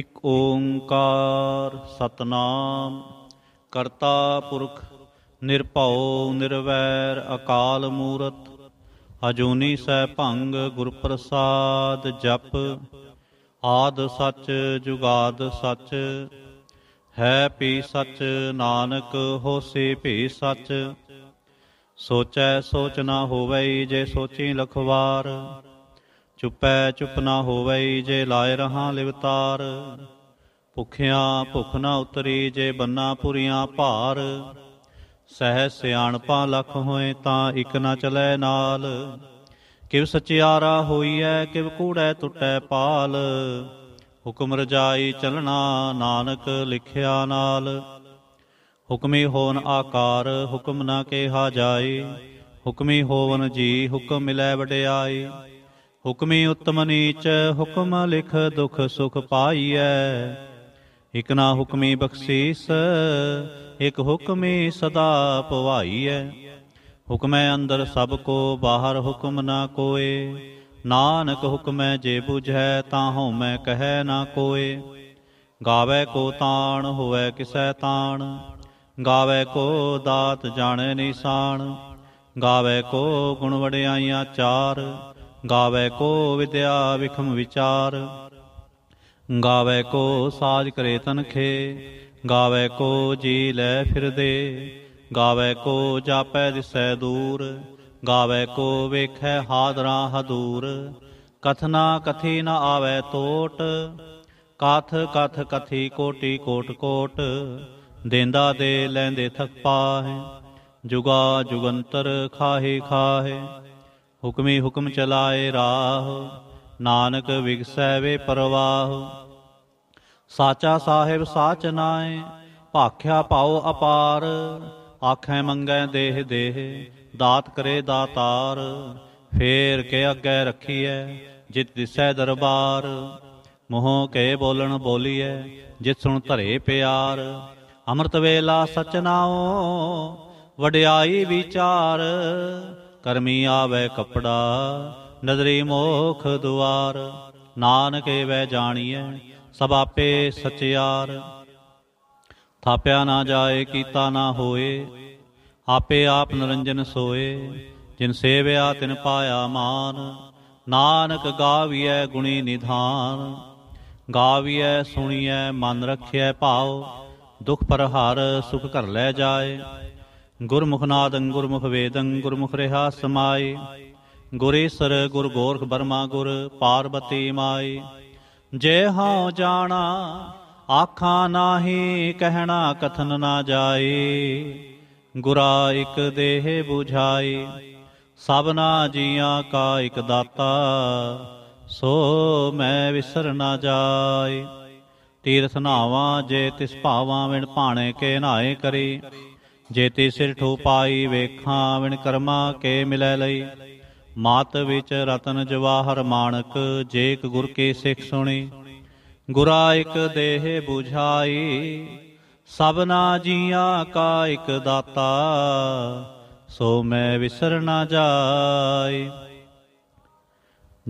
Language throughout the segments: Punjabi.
ਇਕ ਓੰਕਾਰ ਸਤਨਾਮ ਕਰਤਾ ਪੁਰਖ ਨਿਰਭਉ ਨਿਰਵੈਰ ਅਕਾਲ ਮੂਰਤ ਅਜੂਨੀ ਸੈ ਭੰਗ ਗੁਰ ਪ੍ਰਸਾਦ ਜਪ ਆਦ ਸਚ ਜੁਗਾਦ ਸਚ ਹੈ ਪੀ ਸਚ ਨਾਨਕ ਹੋਸੀ ਭੀ ਸਚ ਸੋਚੈ ਸੋਚ ਨਾ ਹੋਵੈ ਜੇ ਸੋਚੀ ਲਖਵਾਰ ਚੁੱਪੈ ਚੁੱਪ ਨਾ ਹੋਵੈ ਜੇ ਲਾਇ ਰਹਾ ਲਿਵਤਾਰ ਭੁਖਿਆ ਭੁਖ ਨਾ ਉਤਰੀ ਜੇ ਬੰਨਾ ਪੁਰੀਆਂ ਭਾਰ ਸਹਿ ਸਿਆਣਪਾਂ ਲਖ ਹੋਏ ਤਾਂ ਇਕ ਨਾ ਚਲੇ ਨਾਲ ਕਿਵ ਸਚਿਆਰਾ ਹੋਈਐ ਕਿਵ ਕੂੜੈ ਟੁੱਟੈ ਪਾਲ ਹੁਕਮ ਰਜਾਈ ਚਲਣਾ ਨਾਨਕ ਲਿਖਿਆ ਨਾਲ ਹੁਕਮੀ ਹੋਵਨ ਆਕਾਰ ਹੁਕਮ ਨਾ ਕੇਹਾ ਜਾਏ ਹੁਕਮੀ ਹੋਵਨ ਜੀ ਹੁਕਮ ਮਿਲੈ ਵਡਿਆਈ ਹੁਕਮੇ ਉਤਮ ਨੀਚ ਹੁਕਮ ਲਿਖ ਦੁਖ ਸੁਖ ਪਾਈਐ ਇਕ ਨਾ ਹੁਕਮੇ ਬਖਸ਼ੀਸ ਇਕ ਹੁਕਮੇ ਸਦਾ ਪਵਾਈਐ ਹੁਕਮੇ ਅੰਦਰ ਸਭ ਕੋ ਬਾਹਰ ਹੁਕਮ ਨਾ ਕੋਏ ਨਾਨਕ ਹੁਕਮੇ ਜੇ ਬੁਝੈ ਤਾਂ ਹਉਮੈ ਕਹੈ ਨਾ ਕੋਏ ਗਾਵੇ ਕੋ ਤਾਣ ਹੋਵੇ ਕਿਸੈ ਤਾਣ ਗਾਵੇ ਕੋ ਦਾਤ ਜਾਣੈ ਨਿਸ਼ਾਨ ਗਾਵੇ ਕੋ ਗੁਣ ਵਡਿਆਈਆਂ ਚਾਰ ਗਾਵੇ ਕੋ ਵਿਦਿਆ ਵਿਖਮ ਵਿਚਾਰ ਗਾਵੇ ਕੋ ਸਾਜ ਕਰੇ ਤਨਖੇ ਗਾਵੇ ਕੋ ਜੀ ਲੈ ਫਿਰਦੇ ਗਾਵੇ ਕੋ ਜਾਪੈ ਦਿਸੈ ਦੂਰ ਗਾਵੇ ਕੋ ਵੇਖੈ ਹਾਦਰਾ ਹਦੂਰ ਕਥਨਾ ਕਥੀ ਨ ਆਵੇ ਟੋਟ ਕਾਥ ਕਥ ਕਥੀ ਕੋਟੀ ਕੋਟ ਕੋਟ ਦੇਂਦਾ ਦੇ ਲੈਂਦੇ ਥਕ ਪਾਹੇ ਜੁਗਾ ਜੁਗੰਤਰ ਖਾਹੇ ਖਾਹੇ ਹੁਕਮੀ ਹੁਕਮ ਚਲਾਏ ਰਾਹ ਨਾਨਕ ਵਿਗਸੈ ਵੇ ਪਰਵਾਹ ਸਾਚਾ ਸਾਹਿਬ ਸਾਚ ਨਾਏ ਭਾਖਿਆ ਪਾਉ ਅਪਾਰ ਆਖੈ ਮੰਗੈ ਦੇਹ ਦੇਹ ਦਾਤ ਕਰੇ ਦਾਤਾਰ ਫੇਰ ਕੇ ਅੱਗੇ ਰੱਖੀਐ ਜਿਤ ਦਿਸੈ ਦਰਬਾਰ ਮੋਹ ਕੇ ਬੋਲਣ ਬੋਲੀਐ ਜਿਤ ਸੁਣ ਧਰੇ ਪਿਆਰ ਅੰਮ੍ਰਿਤ ਵੇਲਾ ਸਚਨਾਓ ਵਡਿਆਈ ਵਿਚਾਰ ਕਰਮੀ ਆਵੇ ਕਪੜਾ ਨਦਰੀ ਮੋਖ ਦੁਆਰ ਨਾਨਕੇ ਵੈ ਜਾਣੀਐ ਸਭ ਆਪੇ ਸਚਿਆਰ ਥਾਪਿਆ ਨਾ ਜਾਏ ਕੀਤਾ ਨਾ ਹੋਏ ਆਪੇ ਆਪ ਨਰੰਜਨ ਸੋਏ ਜਿਨ ਸੇਵਿਆ ਤਿਨ ਪਾਇਆ ਮਾਨ ਨਾਨਕ ਗਾਵੀਐ ਗੁਣੀ ਨਿਧਾਨ ਗਾਵੀਐ ਸੁਣੀਐ ਮਨ ਰਖਿਐ ਭਾਉ ਦੁਖ ਪਰ ਹਰ ਸੁਖ ਘਰ ਲੈ ਜਾਏ ਗੁਰਮੁਖ ਨਾਦੰ ਗੁਰਮੁਖ ਵੇਦੰ ਗੁਰਮੁਖ ਰਹਾ ਸਮਾਏ ਗੁਰੇਸਰ ਗੁਰ ਗੋਰਖ ਬਰਮਾ ਗੁਰ ਪਾਰਬਤੀ ਮਾਈ ਜੇ ਹਉ ਜਾਣਾ ਆਖਾਂ ਨਾਹੀ ਕਹਿਣਾ ਕਥਨ ਨਾ ਜਾਏ ਗੁਰਾ ਇਕ ਦੇਹ 부ਝਾਈ ਸਭਨਾ ਜੀਆਂ ਕਾ ਇਕ ਦਾਤਾ ਸੋ ਮੈਂ ਵਿਸਰ ਨਾ ਜਾਏ ਤੀਰਥ ਨਾਵਾ ਜੇ ਤਿਸ ਭਾਵਾਂ ਵਿਣ ਭਾਣੇ ਕੇ ਨਾਏ ਕਰੇ ਜੇਤੀ ਸਿਰ ਠੋਪਾਈ ਵੇਖਾਂ ਵਿਣ ਕਰਮਾ ਕੇ ਮਿਲੈ ਲਈ ਮਾਤ ਵਿੱਚ ਰਤਨ ਜਵਾਹਰ ਮਾਨਕ ਜੇਕ ਗੁਰ ਕੇ ਸਿੱਖ ਸੁਣੀ ਗੁਰਾ ਇੱਕ ਦੇਹ 부ਝਾਈ ਸਭਨਾ ਜੀਆਂ ਕਾ ਇੱਕ ਦਾਤਾ ਸੋ ਮੈਂ ਵਿਸਰ ਨਾ ਜਾਏ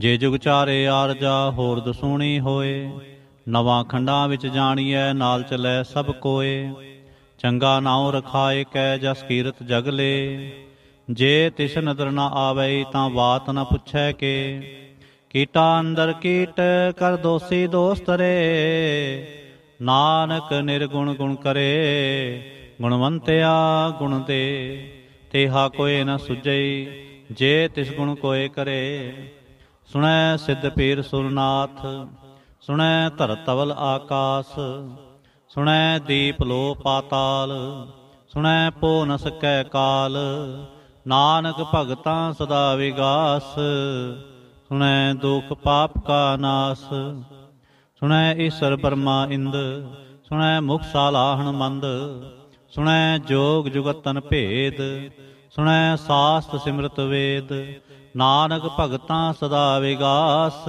ਜੇ ਜੁਗ ਚਾਰੇ ਆਰਜਾ ਹੋਰ ਦਸੂਣੀ ਹੋਏ ਨਵਾਂ ਖੰਡਾਂ ਵਿੱਚ ਜਾਣੀਐ ਨਾਲ ਚਲੇ ਸਭ ਕੋਏ ਚੰਗਾ ਨਾਉ ਰਖਾਏ ਕੈ ਜਸ ਕੀਰਤ ਜਗ ਲੇ ਜੇ ਤਿਸ ਨਦਰ ਨਾ ਆਵੇ ਤਾਂ ਬਾਤ ਨਾ ਪੁੱਛੈ ਕੇ ਕੀਟਾ ਅੰਦਰ ਕੀਟ ਕਰ ਦੋਸੀ ਦੋਸਤ ਰੇ ਨਾਨਕ ਨਿਰਗੁਣ ਗੁਣ ਕਰੇ ਗੁਣਵੰਤਿਆ ਗੁਣ ਦੇ ਤੇਹਾ ਕੋਏ ਨ ਸੁਜਈ ਜੇ ਤਿਸ ਗੁਣ ਕੋਏ ਕਰੇ ਸੁਣੈ ਸਿੱਧ ਪੀਰ ਸੁਰਨਾਥ ਸੁਣੈ ਧਰਤਵਲ ਆਕਾਸ਼ ਸੁਣੈ ਦੀਪ ਲੋ ਪਾਤਾਲ ਸੁਣੈ ਪੋ ਨ ਸਕੈ ਕਾਲ ਨਾਨਕ ਭਗਤਾਂ ਸਦਾ ਵਿਗਾਸ ਸੁਣੈ ਦੁਖ ਪਾਪ ਕਾ ਨਾਸ ਸੁਣੈ ਈਸ਼ਰ ਬਰਮਾ ਇੰਦ ਸੁਣੈ ਮੁਖ ਸਾਲਾਹਣ ਮੰਦ ਸੁਣੈ ਜੋਗ ਜੁਗਤਨ ਭੇਦ ਸੁਣੈ ਸਾਸਤ ਸਿਮਰਤ ਵੇਦ ਨਾਨਕ ਭਗਤਾਂ ਸਦਾ ਵਿਗਾਸ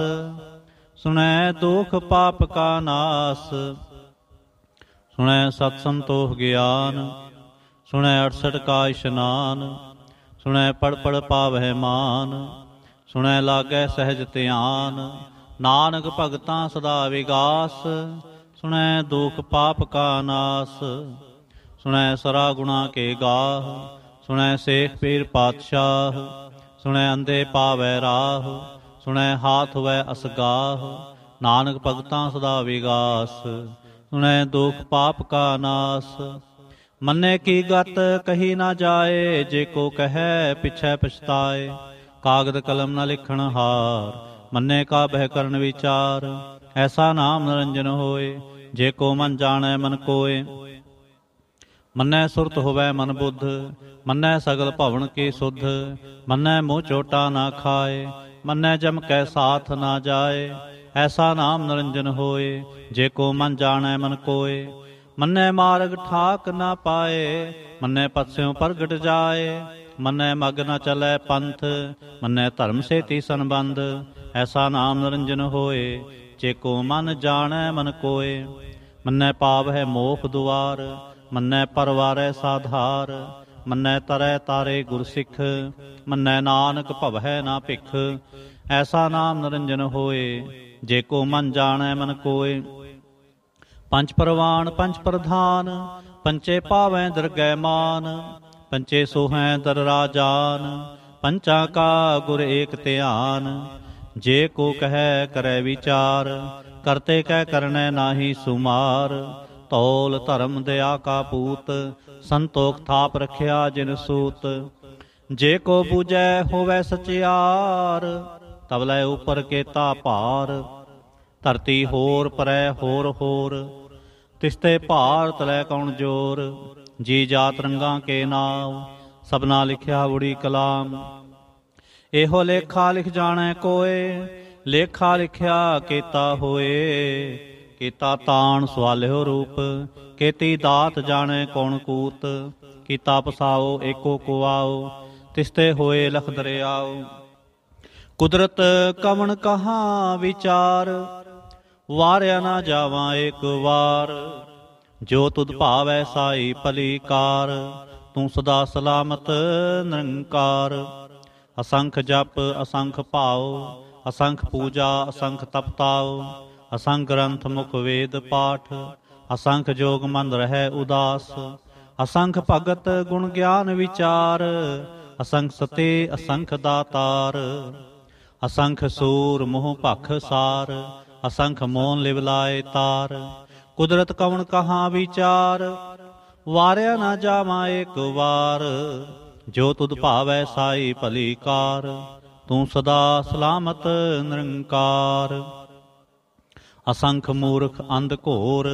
ਸੁਣੈ ਦੁਖ ਪਾਪ ਕਾ ਨਾਸ ਸੁਣੈ ਸਤ ਸੰਤੋਖ ਗਿਆਨ ਸੁਣੈ 68 ਕਾ ਇਸ਼ਨਾਨ ਸੁਣੈ ਪੜ ਪੜ ਪਾਵਹਿ ਮਾਨ ਸੁਣੈ ਲਾਗੈ ਸਹਿਜ ਧਿਆਨ ਨਾਨਕ ਭਗਤਾਂ ਸਦਾ ਵਿਗਾਸ ਸੁਣੈ ਦੁਖ ਪਾਪ ਕਾ ਨਾਸ ਸੁਣੈ ਸਰਾ ਗੁਣਾ ਕੇ ਗਾਹ ਸੁਣੈ ਸੇਖ ਪੀਰ ਪਾਤਸ਼ਾਹ ਸੁਣੈ ਅੰਦੇ ਪਾਵੈ ਰਾਹ ਸੁਣੈ ਹਾਥ ਵੈ ਅਸਗਾਹ ਨਾਨਕ ਭਗਤਾਂ ਸਦਾ ਵਿਗਾਸ ਸੁਣੈ ਦੁਖ ਪਾਪ ਕਾ ਨਾਸ ਮੰਨੇ ਕੀ ਗਤ ਕਹੀ ਨਾ ਜਾਏ ਜੇ ਕੋ ਕਹੈ ਪਿਛੈ ਪਛਤਾਏ ਕਾਗਦ ਕਲਮ ਨਾ ਲਿਖਣ ਹਾਰ ਮੰਨੇ ਕਾ ਬਹਿ ਕਰਨ ਵਿਚਾਰ ਐਸਾ ਨਾਮ ਨਰੰਜਨ ਹੋਏ ਜੇ ਕੋ ਮਨ ਜਾਣੈ ਮਨ ਕੋਏ ਮੰਨੈ ਸੁਰਤ ਹੋਵੇ ਮਨ ਬੁੱਧ ਮੰਨੈ ਸਗਲ ਭਵਨ ਕੀ ਸੁਧ ਮੰਨੈ ਮੋਹ ਚੋਟਾ ਨਾ ਖਾਏ ਮੰਨੈ ਜਮ ਕੈ ਸਾਥ ਨਾ ਜਾਏ ਐਸਾ ਨਾਮ ਨਿਰੰਜਨ ਹੋਏ ਜੇ ਕੋ ਮਨ ਜਾਣੈ ਮਨ ਕੋਏ ਮੰਨੈ ਮਾਰਗ ਠਾਕ ਨਾ ਪਾਏ ਮੰਨੈ ਪਤਸਿਉ ਪ੍ਰਗਟ ਜਾਏ ਮੰਨੈ ਮਗ ਨਾ ਚਲੇ ਪੰਥ ਮੰਨੈ ਧਰਮ ਸੇ ਤੀ ਸੰਬੰਧ ਐਸਾ ਨਾਮ ਨਿਰੰਜਨ ਹੋਏ ਜੇ ਕੋ ਮਨ ਜਾਣੈ ਮਨ ਕੋਏ ਮੰਨੈ ਪਾਪ ਹੈ ਮੋਖ ਦੁਆਰ ਮੰਨੈ ਪਰਵਾਰੈ ਸਾਧਾਰ ਮੰਨੈ ਤਰੈ ਤਾਰੇ ਗੁਰਸਿੱਖ ਮੰਨੈ ਨਾਨਕ ਭਵ ਹੈ ਨਾ ਭਿਖ ਐਸਾ ਨਾਮ ਨਿਰੰਜਨ ਹੋਏ ਜੇ ਕੋ ਮਨ ਜਾਣੈ ਮਨ ਕੋਏ ਪੰਜ ਪਰਵਾਨ ਪੰਜ ਪ੍ਰਧਾਨ ਪੰਚੇ ਪਾਵੈ ਦਰਗਹਿ ਮਾਨ ਪੰਚੇ ਸੋਹੈ ਦਰ ਰਾਜਾਨ ਪੰਚਾ ਕਾ ਗੁਰ ਏਕ ਧਿਆਨ ਜੇ ਕੋ ਕਹੈ ਕਰੈ ਵਿਚਾਰ ਕਰਤੇ ਕਹਿ ਕਰਨੈ ਨਾਹੀ ਸੁਮਾਰ ਤੋਲ ਧਰਮ ਦਿਆ ਕਾ ਪੂਤ ਸੰਤੋਖ ਥਾਪ ਰਖਿਆ ਜਿਨ ਸੂਤ ਜੇ ਕੋ ਬੂਝੈ ਹੋਵੇ ਸਚਿਆਰ ਤਬਲੇ ਉਪਰ ਕੇਤਾ ਭਾਰ ਧਰਤੀ ਹੋਰ ਪਰੈ ਹੋਰ ਹੋਰ ਤਿਸਤੇ ਭਾਰ ਤਲੈ ਕੌਣ ਜੋਰ ਜੀ ਜਾਤ ਰੰਗਾ ਕੇ ਨਾਮ ਸਭਨਾ ਲਿਖਿਆ ਉੜੀ ਕਲਾਮ ਇਹੋ ਲੇਖਾ ਲਿਖ ਜਾਣੈ ਕੋਏ ਲੇਖਾ ਲਿਖਿਆ ਕੀਤਾ ਹੋਏ ਕੀਤਾ ਤਾਣ ਸਵਾਲਿਓ ਰੂਪ ਕੀਤੀ ਦਾਤ ਜਾਣੈ ਕੌਣ ਕੂਤ ਕੀਤਾ ਪਸਾਓ ਏਕੋ ਕੁਆਓ ਤਿਸਤੇ ਹੋਏ ਲਖ ਦਰਿਆਓ ਕੁਦਰਤ ਕਵਣ ਕਹਾ ਵਿਚਾਰ ਵਾਰਿਆ ਨਾ ਜਾਵਾਂ ਇੱਕ ਵਾਰ ਜੋ ਤੁਧ ਭਾਵੈ ਸਾਈ ਭਲੀਕਾਰ ਤੂੰ ਸਦਾ ਸਲਾਮਤ ਨਿਰੰਕਾਰ ਅਸੰਖ ਜਪ ਅਸੰਖ ਭਾਉ ਅਸੰਖ ਪੂਜਾ ਅਸੰਖ ਤਪਤਾਉ ਅਸੰਖ ਗ੍ਰੰਥ ਮੁਖ ਵੇਦ ਪਾਠ ਅਸੰਖ ਜੋਗ ਮੰਦ ਰਹੈ ਉਦਾਸ ਅਸੰਖ ਭਗਤ ਗੁਣ ਗਿਆਨ ਵਿਚਾਰ ਅਸੰਖ ਸਤੇ ਅਸੰਖ ਦਾਤਾਰ ਅਸੰਖ ਸੂਰ ਮੋਹ ਭਖ ਸਾਰ ਅਸੰਖ ਮੋਨ ਲਿਵ ਲਾਏ ਤਾਰ ਕੁਦਰਤ ਕਵਣ ਕਹਾ ਵਿਚਾਰ ਵਾਰਿਆ ਨਾ ਜਾਵਾ ਇੱਕ ਵਾਰ ਜੋ ਤੁਧ ਭਾਵੈ ਸਾਈ ਭਲੀ ਕਾਰ ਤੂੰ ਸਦਾ ਸਲਾਮਤ ਨਿਰੰਕਾਰ ਅਸੰਖ ਮੂਰਖ ਅੰਧ ਘੋਰ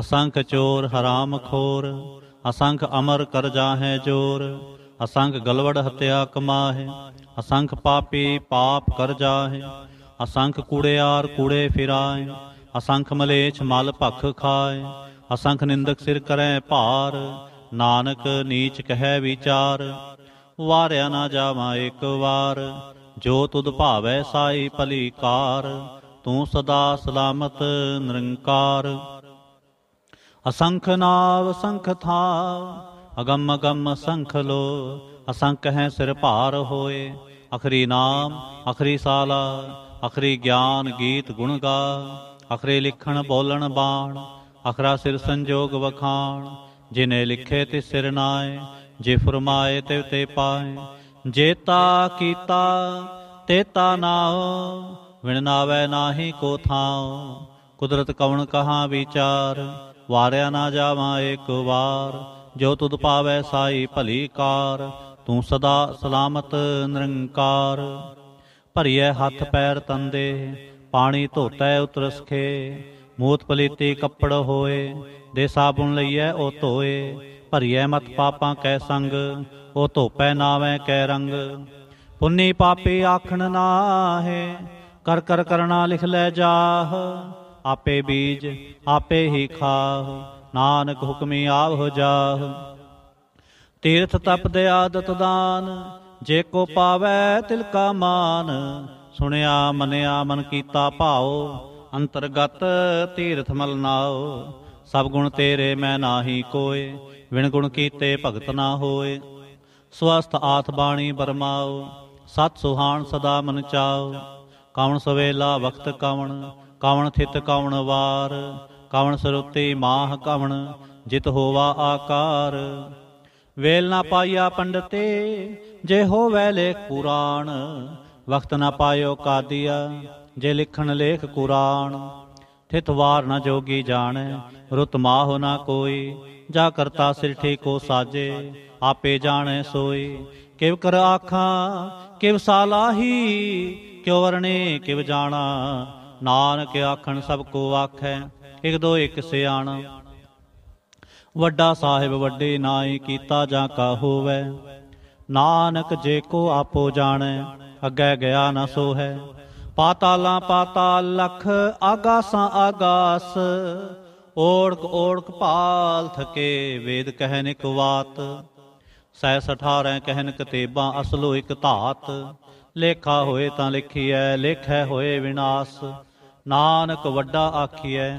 ਅਸੰਖ ਚੋਰ ਹਰਾਮ ਖੋਰ ਅਸੰਖ ਅਮਰ ਕਰ ਜਾਹੈ ਜੋਰ ਅਸੰਖ ਗਲਵੜ ਹਤਿਆ ਕਮਾਹੇ ਅਸੰਖ ਪਾਪੀ ਪਾਪ ਕਰ ਜਾਹੇ ਅਸੰਖ ਕੂੜਿਆਰ ਕੂੜੇ ਫਿਰਾਏ ਅਸੰਖ ਮਲੇਛ ਮਲ ਭਖ ਖਾਏ ਅਸੰਖ ਨਿੰਦਕ ਸਿਰ ਕਰੈ ਭਾਰ ਨਾਨਕ ਨੀਚ ਕਹੈ ਵਿਚਾਰ ਵਾਰਿਆ ਨਾ ਜਾਵਾ ਇੱਕ ਵਾਰ ਜੋ ਤੁਧ ਭਾਵੈ ਸਾਈ ਭਲੀ ਕਾਰ ਤੂੰ ਸਦਾ ਸਲਾਮਤ ਨਿਰੰਕਾਰ ਅਸੰਖ ਨਾਵ ਸੰਖ ਥਾਵ ਅਗੰਮ ਅਗੰਮ ਸੰਖ ਲੋ ਅਸੰਖ ਹੈ ਸਿਰ ਭਾਰ ਹੋਏ ਅਖਰੀ ਨਾਮ ਅਖਰੀ ਸਾਲਾ ਅਖਰੀ ਗਿਆਨ ਗੀਤ ਗੁਣ ਗਾ ਅਖਰੇ ਲਿਖਣ ਬੋਲਣ ਬਾਣ ਅਖਰਾ ਸਿਰ ਸੰਜੋਗ ਵਖਾਣ ਜਿਨੇ ਲਿਖੇ ਤੇ ਸਿਰ ਨਾਏ ਜੇ ਫਰਮਾਏ ਤੇ ਤੇ ਪਾਏ ਜੇਤਾ ਕੀਤਾ ਤੇਤਾ ਨਾਉ ਵਿਣ ਨਾਵੇ ਨਾਹੀ ਕੋ ਥਾਉ ਕੁਦਰਤ ਕਵਣ ਕਹਾ ਵਿਚਾਰ ਵਾਰਿਆ ਨਾ ਜਾਵਾ ਇੱਕ ਵਾਰ ਜੋ ਤੁਧ ਪਾਵੈ ਸਾਈ ਭਲੀ ਕਾਰ ਤੂੰ ਸਦਾ ਸਲਾਮਤ ਨਿਰੰਕਾਰ ਭਰੀਐ ਹੱਥ ਪੈਰ ਤੰਦੇ ਪਾਣੀ ਧੋਤੈ ਉਤਰਸਖੇ ਮੂਤ ਪਲੀਤੀ ਕੱਪੜ ਹੋਏ ਦੇ ਸਾਬੁਣ ਲਈਐ ਉਹ ਧੋਏ ਭਰੀਐ ਮਤ ਪਾਪਾਂ ਕੈ ਸੰਗ ਉਹ ਧੋਪੈ ਨਾਵੇਂ ਕੈ ਰੰਗ ਪੁੰਨੀ ਪਾਪੇ ਆਖਣ ਨਾਹੇ ਕਰ ਕਰ ਕਰਣਾ ਲਿਖ ਲੈ ਜਾਹ ਆਪੇ ਬੀਜ ਆਪੇ ਹੀ ਖਾਹ ਨਾਨਕ ਹੁਕਮੇ ਆਵਹੁ ਜਾਹ ਤੀਰਥ ਤਪ ਦੇ ਆਦਤ ਦਾਨ ਜੇ ਕੋ ਪਾਵੈ ਤਿਲ ਕਾ ਮਾਨ ਸੁਣਿਆ ਮੰਨਿਆ ਮਨ ਕੀਤਾ ਭਾਉ ਅੰਤਰਗਤ ਤੀਰਥ ਮਲ ਨਾਉ ਸਭ ਗੁਣ ਤੇਰੇ ਮੈਂ ਨਾਹੀ ਕੋਏ ਵਿਣ ਗੁਣ ਕੀਤੇ ਭਗਤ ਨਾ ਹੋਏ ਸਵਸਤ ਆਤ ਬਾਣੀ ਬਰਮਾਉ ਸਤ ਸੁਹਾਣ ਸਦਾ ਮਨ ਚਾਉ ਕਾਵਣ ਸਵੇਲਾ ਵਖਤ ਕਾਵਣ ਕਾਵਣ ਥਿਤ ਕਾਵਣ ਵਾਰ ਕਵਣ ਸਰੋਤੇ ਮਾਹ ਕਵਣ ਜਿਤ ਹੋਵਾ ਆਕਾਰ ਵੇਲ ਨਾ ਪਾਇਆ ਪੰਡਤੇ ਜੇ ਹੋਵੇ ਲੇਖ ਪੁਰਾਣ ਵਕਤ ਨਾ ਪਾਇਓ ਕਾਦੀਆ ਜੇ ਲਿਖਣ ਲੇਖ ਕੁਰਾਨ ਥਿਤ ਵਾਰ ਨਾ ਜੋਗੀ ਜਾਣੈ ਰੁਤ ਮਾਹ ਨਾ ਕੋਈ ਜਾ ਕਰਤਾ ਸਿਰ ਕੋ ਸਾਜੇ ਆਪੇ ਜਾਣੈ ਸੋਈ ਕਿਵ ਕਰ ਆਖਾਂ ਕਿਵ ਸਾਲਾਹੀ ਕਿਉ ਵਰਣੇ ਕਿਵ ਜਾਣਾ ਨਾਨਕ ਆਖਣ ਸਭ ਕੋ ਆਖੈ ਇਕ ਦੋ ਇੱਕ ਸਿਆਣ ਵੱਡਾ ਸਾਹਿਬ ਵੱਡੇ ਨਾਏ ਕੀਤਾ ਜਾਂ ਕਾ ਹੋਵੇ ਨਾਨਕ ਜੇ ਕੋ ਆਪੋ ਜਾਣੈ ਅੱਗੇ ਗਿਆ ਨਾ ਸੋ ਹੈ ਪਾਤਾਲਾਂ ਪਾਤਾਲ ਲਖ ਆਗਾਸਾਂ ਆਗਾਸ ਓੜਕ ਓੜਕ ਪਾਲ ਥਕੇ ਵੇਦ ਕਹਿਨ ਇੱਕ ਬਾਤ ਸੈ 18 ਕਹਿਨ ਕਤੇਬਾਂ ਅਸਲੋ ਇੱਕ ਧਾਤ ਲੇਖਾ ਹੋਏ ਤਾਂ ਲਿਖੀਐ ਲੇਖੈ ਹੋਏ ਵਿਨਾਸ਼ ਨਾਨਕ ਵੱਡਾ ਆਖੀਐ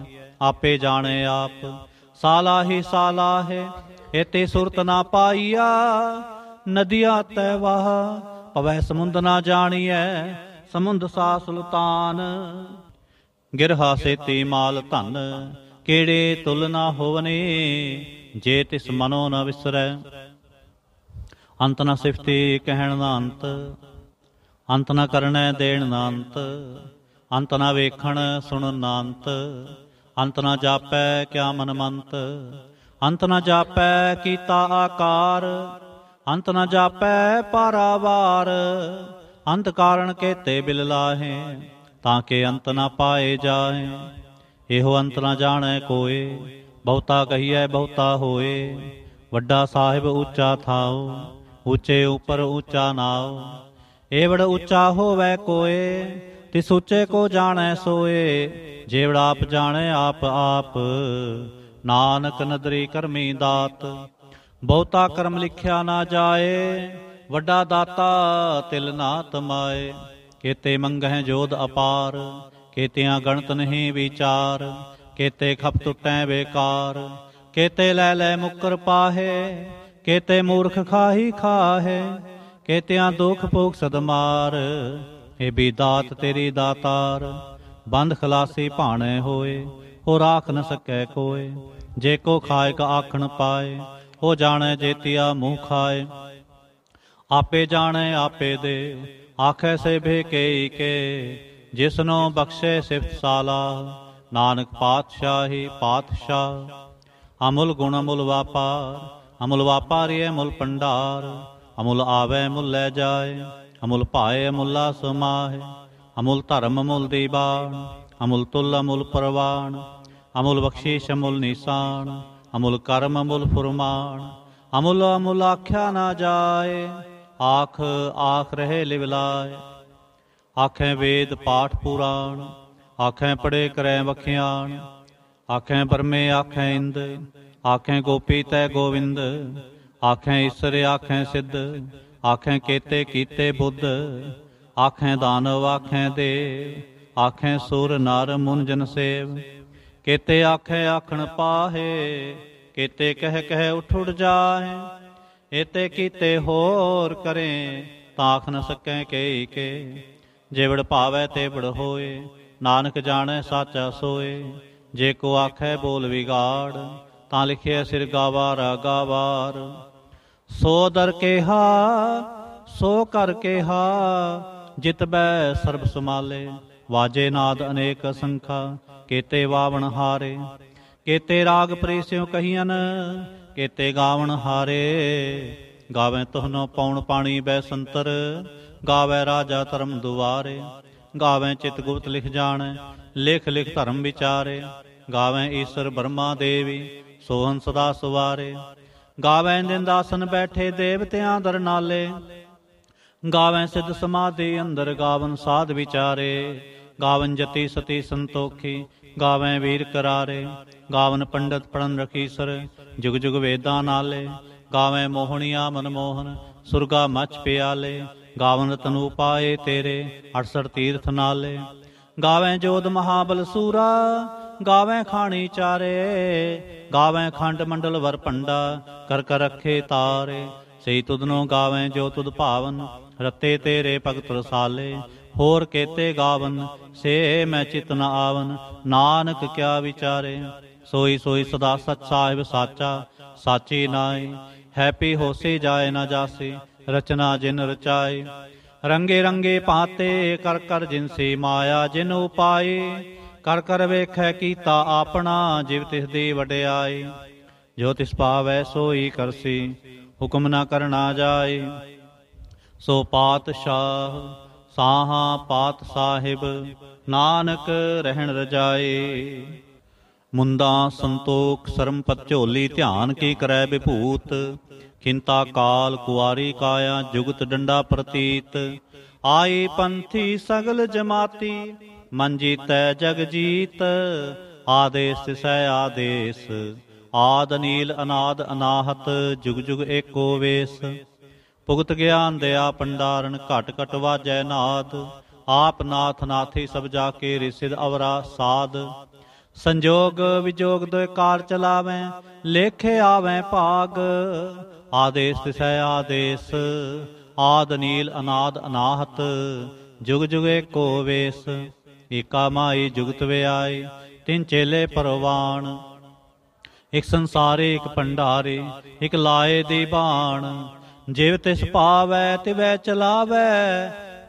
ਆਪੇ ਜਾਣੇ ਆਪ ਸਾਲਾਹੀ ਸਾਲਾਹੇ ਇਤੇ ਸੁਰਤ ਨਾ ਪਾਈਆ ਨਦੀਆਂ ਤੈ ਵਾਹ ਪਵੈ ਸਮੁੰਦ ਨਾ ਜਾਣੀਐ ਸਮੁੰਦ ਸਾ ਸੁਲਤਾਨ ਗਿਰਹਾ ਸੇਤੀ ਮਾਲ ਧਨ ਕਿਹੜੇ ਤੁਲ ਨਾ ਹੋਵਨੇ ਜੇ ਤਿਸ ਮਨੋ ਨ ਵਿਸਰੈ ਅੰਤ ਨ ਸਿਫਤੀ ਕਹਿਣ ਦਾ ਅੰਤ ਅੰਤ ਨ ਕਰਨੈ ਦੇਣ ਦਾ ਅੰਤ ਅੰਤ ਨ ਵੇਖਣ ਸੁਣਨ ਦਾ ਅੰਤ ਅੰਤ ਨਾ ਜਾਪੈ ਕਿਆ ਮਨ ਮੰਤ ਅੰਤ ਨਾ ਜਾਪੈ ਕੀਤਾ ਆਕਾਰ ਅੰਤ ਨਾ ਜਾਪੈ ਪਰਾਵਾਰ ਅੰਤ ਕਾਰਨ ਕੇਤੇ ਬਿਲ ਲਾਹੇ ਤਾਂ ਕਿ ਅੰਤ ਨਾ ਪਾਏ ਜਾਏ ਇਹੋ ਅੰਤ ਨਾ ਜਾਣੈ ਕੋਏ ਬਹੁਤਾ ਕਹੀਐ ਬਹੁਤਾ ਹੋਏ ਵੱਡਾ ਸਾਹਿਬ ਉੱਚਾ ਥਾਉ ਉੱਚੇ ਉਪਰ ਉੱਚਾ ਨਾਉ ਏਵੜ ਉੱਚਾ ਹੋਵੇ ਕੋਏ ਤੇ ਸੋਚੇ ਕੋ ਜਾਣੈ ਸੋਏ ਜੇਵੜਾ ਆਪ ਜਾਣੈ ਆਪ ਆਪ ਨਾਨਕ ਨਦਰੀ ਕਰਮੀ ਦਾਤ ਬਹੁਤਾ ਕਰਮ ਲਿਖਿਆ ਨਾ ਜਾਏ ਵੱਡਾ ਦਾਤਾ ਤਿਲ ਨਾ ਤਮਾਏ ਕੀਤੇ ਮੰਗਹਿ ਜੋਦ ਅਪਾਰ ਕੀਤਿਆਂ ਗਣਤ ਨਹੀਂ ਵਿਚਾਰ ਕੀਤੇ ਖਪ ਟੁੱਟੈ ਬੇਕਾਰ ਕੀਤੇ ਲੈ ਲੈ ਮੁਕਰ ਪਾਹੇ ਕੀਤੇ ਮੂਰਖ ਖਾਹੀ ਖਾਹੇ ਕੀਤਿਆਂ ਦੁਖ ਭੋਗ ਸਦਮਾਰ हे ਬੀਦਾਤ ਤੇਰੀ ਦਾਤਾਰ ਬੰਦ ਖਲਾਸੀ ਭਾਣੇ ਹੋਏ ਹੋ ਰਾਖ ਨ ਸਕੈ ਕੋਏ ਜੇ ਕੋ ਖਾਇਕ ਆਖਣ ਪਾਏ ਹੋ ਜਾਣੈ ਜੇਤਿਆ ਮੂੰਹ ਖਾਏ ਆਪੇ ਜਾਣੈ ਆਪੇ ਦੇ ਆਖੈ ਸੇ ਭੇ ਕੇ ਜਿਸਨੋ ਬਖਸ਼ੇ ਸਿਫਤ ਸਾਲਾ ਨਾਨਕ ਪਾਤਸ਼ਾਹੀ ਪਾਤਸ਼ਾਹ ਅਮੁਲ ਗੁਣ ਅਮੁਲ ਵਾਪਾਰ ਅਮੁਲ ਵਾਪਾਰੀਏ ਮੁਲ ਪੰਡਾਰ ਅਮੁਲ ਆਵੇ ਮੁਲ ਲੈ ਜਾਏ ਅਮੁਲ ਭਾਏ ਅਮੁੱਲਾ ਸਮਾਹਿ ਅਮੁਲ ਧਰਮ ਅਮੁਲ ਦੀਬਾਨ ਅਮੁਲ ਤੁਲ ਅਮੁਲ ਪਰਵਾਨ ਅਮੁਲ ਬਖਸ਼ੀਸ਼ ਅਮੁਲ ਨਿਸ਼ਾਨ ਅਮੁਲ ਕਰਮ ਅਮੁਲ ਫੁਰਮਾਨ ਅਮੁਲ ਅਮੁਲ ਆਖਿਆ ਨਾ ਜਾਏ ਆਖ ਆਖ ਰਹੇ ਲਿਵਲਾਏ ਆਖੇ ਵੇਦ ਪਾਠ ਪੁਰਾਣ ਆਖੇ ਪੜੇ ਕਰੈ ਵਖਿਆਣ ਆਖੇ ਪਰਮੇ ਆਖੇ ਇੰਦ ਆਖੇ ਗੋਪੀ ਤੈ ਗੋਵਿੰਦ ਆਖੇ ਈਸ਼ਰ ਆਖੇ ਸਿੱਧ ਆਖੇ ਕੀਤੇ ਕੀਤੇ ਬੁੱਧ ਆਖੇ ਦਾਨਵ ਆਖੇ ਦੇ ਆਖੇ ਸੂਰ ਨਰ ਮੁਨ ਜਨ ਸੇਵ ਕੀਤੇ ਆਖੇ ਆਖਣ ਪਾਹੇ ਕੀਤੇ ਕਹਿ ਕਹਿ ਉਠ ਉਠ ਜਾਏ ਇਤੇ ਕੀਤੇ ਹੋਰ ਕਰੇ ਤਾਖ ਨ ਸਕੈ ਕੇ ਕੇ ਜੇਵੜ ਭਾਵੈ ਤੇ ਬੜ ਹੋਏ ਨਾਨਕ ਜਾਣੈ ਸਾਚਾ ਸੋਏ ਜੇ ਕੋ ਆਖੈ ਬੋਲ ਵਿਗਾੜ ਤਾਂ ਲਿਖਿਆ ਸਿਰ ਗਾਵਾਰ ਗਾਵਾਰ ਸੋ ਦਰ ਹਾ ਸੋ ਕਰ ਜਿਤ ਜਿਤਬੈ ਸਰਬ ਸਮਾਲੇ ਵਾਜੇ ਨਾਦ ਅਨੇਕ ਸੰਖਾ ਕੀਤੇ ਵਾਵਣ ਹਾਰੇ ਕੀਤੇ ਰਾਗ ਪ੍ਰੀਸਿਓ ਕਹੀਆਂ ਕੀਤੇ ਗਾਵਣ ਹਾਰੇ ਗਾਵੇ ਤੁਹਨੋ ਪੌਣ ਪਾਣੀ ਬੈ ਸੰਤਰ ਗਾਵੇ ਰਾਜਾ ਧਰਮ ਦੁਆਰੇ ਗਾਵੇ ਚਿਤ ਗੁਪਤ ਲਿਖ ਜਾਣ ਲਿਖ ਲਿਖ ਧਰਮ ਵਿਚਾਰੇ ਗਾਵੇ ਈਸ਼ਰ ਬਰਮਾ ਦੇਵੀ ਸੋਹਨ ਸਦਾ ਸੁਵਾਰੇ ਗਾਵੈ ਦਿਨ ਦਾਸਨ ਬੈਠੇ ਦੇਵਤਿਆਂ ਦਰ ਨਾਲੇ ਗਾਵੈ ਸਿੱਧ ਸਮਾਧੀ ਅੰਦਰ ਗਾਵਨ ਸਾਧ ਵਿਚਾਰੇ ਗਾਵਨ ਜਤੀ ਸਤੀ ਸੰਤੋਖੀ ਗਾਵੈ ਵੀਰ ਕਰਾਰੇ ਗਾਵਨ ਪੰਡਤ ਪੜਨ ਰਖੀਸਰ ਜੁਗ ਜੁਗ ਵੇਦਾਂ ਨਾਲੇ ਗਾਵੈ ਮੋਹਣੀਆ ਮਨਮੋਹਨ ਸੁਰਗਾ ਮੱਚ ਪਿਆਲੇ ਗਾਵਨ ਰਤਨ ਉਪਾਏ ਤੇਰੇ 68 ਤੀਰਥ ਨਾਲੇ ਗਾਵੈ ਜੋਦ ਮਹਾਬਲ ਸੂਰਾ ਗਾਵੇਂ ਖਾਣੀ ਚਾਰੇ ਗਾਵੇਂ ਖੰਡ ਮੰਡਲ ਵਰ ਭੰਡਾ ਕਰ ਕਰ ਰੱਖੇ ਤਾਰੇ ਸਈ ਤੁਧਨੋ ਗਾਵੇਂ ਜੋ ਤੁਧ ਭਾਵਨ ਰਤੇ ਤੇਰੇ ਭਗਤ ਰਸਾਲੇ ਹੋਰ ਕੇਤੇ ਗਾਵਨ ਸੇ ਮੈਂ ਚਿਤ ਆਵਨ ਨਾਨਕ ਕਿਆ ਵਿਚਾਰੇ ਸੋਈ ਸੋਈ ਸਦਾ ਸਚ ਸਾਹਿਬ ਸਾਚਾ ਸਾਚੀ ਨਾਈ ਹੈਪੀ ਹੋਸੀ ਜਾਏ ਨਾ ਜਾਸੀ ਰਚਨਾ ਜਿਨ ਰਚਾਈ ਰੰਗੇ ਰੰਗੇ ਪਾਤੇ ਕਰ ਕਰ ਜਿਨਸੀ ਮਾਇਆ ਜਿਨ ਉਪਾਈ ਕਰ ਕਰ ਵੇਖੈ ਕੀਤਾ ਆਪਣਾ ਜਿਵ ਤਿਸ ਦੀ ਵਡਿਆਈ ਜੋ ਤਿਸ ਪਾਵੈ ਸੋਈ ਕਰਸੀ ਹੁਕਮ ਨਾ ਕਰਨਾ ਜਾਏ ਸੋ ਪਾਤਸ਼ਾਹ ਸਾਹਾ ਪਾਤ ਸਾਹਿਬ ਨਾਨਕ ਰਹਿਣ ਰਜਾਏ ਮੁੰਦਾ ਸੰਤੋਖ ਸਰਮ ਪਤ ਝੋਲੀ ਧਿਆਨ ਕੀ ਕਰੈ ਵਿਭੂਤ ਕਿੰਤਾ ਕਾਲ ਕੁਆਰੀ ਕਾਇਆ ਜੁਗਤ ਡੰਡਾ ਪ੍ਰਤੀਤ ਆਏ ਪੰਥੀ ਸਗਲ ਜਮਾਤੀ ਮਨ ਜੀਤੈ ਜਗ ਜੀਤ ਆਦੇਸ ਸੈ ਆਦੇਸ ਆਦ ਨੀਲ ਅਨਾਦ ਅਨਾਹਤ ਜੁਗ ਜੁਗ ਏਕੋ ਵੇਸ ਭੁਗਤ ਗਿਆਨ ਦਇਆ ਪੰਡਾਰਨ ਘਟ ਘਟ ਵਾਜੈ ਨਾਦ ਆਪ ਨਾਥ ਨਾਥੀ ਸਭ ਜਾ ਕੇ ਰਿਸਿਦ ਅਵਰਾ ਸਾਧ ਸੰਜੋਗ ਵਿਜੋਗ ਦੇ ਕਾਰ ਚਲਾਵੇਂ ਲੇਖੇ ਆਵੇਂ ਭਾਗ ਆਦੇਸ ਸੈ ਆਦੇਸ ਆਦ ਨੀਲ ਅਨਾਦ ਅਨਾਹਤ ਜੁਗ ਜੁਗ ਏਕੋ ਵੇਸ ਏਕਾ ਮਾਈ ਜੁਗਤ ਵਿਆਏ ਤਿੰਨ ਚੇਲੇ ਪਰਵਾਨ ਇਕ ਸੰਸਾਰੇ ਇਕ ਭੰਡਾਰੇ ਇਕ ਲਾਏ ਦੀ ਬਾਣ ਜਿਵ ਤਿਸ ਪਾਵੈ ਤਿਵੈ ਚਲਾਵੈ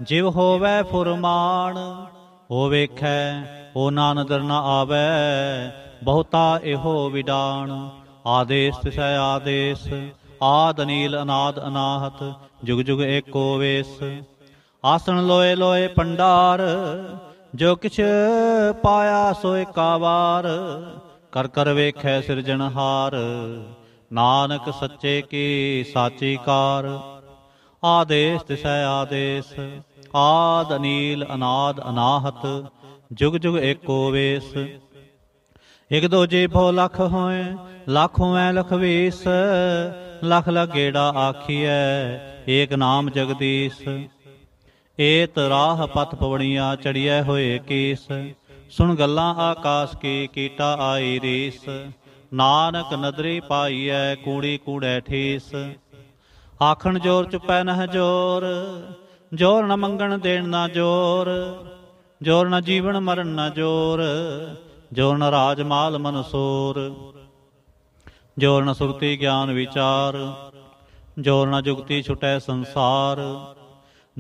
ਜਿਵ ਹੋਵੈ ਫੁਰਮਾਨ ਹੋ ਵੇਖੈ ਉਹ ਨਾਨਦਰ ਨ ਆਵੈ ਬਹੁਤਾ ਇਹੋ ਵਿਡਾਣ ਆਦੇਸ ਤਿਸ ਆਦੇਸ ਆਦ ਅਨੀਲ ਅਨਾਦ ਅਨਾਹਤ ਜੁਗ ਜੁਗ ਏਕੋ ਵੇਸ ਆਸਣ ਲੋਏ ਲੋਏ ਪੰਡਾਰ ਜੋ ਕਿਛ ਪਾਇਆ ਸੋ ਏਕਾਵਾਰ ਕਰ ਕਰ ਵੇਖੈ ਸਿਰਜਣਹਾਰ ਨਾਨਕ ਸੱਚੇ ਕੀ ਸਾਚੀ ਕਾਰ ਆਦੇਸ ਤਿਸੈ ਆਦੇਸ ਆਦ ਅਨੀਲ ਅਨਾਦ ਅਨਾਹਤ ਜੁਗ ਜੁਗ ਏਕੋ ਵੇਸ ਇਕ ਦੋਜੇ ਭੋ ਲਖ ਹੋਏ ਲੱਖ ਐ ਲਖ ਵੇਸ ਲਖ ਲਗੇੜਾ ਆਖੀਐ ਏਕ ਨਾਮ ਜਗਦੀਸ਼ ਏਤ ਰਾਹ ਪਤ ਪਵਣੀਆਂ ਚੜਿਐ ਹੋਏ ਕੇਸ ਸੁਣ ਗੱਲਾਂ ਆਕਾਸ਼ ਕੀ ਕੀਟਾ ਆਈ ਰੀਸ ਨਾਨਕ ਨਦਰੀ ਪਾਈਐ ਕੂੜੀ ਕੂੜੈ ਠੇਸ ਆਖਣ ਜੋਰ ਚੁਪੈ ਨਹ ਜੋਰ ਜੋਰ ਨ ਮੰਗਣ ਦੇਣ ਨਾ ਜੋਰ ਜੋਰ ਨ ਜੀਵਨ ਮਰਨ ਨਾ ਜੋਰ ਜੋਰ ਨ ਰਾਜ ਮਾਲ ਮਨਸੂਰ ਜੋਰ ਨ ਸੁਰਤੀ ਗਿਆਨ ਵਿਚਾਰ ਜੋਰ ਨ ਜੁਗਤੀ ਛੁਟੈ ਸੰਸਾਰ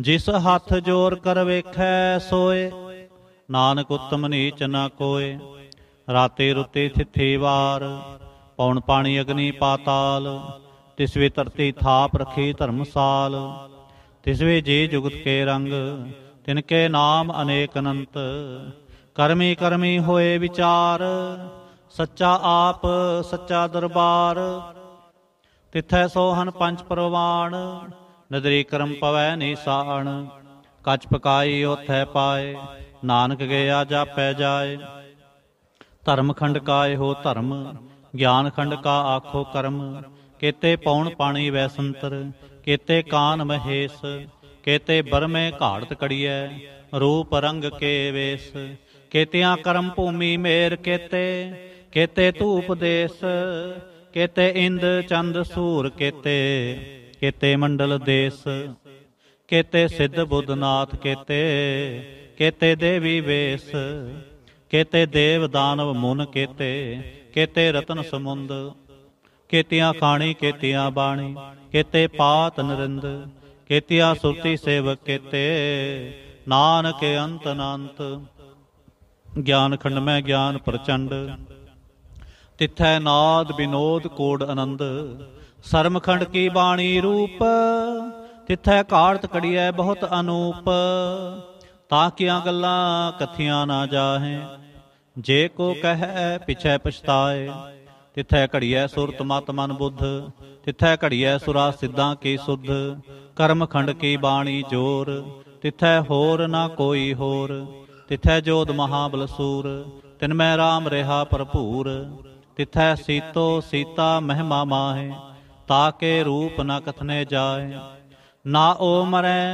ਜਿਸ ਹੱਥ ਜੋਰ ਕਰ ਵੇਖੈ ਸੋਏ ਨਾਨਕ ਉਤਮ ਨੀਚ ਨਾ ਕੋਏ ਰਾਤੇ ਰੁਤੇ ਥਿੱਥੇ ਵਾਰ ਪੌਣ ਪਾਣੀ ਅਗਨੀ ਪਾਤਾਲ ਤਿਸ ਵੇ ਧਰਤੀ ਥਾਪ ਰਖੇ ਧਰਮਸਾਲ ਤਿਸ ਵੇ ਜੇ ਜੁਗਤ ਕੇ ਰੰਗ ਤਿਨ ਕੇ ਨਾਮ ਅਨੇਕ ਅਨੰਤ ਕਰਮੀ ਕਰਮੀ ਹੋਏ ਵਿਚਾਰ ਸੱਚਾ ਆਪ ਸੱਚਾ ਦਰਬਾਰ ਤਿਥੈ ਸੋਹਨ ਪੰਜ ਪਰਵਾਣ ਨਦਰੀ ਕਰਮ ਪਵੈ ਨੀਸਾਣ ਕਚ ਪਕਾਈ ਉਥੈ ਪਾਏ ਨਾਨਕ ਗਿਆ ਜਾਪੈ ਜਾਏ ਧਰਮ ਖੰਡ ਕਾ ਹੋ ਧਰਮ ਗਿਆਨ ਖੰਡ ਕਾ ਆਖੋ ਕਰਮ ਕੇਤੇ ਪੌਣ ਪਾਣੀ ਵੈਸੰਤਰ ਕੇਤੇ ਕਾਨ ਮਹੇਸ਼ ਕੇਤੇ ਬਰਮੇ ਘਾੜਤ ਕੜੀਐ ਰੂਪ ਰੰਗ ਕੇ ਵੇਸ ਕੇਤਿਆਂ ਕਰਮ ਭੂਮੀ ਮੇਰ ਕੇਤੇ ਕੇਤੇ ਧੂਪ ਦੇਸ ਕੇਤੇ ਇੰਦ ਚੰਦ ਸੂਰ ਕੇਤੇ ਕੇਤੇ ਮੰਡਲ ਦੇਸ ਕੀਤੇ ਸਿੱਧ ਬੁੱਧਨਾਥ ਕੀਤੇ ਕੀਤੇ ਦੇਵੀ ਵੇਸ ਕੀਤੇ ਦੇਵ ਦਾਨਵ ਮੁਨ ਕੀਤੇ ਕੀਤੇ ਰਤਨ ਸਮੁੰਦ ਕੀਤਿਆਂ ਖਾਣੀ ਕੀਤਿਆਂ ਬਾਣੀ ਕੀਤੇ ਪਾਤ ਨਰਿੰਦ ਕੀਤਿਆਂ ਸੁਰਤੀ ਸੇਵਕ ਕੀਤੇ ਨਾਨਕ ਅੰਤ ਅਨੰਤ ਗਿਆਨ ਖੰਡ ਮੈਂ ਗਿਆਨ ਪ੍ਰਚੰਡ ਤਿਥੈ ਨਾਦ ਵਿਨੋਦ ਕੋੜ ਆਨੰਦ ਸਰਮਖੰਡ ਕੀ ਬਾਣੀ ਰੂਪ ਤਿਥੈ ਕਾਰਤ ਕੜੀਐ ਬਹੁਤ ਅਨੂਪ ਤਾਂ ਕਿਆ ਗੱਲਾਂ ਕਥੀਆਂ ਨਾ ਜਾਹੇ ਜੇ ਕੋ ਕਹੈ ਪਿਛੈ ਪਛਤਾਏ ਤਿਥੈ ਘੜੀਐ ਸੁਰਤ ਮਤ ਮਨ ਬੁੱਧ ਤਿਥੈ ਘੜੀਐ ਸੁਰਾ ਸਿੱਧਾਂ ਕੀ ਸੁਧ ਕਰਮਖੰਡ ਕੀ ਬਾਣੀ ਜੋਰ ਤਿਥੈ ਹੋਰ ਨਾ ਕੋਈ ਹੋਰ ਤਿਥੈ ਜੋਦ ਮਹਾਬਲ ਸੂਰ ਤਿਨ ਮੈਂ ਰਾਮ ਰਹਾ ਭਰਪੂਰ ਤਿਥੈ ਸੀਤੋ ਸੀਤਾ ਮਹਿਮਾ ਮਾਹੇ ਤਾਕੇ ਰੂਪ ਨ ਕਥਨੇ ਜਾਏ ਨਾ ਓ ਮਰੈ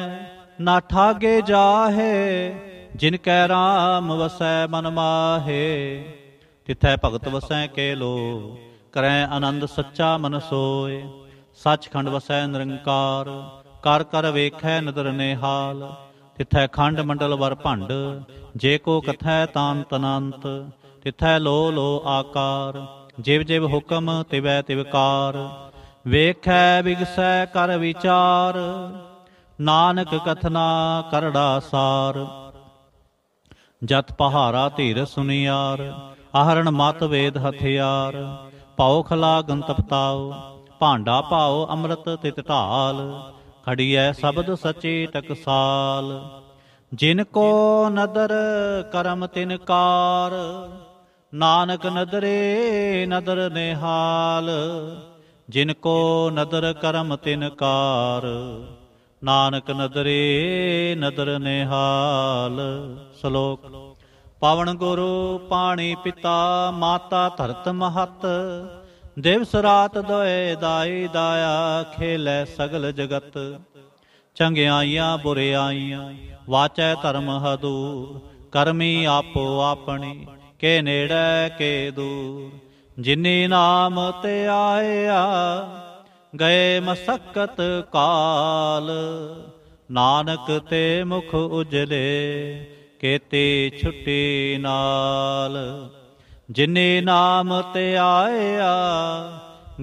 ਨਾ ਠਾਗੇ ਜਾਹੇ ਜਿਨ ਕੈ ਰਾਮ ਵਸੈ ਮਨ ਮਾਹੇ ਤਿਥੈ ਭਗਤ ਵਸੈ ਕੇ ਲੋ ਕਰੈ ਆਨੰਦ ਸੱਚਾ ਮਨ ਸੋਏ ਸੱਚਖੰਡ ਵਸੈ ਨਿਰੰਕਾਰ ਕਰ ਕਰ ਵੇਖੈ ਨਦਰ ਨਿਹਾਲ ਤਿਥੈ ਖੰਡ ਮੰਡਲ ਵਰ ਭੰਡ ਜੇ ਕੋ ਕਥੈ ਤਾਨ ਤਨੰਤ ਤਿਥੈ ਲੋ ਲੋ ਆਕਾਰ ਜਿਵ ਜਿਵ ਹੁਕਮ ਤਿਵੈ ਤਿਵਕਾਰ ਵੇਖੈ ਵਿਗਸੈ ਕਰ ਵਿਚਾਰ ਨਾਨਕ ਕਥਨਾ ਕਰੜਾ ਸਾਰ ਜਤ ਪਹਾਰਾ ਧੀਰ ਸੁਨਿਆਰ ਆਹਰਣ ਮਤ ਵੇਦ ਹਥਿਆਰ ਪਾਉ ਖਲਾ ਗੰਤਪਤਾਉ ਭਾਂਡਾ ਪਾਉ ਅੰਮ੍ਰਿਤ ਤਿਤ ਢਾਲ ਖੜੀਐ ਸ਼ਬਦ ਸਚੇ ਟਕਸਾਲ ਜਿਨ ਕੋ ਨਦਰ ਕਰਮ ਤਿਨ ਕਾਰ ਨਾਨਕ ਨਦਰੇ ਨਦਰ ਨਿਹਾਲ ਜਿਨ ਕੋ ਨਦਰ ਕਰਮ ਤਿਨ ਕਾਰ ਨਾਨਕ ਨਦਰੇ ਨਦਰ ਨਿਹਾਲ ਸ਼ਲੋਕ ਪਾਵਨ ਗੁਰੂ ਪਾਣੀ ਪਿਤਾ ਮਾਤਾ ਧਰਤ ਮਹਤ ਦਿਵਸ ਰਾਤ ਦੋਏ ਦਾਈ ਦਾਇਆ ਖੇਲੇ ਸਗਲ ਜਗਤ ਚੰਗਿਆਈਆਂ ਬੁਰਿਆਈਆਂ ਵਾਚੈ ਧਰਮ ਹਦੂ ਕਰਮੀ ਆਪੋ ਆਪਣੀ ਕੇ ਨੇੜੇ ਕੇ ਦੂਰ ਜਿਨੇ ਨਾਮ ਤੇ ਆਇਆ ਗਏ ਮਸਕਤ ਕਾਲ ਨਾਨਕ ਤੇ ਮੁਖ ਉਜਲੇ ਕੇਤੇ ਛੁੱਟੀ ਨਾਲ ਜਿਨੇ ਨਾਮ ਤੇ ਆਇਆ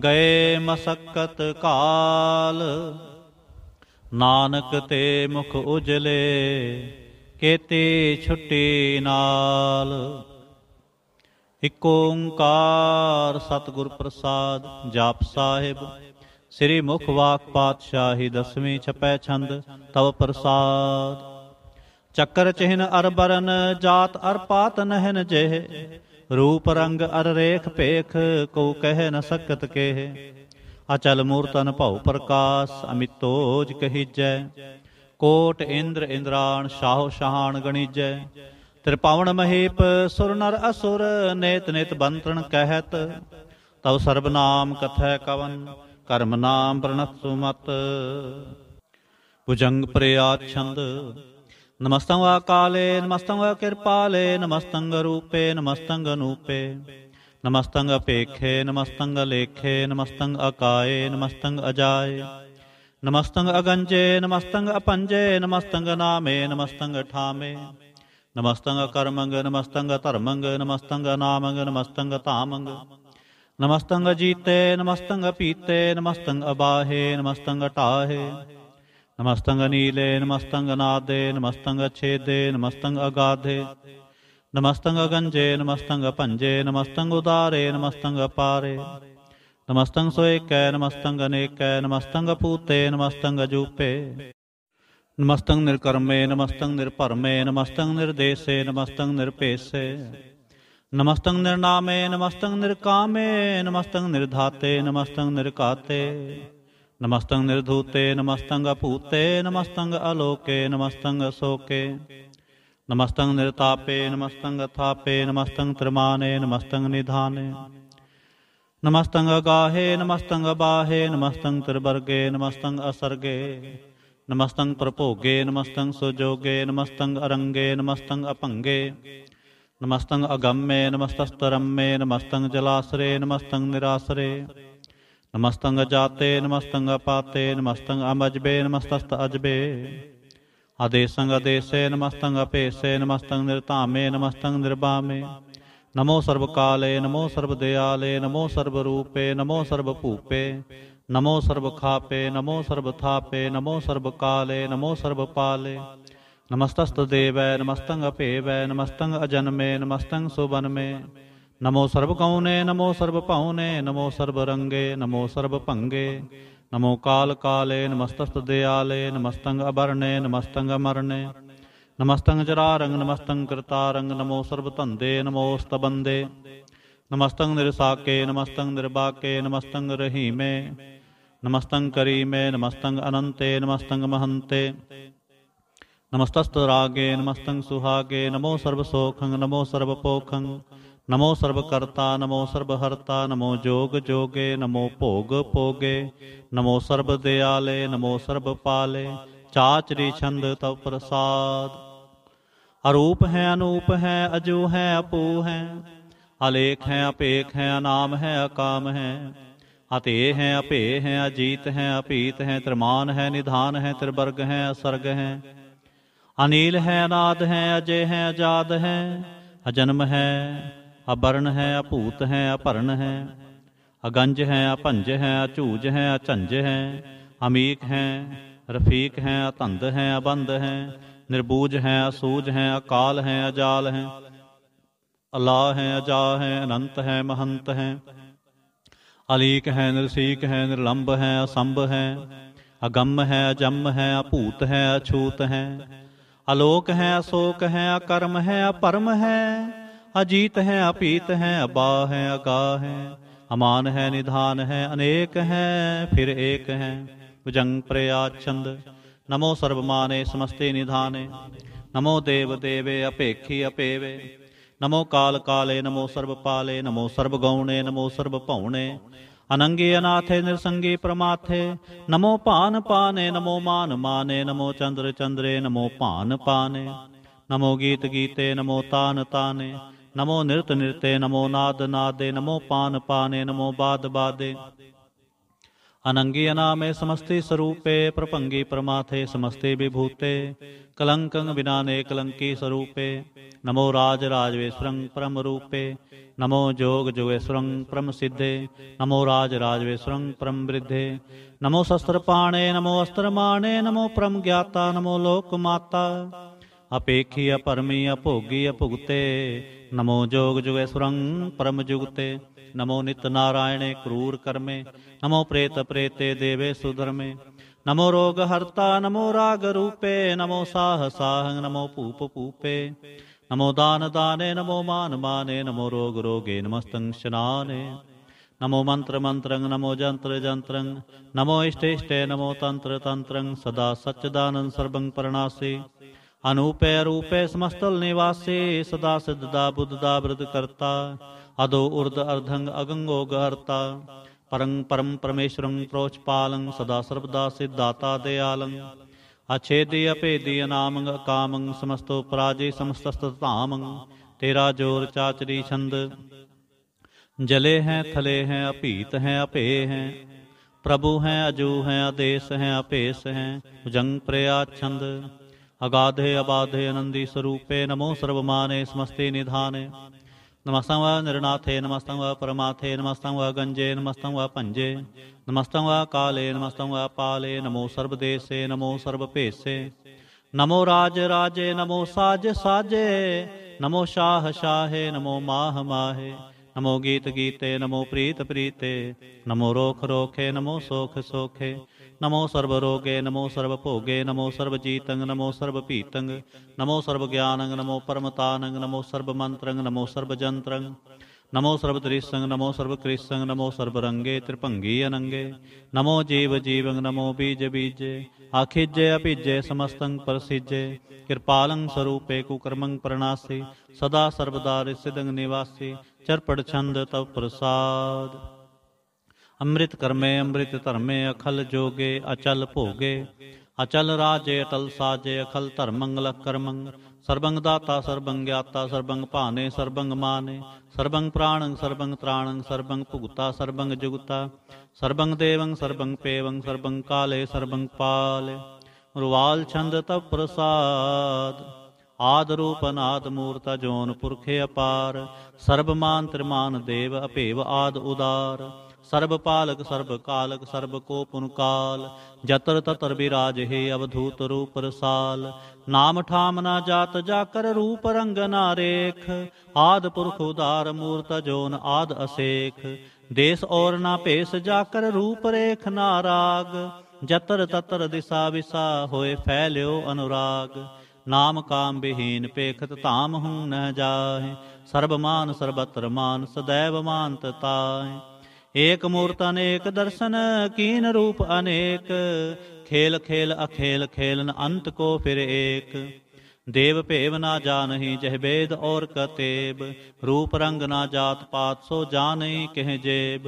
ਗਏ ਮਸਕਤ ਕਾਲ ਨਾਨਕ ਤੇ ਮੁਖ ਉਜਲੇ ਕੇਤੇ ਛੁੱਟੀ ਨਾਲ ਇਕ ਓੰਕਾਰ ਸਤਿਗੁਰ ਪ੍ਰਸਾਦ ਜਾਪ ਸਾਹਿਬ ਸ੍ਰੀ ਮੁਖ ਵਾਕ ਪਾਤਸ਼ਾਹੀ ਦਸਵੇਂ ਛਪੈ ਛੰਦ ਤਵ ਪ੍ਰਸਾਦ ਚੱਕਰ ਚਿਹਨ ਅਰ ਬਰਨ ਜਾਤ ਅਰ ਪਾਤ ਨਹਿਨ ਜਿਹ ਰੂਪ ਰੰਗ ਅਰ ਰੇਖ ਪੇਖ ਕੋ ਕਹਿ ਨ ਸਕਤ ਕੇ ਅਚਲ ਮੂਰਤਨ ਭਉ ਪ੍ਰਕਾਸ਼ ਅਮਿਤੋਜ ਕਹੀਜੈ ਕੋਟ ਇੰਦਰ ਇੰਦਰਾਣ ਸ਼ਾਹੋ ਸ਼ਾਹਣ ਗਣੀਜੈ ਤ੍ਰਿਪਾਵਨ ਮਹੀਪ ਸੁਰ ਨਰ ਅਸੁਰ ਨੇਤ ਨੇਤ ਬੰਤਨ ਕਹਿਤ ਤਉ ਸਰਬਨਾਮ ਕਥੈ ਕਵਨ ਕਰਮ ਨਾਮ ਪ੍ਰਣਤੁ ਮਤ ਭੁਜੰਗ ਪ੍ਰਿਆ ਛੰਦ ਨਮਸਤੰ ਆਕਾਲੇ ਨਮਸਤੰ ਕਿਰਪਾਲੇ ਨਮਸਤੰ ਰੂਪੇ ਨਮਸਤੰ ਅਨੂਪੇ ਨਮਸਤੰ ਅਪੇਖੇ ਨਮਸਤੰ ਲੇਖੇ ਨਮਸਤੰ ਅਕਾਏ ਨਮਸਤੰ ਅਜਾਏ ਨਮਸਤੰ ਅਗੰਜੇ ਨਮਸਤੰ ਅਪੰਜੇ ਨਮਸਤੰ ਨਾਮੇ ਨਮਸਤੰ ਠਾਮੇ ਨਮਸਤੰਗ ਕਰਮੰਗ ਨਮਸਤੰਗ ਧਰਮੰਗ ਨਮਸਤੰਗ ਨਾਮੰਗ ਨਮਸਤੰਗ ਧਾਮੰਗ ਨਮਸਤੰਗ ਜੀਤੇ ਨਮਸਤੰਗ ਪੀਤੇ ਨਮਸਤੰਗ ਅਬਾਹੇ ਨਮਸਤੰਗ ਟਾਹੇ ਨਮਸਤੰਗ ਨੀਲੇ ਨਮਸਤੰਗ ਨਾਦੇ ਨਮਸਤੰਗ ਛੇਦੇ ਨਮਸਤੰਗ ਅਗਾਧੇ ਨਮਸਤੰਗ ਗੰਜੇ ਨਮਸਤੰਗ ਪੰਜੇ ਨਮਸਤੰਗ ਉਦਾਰੇ ਨਮਸਤੰਗ ਪਾਰੇ ਨਮਸਤੰਗ ਸੋਏ ਕੈ ਨਮਸਤੰਗ ਕੈ ਨਮਸਤੰਗ ਪੂਤੇ ਨਮਸਤੰਗ ਜੂਪੇ ਨਮਸਤੰ ਨਿਰਕਰਮੇ ਨਮਸਤੰ ਨਿਰਭਰਮੇ ਨਮਸਤੰ ਨਿਰਦੇਸੇ ਨਮਸਤੰ ਨਿਰਪੇਸੇ ਨਮਸਤੰ ਨਿਰਨਾਮੇ ਨਮਸਤੰ ਨਿਰਕਾਮੇ ਨਮਸਤੰ ਨਿਰਧਾਤੇ ਨਮਸਤੰ ਨਿਰਕਾਤੇ ਨਮਸਤੰ ਨਿਰਧੂਤੇ ਨਮਸਤੰ ਅਭੂਤੇ ਨਮਸਤੰ ਅਲੋਕੇ ਨਮਸਤੰ ਅਸੋਕੇ ਨਮਸਤੰ ਨਿਰਤਾਪੇ ਨਮਸਤੰ ਅਥਾਪੇ ਨਮਸਤੰ ਤ੍ਰਮਾਨੇ ਨਮਸਤੰ ਨਿਧਾਨੇ ਨਮਸਤੰ ਅਗਾਹੇ ਨਮਸਤੰ ਬਾਹੇ ਨਮਸਤੰ ਤ੍ਰਿਵਰਗੇ ਨਮਸਤੰ ਅਸਰਗੇ ਨਮਸਤੰ ਪ੍ਰਭੋਗੇ ਨਮਸਤੰ ਸੁਜੋਗੇ ਨਮਸਤੰ ਅਰੰਗੇ ਨਮਸਤੰ ਅਭੰਗੇ ਨਮਸਤੰ ਅਗੰਮੇ ਨਮਸਤਸਤਰੰਮੇ ਨਮਸਤੰ ਜਲਾਸਰੇ ਨਮਸਤੰ ਨਿਰਾਸਰੇ ਨਮਸਤੰ ਜਾਤੇ ਨਮਸਤੰ ਅਪਾਤੇ ਨਮਸਤੰ ਅਮਜਬੇ ਨਮਸਤਸਤ ਅਜਬੇ ਆਦੇਸੰ ਅਦੇਸੇ ਨਮਸਤੰ ਅਪੇਸੇ ਨਮਸਤੰ ਨਿਰਧਾਮੇ ਨਮਸਤੰ ਨਿਰਭਾਮੇ ਨਮੋ ਸਰਬ ਕਾਲੇ ਨਮੋ ਸਰਬ ਦਿਆਲੇ ਨਮੋ ਸਰਬ ਰੂਪੇ ਨਮੋ ਸਰਬ ਭੂਪੇ ਨਮੋ ਸਰਬ ਖਾਪੇ ਨਮੋ ਸਰਬ ਥਾਪੇ ਨਮੋ ਸਰਬ ਕਾਲੇ ਨਮੋ ਸਰਬ ਪਾਲੇ ਨਮਸਤਸਤ ਦੇਵੈ ਨਮਸਤੰ ਅਭੇਵੈ ਨਮਸਤੰ ਅਜਨਮੇ ਨਮਸਤੰ ਸੁਬਨਮੇ ਨਮੋ ਸਰਬ ਕਉਨੇ ਨਮੋ ਸਰਬ ਭਾਉਨੇ ਨਮੋ ਸਰਬ ਰੰਗੇ ਨਮੋ ਸਰਬ ਭੰਗੇ ਨਮੋ ਕਾਲ ਕਾਲੇ ਨਮਸਤਸਤ ਦਿਆਲੇ ਨਮਸਤੰ ਅਬਰਨੇ ਨਮਸਤੰ ਅਮਰਨੇ ਨਮਸਤੰ ਜਰਾਰੰਗ ਨਮਸਤੰ ਕਰਤਾਰੰਗ ਨਮੋ ਸਰਬ ਧੰਦੇ ਨਮੋ ਸਤਬੰਦੇ ਨਮਸਤੰ ਨਿਰਸਾਕੇ ਨਮਸਤੰ ਨਿਰਬਾਕੇ ਨਮਸਤੰ ਰਹੀਮੇ ਨਮਸਤੰ ਕਰੀਮੇ ਨਮਸਤੰ ਅਨੰਤੇ ਨਮਸਤੰ ਮਹੰਤੇ ਨਮਸਤਸਤ ਰਾਗੇ ਨਮਸਤੰ ਸੁਹਾਗੇ ਨਮੋ ਸਰਬ ਸੋਖੰ ਨਮੋ ਸਰਬ ਪੋਖੰ ਨਮੋ ਸਰਬ ਕਰਤਾ ਨਮੋ ਸਰਬ ਹਰਤਾ ਨਮੋ ਜੋਗ ਜੋਗੇ ਨਮੋ ਭੋਗ ਭੋਗੇ ਨਮੋ ਸਰਬ ਦਿਆਲੇ ਨਮੋ ਸਰਬ ਪਾਲੇ ਚਾਚਰੀ ਛੰਦ ਤਉ ਪ੍ਰਸਾਦ ਅਰੂਪ ਹੈ ਅਨੂਪ ਹੈ ਅਜੂ ਹੈ ਅਪੂ ਹੈ ਅਲੇਖ ਹੈ ਅਪੇਖ ਹੈ ਨਾਮ ਹੈ ਅਕਾਮ ਹੈ ਅਤੇ ਹੈ ਅਪੇ ਹੈ ਅਜੀਤ ਹੈ ਅਪੀਤ ਹੈ ਤਰਮਾਨ ਹੈ ਨਿਧਾਨ ਹੈ ਤਿਰਬਰਗ ਹੈ ਅਸਰਗ ਹੈ ਅਨੀਲ ਹੈ ਅਨਾਦ ਹੈ ਅਜੇ ਹੈ ਆਜਾਦ ਹੈ ਅਜਨਮ ਹੈ ਅਬਰਨ ਹੈ ਅਭੂਤ ਹੈ ਅਪਰਨ ਹੈ ਅਗੰਜ ਹੈ ਅਪੰਜ ਹੈ ਅਚੂਜ ਹੈ ਅਚੰਜ ਹੈ ਅਮੀਕ ਹੈ ਰਫੀਕ ਹੈ ਅਤੰਦ ਹੈ ਅਬੰਦ ਹੈ ਨਿਰਬੂਜ ਹੈ ਅਸੂਜ ਹੈ ਅਕਾਲ ਹੈ ਅਜਾਲ ਹੈ ਅਲਾ ਹੈ ਅਜਾ ਹੈ ਅਨੰਤ ਹੈ ਮਹੰਤ ਹੈ अलीक है निरसीक है निर्लंब है असंभ है अगम है अजम है अभूत है अछूत है अलोक है अशोक है अकर्म है अपरम है अजीत है अपीत है अबा है अगा है अमान है निधान है अनेक है फिर एक है भुजंग प्रयाज छंद नमो सर्वमाने समस्ते निधाने नमो देव देवे अपेखी अपेवे ਨਮੋ ਕਾਲ ਕਾਲੇ ਨਮੋ ਸਰਬ ਪਾਲੇ ਨਮੋ ਸਰਬ ਗਉਣੇ ਨਮੋ ਸਰਬ ਭਉਣੇ ਅਨੰਗੇ ਅਨਾਥੇ ਨਿਰਸੰਗੇ ਪ੍ਰਮਾਥੇ ਨਮੋ ਭਾਨ ਪਾਨੇ ਨਮੋ ਮਾਨ ਮਾਨੇ ਨਮੋ ਚੰਦਰ ਚੰਦਰੇ ਨਮੋ ਭਾਨ ਪਾਨੇ ਨਮੋ ਗੀਤ ਗੀਤੇ ਨਮੋ ਤਾਨ ਤਾਨੇ ਨਮੋ ਨਿਰਤ ਨਿਰਤੇ ਨਮੋ ਨਾਦ ਨਾਦੇ ਨਮੋ ਪਾਨ ਪਾਨੇ ਨਮੋ ਬਾਦ ਬਾਦੇ अनंगी अनामे समस्ते स्वरूपे प्रपंगी प्रमाथे समस्ते विभूते कलंक विनाने कलंकी स्वरूपे नमो राज राजवेश्वरं परम रूपे नमो जोग जोगेश्वरं परम सिद्धे नमो राज राजवेश्वरं परम वृद्धे नमो शस्त्रपाणे नमो अस्त्रमाणे नमो परम ज्ञाता नमो लोकमाता अपेक्षी अपरमी अभोगी अभुगते नमो जोग जुगेश्वरं परम जुगते नमो नित नारायणे क्रूर कर्मे नमो प्रेत प्रेते देवे सुधर्मे नमो रोग हरता नमो राग रूपे नमो साह साह नमो पूप पूपे नमो दान दाने नमो मान माने नमो रोग रोगे नमस्तं शनाने नमो मंत्र मंत्रं नमो जंत्र जंत्रं नमो इष्टे इष्टे नमो तंत्र तंत्रं सदा सच्चिदानंद सर्वं परणासि अनूपे रूपे समस्तल निवासी सदा सिद्धदा बुद्धदा वृद करता अदो उर्द अर्धंग अगंगो गर्ता परं परम परमेश्वरं प्रोचपालं सदा सर्वदा सिद्धाता दयालं अछेदी अपेदीय अनामंग कामंग समस्तो पराजय समस्तस्तामंग तेरा जोर चाचरी छंद जले हैं थले हैं अपीत हैं अपे हैं प्रभु हैं अजू हैं अदेश हैं अपेश हैं उजंग प्रया छंद अगाधे अबाधे अनंदी स्वरूपे नमो सर्वमाने समस्ते निधाने ਨਮਸਤੰ ਵਾ ਨਿਰਨਾਥੇ ਨਮਸਤੰ ਵਾ ਪਰਮਾਥੇ ਨਮਸਤੰ ਵਾ ਗੰਜੇ ਨਮਸਤੰ ਵਾ ਭੰਜੇ ਨਮਸਤੰ ਵਾ ਕਾਲੇ ਨਮਸਤੰ ਵਾ ਪਾਲੇ ਨਮੋ ਸਰਬ ਦੇਸੇ ਨਮੋ ਸਰਬ ਭੇਸੇ ਨਮੋ ਰਾਜ ਰਾਜੇ ਨਮੋ ਸਾਜ ਸਾਜੇ ਨਮੋ ਸ਼ਾਹ ਸ਼ਾਹੇ ਨਮੋ ਮਾਹ ਮਾਹੇ ਨਮੋ ਗੀਤ ਗੀਤੇ ਨਮੋ ਪ੍ਰੀਤ ਪ੍ਰੀਤੇ ਨਮੋ ਰੋਖ ਰੋਖੇ ਨਮੋ ਸੋਖ ਸੋਖੇ ਨਮੋ ਸਰਬ ਰੋਗੇ ਨਮੋ ਸਰਬ ਭੋਗੇ ਨਮੋ ਸਰਬ ਜੀਤੰਗ ਨਮੋ ਸਰਬ ਭੀਤੰਗ ਨਮੋ ਸਰਬ ਗਿਆਨੰਗ ਨਮੋ ਪਰਮਤਾਨੰਗ ਨਮੋ ਸਰਬ ਮੰਤਰੰਗ ਨਮੋ ਸਰਬ ਜੰਤਰੰਗ ਨਮੋ ਸਰਬ ਤ੍ਰਿਸੰਗ ਨਮੋ ਸਰਬ ਕ੍ਰਿਸੰਗ ਨਮੋ ਸਰਬ ਰੰਗੇ ਤ੍ਰਿਭੰਗੀ ਅਨੰਗੇ ਨਮੋ ਜੀਵ ਜੀਵੰਗ ਨਮੋ ਬੀਜ ਬੀਜੇ ਆਖਿਜੇ ਅਭਿਜੇ ਸਮਸਤੰ ਪਰਸਿਜੇ ਕਿਰਪਾਲੰ ਸਰੂਪੇ ਕੁਕਰਮੰ ਪ੍ਰਣਾਸੀ ਸਦਾ ਸਰਬਦਾਰਿ ਰਿਸਿਦੰ ਨਿਵਾਸੀ ਚਰਪੜ ਛੰਦ ਤਵ ਪ੍ਰਸਾਦ ਅੰਮ੍ਰਿਤ ਕਰਮੇ ਅੰਮ੍ਰਿਤ ਧਰਮੇ ਅਖਲ ਜੋਗੇ ਅਚਲ ਭੋਗੇ ਅਚਲ ਰਾਜੇ ਅਤਲ ਸਾਜੇ ਅਖਲ ਧਰਮ ਮੰਗਲ ਕਰਮੰ ਸਰਬੰਗ ਦਾਤਾ ਸਰਬੰਗ ਗਿਆਤਾ ਸਰਬੰਗ ਭਾਨੇ ਸਰਬੰਗ ਮਾਨੇ ਸਰਬੰਗ ਪ੍ਰਾਣੰ ਸਰਬੰਗ ਤ੍ਰਾਣੰ ਸਰਬੰਗ ਭੁਗਤਾ ਸਰਬੰਗ ਜੁਗਤਾ ਸਰਬੰਗ ਦੇਵੰ ਸਰਬੰਗ ਪੇਵੰ ਸਰਬੰਗ ਕਾਲੇ ਸਰਬੰਗ ਪਾਲੇ ਰੁਵਾਲ ਛੰਦ ਤਵ ਪ੍ਰਸਾਦ ਆਦ ਰੂਪ ਅਨਾਦ ਮੂਰਤ ਜੋਨ ਪੁਰਖੇ ਅਪਾਰ ਸਰਬਮਾਨ ਤ੍ਰਿਮਾਨ ਦੇਵ ਅਭੇਵ ਆਦ ਉਦਾਰ ਸਰਬ ਪਾਲਕ ਸਰਬ ਕਾਲਕ ਸਰਬ ਕੋ ਪੁਨਕਾਲ ਜਤਰ ਤਤਰ ਬਿਰਾਜ ਹੈ ਅਵਧੂਤ ਰੂਪ ਰਸਾਲ ਨਾਮ ਠਾਮ ਨਾ ਜਾਤ ਜਾਕਰ ਰੂਪ ਰੰਗ ਨਾ ਰੇਖ ਆਦ ਪੁਰਖ ਉਦਾਰ ਮੂਰਤ ਜੋਨ ਆਦ ਅਸੇਖ ਦੇਸ ਔਰ ਨਾ ਭੇਸ ਜਾਕਰ ਰੂਪ ਰੇਖ ਨਾ ਰਾਗ ਜਤਰ ਤਤਰ ਦਿਸਾ ਵਿਸਾ ਹੋਏ ਫੈਲਿਓ ਅਨੁਰਾਗ ਨਾਮ ਕਾਮ ਬਿਹੀਨ ਪੇਖਤ ਧਾਮ ਹੂੰ ਨ ਜਾਹੇ ਸਰਬ ਮਾਨ ਸਰਬਤਰ ਮਾਨ ਸਦੈਵ ਮਾਨ ਤਤਾਏ ਏਕ ਮੂਰਤ ਅਨੇਕ ਦਰਸ਼ਨ ਕੀਨ ਰੂਪ ਅਨੇਕ ਖੇਲ ਖੇਲ ਅਖੇਲ ਖੇਲਨ ਅੰਤ ਕੋ ਫਿਰ ਏਕ ਦੇਵ ਭੇਵ ਨਾ ਜਾਣਹੀ ਜਹ ਬੇਦ ਔਰ ਕਤੇਬ ਰੂਪ ਰੰਗ ਨਾ ਜਾਤ ਪਾਤ ਸੋ ਜਾਣਹੀ ਕਹਿ ਜੇਬ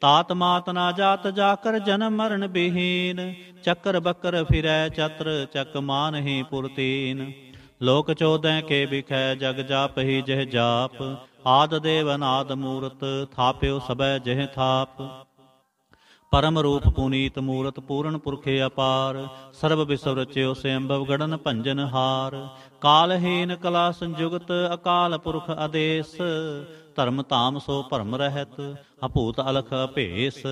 ਤਾਤ ਮਾਤ ਨਾ ਜਾਤ ਜਾਕਰ ਜਨਮ ਮਰਨ ਬਿਹੀਨ ਚੱਕਰ ਬੱਕਰ ਫਿਰੈ ਚਤਰ ਚੱਕ ਮਾਨਹੀ ਪੁਰਤੀਨ ਲੋਕ ਚੋਦੈ ਕੇ ਬਿਖੈ ਜਗ ਜਾਪਹੀ ਜਹ ਜਾਪ ਆਦ ਦੇਵ ਅਨਾਦ ਮੂਰਤ ਥਾਪਿਓ ਸਬੈ ਜਹ ਥਾਪ ਪਰਮ ਰੂਪ ਪੁਨੀਤ ਮੂਰਤ ਪੂਰਨ ਪੁਰਖੇ ਅਪਾਰ ਸਰਬ ਵਿਸਵ ਰਚਿਓ ਸੈਂਭਵ ਗੜਨ ਭੰਜਨ ਹਾਰ ਕਾਲਹੀਨ ਕਲਾ ਸੰਜੁਗਤ ਅਕਾਲ ਪੁਰਖ ਅਦੇਸ ਧਰਮ ਧਾਮ ਸੋ ਭਰਮ ਰਹਿਤ ਅਭੂਤ ਅਲਖ ਭੇਸ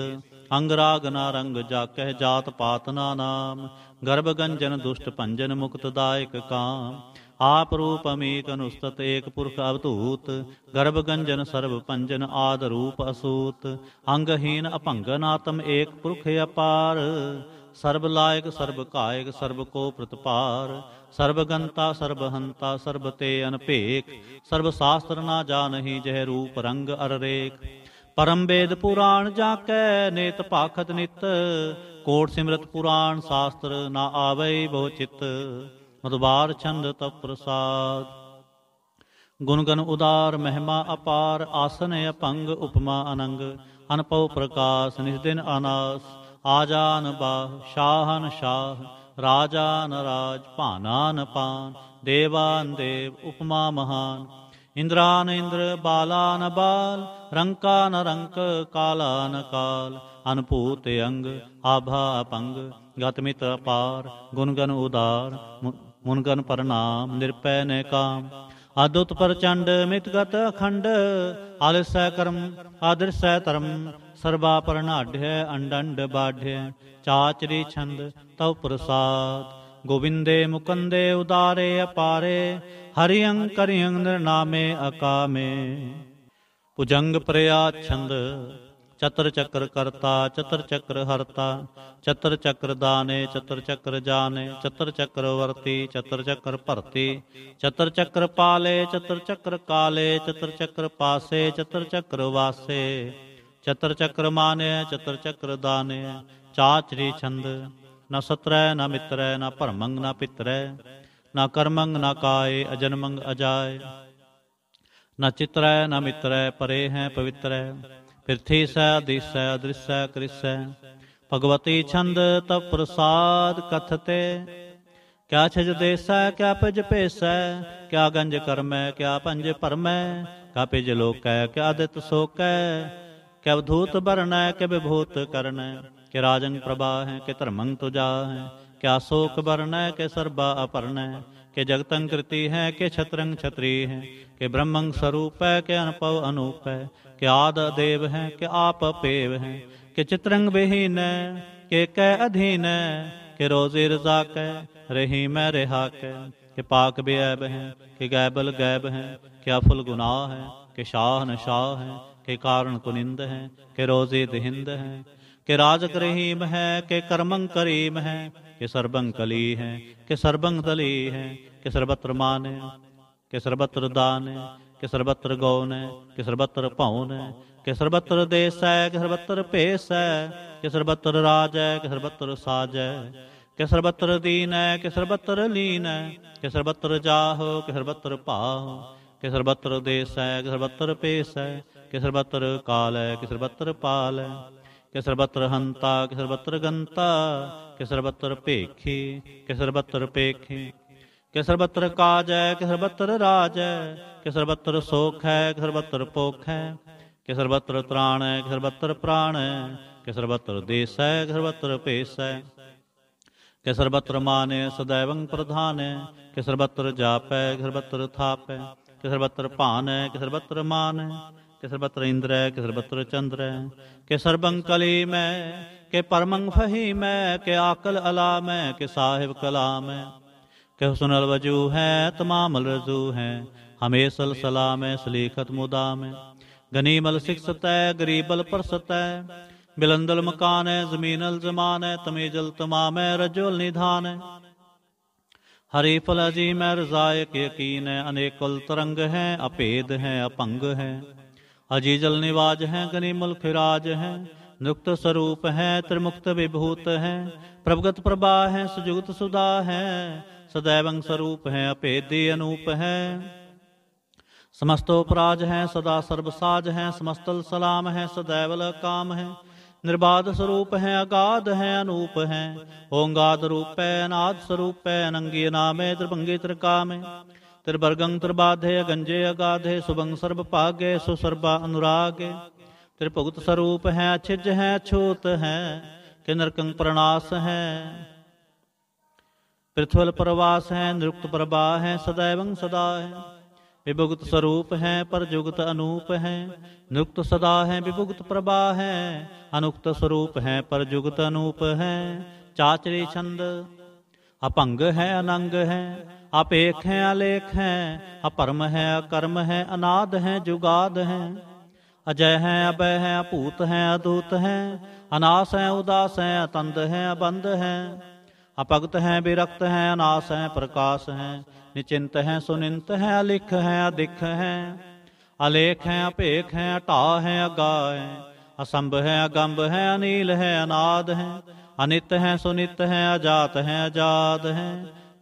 ਅੰਗ ਰਾਗ ਨਾ ਰੰਗ ਜਾ ਜਾਤ ਪਾਤ ਨਾ ਨਾਮ ਗਰਭ ਗੰਜਨ ਦੁਸ਼ਟ ਭੰਜਨ ਮੁਕਤ ਦਾਇਕ ਕਾਮ ਆਪ ਰੂਪ ਅਮੇਕ ਅਨੁਸਤਤ ਏਕ ਪੁਰਖ ਅਵਧੂਤ ਗਰਭ ਗੰਜਨ ਸਰਬ ਪੰਜਨ ਆਦ ਰੂਪ ਅਸੂਤ ਅੰਗਹੀਨ ਅਭੰਗਨ ਆਤਮ ਏਕ ਪੁਰਖ ਅਪਾਰ ਸਰਬ ਲਾਇਕ ਸਰਬ ਕਾਇਕ ਸਰਬ ਕੋ ਪ੍ਰਤਪਾਰ ਸਰਬ ਗੰਤਾ ਸਰਬ ਹੰਤਾ ਸਰਬ ਤੇ ਅਨਭੇਕ ਸਰਬ ਸਾਸਤਰ ਨਾ ਜਾਣਹੀ ਜਹ ਰੂਪ ਰੰਗ ਅਰ ਰੇਖ ਪਰਮ ਵੇਦ ਪੁਰਾਣ ਜਾਕੈ ਨੇਤ ਭਾਖਤ ਨਿਤ ਕੋਟ ਸਿਮਰਤ ਪੁਰਾਣ ਸਾਸਤਰ ਨਾ ਆਵੇ ਬੋ ਚਿਤ ਮਦਵਾਰ ਚੰਦ ਤਪ ਪ੍ਰਸਾਦ ਗੁਣਗਨ ਉਦਾਰ ਮਹਿਮਾ ਅਪਾਰ ਆਸਨ ਅਪੰਗ ਉਪਮਾ ਅਨੰਗ ਅਨਪਉ ਪ੍ਰਕਾਸ਼ ਨਿਸ ਦਿਨ ਅਨਾਸ ਆਜਾਨ ਬਾਹ ਸ਼ਾਹਨ ਸ਼ਾਹ ਰਾਜਾਨ ਰਾਜ ਭਾਨਾਨ ਪਾਨ ਦੇਵਾਨ ਦੇਵ ਉਪਮਾ ਮਹਾਨ ਇੰਦਰਾਨ ਇੰਦਰ ਬਾਲਾਨ ਬਾਲ ਰੰਕਾਨ ਰੰਕ ਕਾਲਾਨ ਕਾਲ ਅਨਪੂਤ ਅੰਗ ਆਭਾ ਅਪੰਗ ਗਤਮਿਤ ਅਪਾਰ ਗੁਣਗਨ ਉਦਾਰ ਮਨ ਮੁਨਗਨ ਪਰਨਾਮ ਨਿਰਪੈ ਨੈ ਕਾਮ ਆਦੁਤ ਪਰਚੰਡ ਮਿਤਗਤ ਅਖੰਡ ਅਲਸੈ ਕਰਮ ਆਦਰਸੈ ਧਰਮ ਸਰਬਾ ਪਰਨਾਢਯ ਅੰਡੰਡ ਬਾਢਯ ਚਾਚਰੀ ਛੰਦ ਤਉ ਪ੍ਰਸਾਦ ਗੋਬਿੰਦੇ ਮੁਕੰਦੇ ਉਦਾਰੇ ਅਪਾਰੇ ਹਰਿਯੰ ਕਰਿਯੰ ਨਿਰਨਾਮੇ ਅਕਾਮੇ ਪੁਜੰਗ ਪ੍ਰਯਾ ਛੰਦ ਚਤਰ ਚੱਕਰ ਕਰਤਾ ਚਤਰ ਚੱਕਰ ਹਰਤਾ ਚਤਰ ਚੱਕਰ ਦਾਨੇ ਚਤਰ ਚੱਕਰ ਜਾਣੇ ਚਤਰ ਚੱਕਰ ਵਰਤੀ ਚਤਰ ਚੱਕਰ ਭਰਤੀ ਚਤਰ ਚੱਕਰ ਪਾਲੇ ਚਤਰ ਚੱਕਰ ਕਾਲੇ ਚਤਰ ਚੱਕਰ ਪਾਸੇ ਚਤਰ ਚੱਕਰ ਵਾਸੇ ਚਤਰ ਚੱਕਰ ਮਾਨੇ ਚਤਰ ਚੱਕਰ ਦਾਨੇ ਚਾਚਰੀ ਛੰਦ ਨਾ ਸਤਰੈ ਨਾ ਮਿਤਰੈ ਨਾ ਭਰਮੰਗ ਨਾ ਪਿਤਰੈ ਨਾ ਕਰਮੰਗ ਨਾ ਕਾਏ ਅਜਨਮੰਗ ਅਜਾਏ ਨਾ ਚਿਤਰੈ ਨਾ ਮਿਤਰੈ ਪਰੇ ਹੈ ਪਵਿੱਤਰੈ पृथ्वी स दिश दृश्य कृष्य भगवती छंद तब प्रसाद कथते क्या छज देश क्या पिज पेश क्या गंज कर्म क्या पंज परम क्या पिज लोक क्या दित शोक क्या धूत वर्ण के विभूत करण के राजन प्रभा है के धर्मंग तुजा है क्या शोक वर्ण के सर्वा अपर्ण के जगतंग कृति है के छत्रंग छत्री है के ब्रह्मंग स्वरूप है के अनुपव अनूप है के आद देव हैं के आप पेव हैं के चित्रंग विहीन के कह अधीन के रोजी रजा के रही मैं रिहा के के पाक बेऐब हैं के गैबल गैब हैं के अफुल गुनाह हैं के शाह न शाह हैं के कारण कुनिंद हैं के रोजे दहिंद हैं के राजक रहीम है के कर्मंग करीम है के सर्बंग कली है के सर्बंग दली है के सर्वत्र माने के सर्वत्र दान है कि सर्वत्र गौन है कि सर्वत्र पौन है कि सर्वत्र देश है कि सर्वत्र पेश है कि सर्वत्र राज है कि सर्वत्र साज है कि सर्वत्र दीन है कि सर्वत्र लीन है कि सर्वत्र जाहो कि सर्वत्र पाहो कि सर्वत्र देश है कि सर्वत्र पेश है कि सर्वत्र काल है कि सर्वत्र पाल है कि सर्वत्र हंता कि सर्वत्र गंता कि सर्वत्र पेखी कि सर्वत्र पेखी कि सर्वत्र काज है कि सर्वत्र राज है कि सर्वत्र सुख है कि सर्वत्र पोख है कि सर्वत्र त्राण है कि सर्वत्र प्राण है कि सर्वत्र देश है कि सर्वत्र पेश है कि सर्वत्र मान है सदैव प्रधान है कि सर्वत्र जाप है कि सर्वत्र थाप है कि बत्र पान है कि सर्वत्र मान है कि सर्वत्र इंद्र है कि सर्वत्र चंद्र है कि सर्वं कलीम है कि परमं फहीम है के आकल अलाम है के साहिब कलाम है कह सुनल वजू है तमाम रजू है हमे सल सलाम सलीखत मुदाम गनीमल सिख सतह गरीबल पर है बिलंदल मकान है जमीनल जमान है तमीजल तमाम है निधान है हरीफल अजीम रजायक यकीन है अनेकल तरंग है अपेद है अपंग है अजीजल निवाज है गनीमल खिराज है नुक्त स्वरूप है त्रिमुक्त विभूत है प्रभगत प्रभा है सुजुगत सुधा है सदैव स्वरूप है अपेदे अनूप है समस्तोपराज है सदा सर्वसाज है समस्तल सलाम है सदैव काम है निर्बाध स्वरूप है अगाध है अनूप है ओंगाद रूप है अनाद स्वरूप है अनंगी नाम है त्रिभंगी त्रिकाम है त्रिवर्गं त्रिबाधे अगंजे अगाधे सुभंग सर्व पागे सुसर्वा अनुराग त्रिभुगत स्वरूप है अछिज है अछूत है किनरकंग प्रणास है पृथ्वल परवास है निरुक्त प्रवाह है सदैवं सदा है विभुक्त स्वरूप है पर जुगत अनूप है नुक्त सदा है विभुक्त प्रवाह है अनुक्त स्वरूप है पर जुगत अनूप है चाचरे छंद अपंग है अनंग है अपेख है अलेख है अपर्म है अकर्म है अनाद है जुगाद है अजय है अभय है अपूत है अदूत है अनास है उदास है अतंद है अबंध है अपगत हैं विरक्त हैं अनास हैं प्रकाश हैं निचिंत हैं सुनिंत हैं अलिख हैं अधिक हैं अलेख हैं अपेख हैं अटा हैं अगा हैं असंब हैं अगम्ब हैं अनिल हैं अनाद हैं अनित हैं सुनित हैं अजात हैं अजाद हैं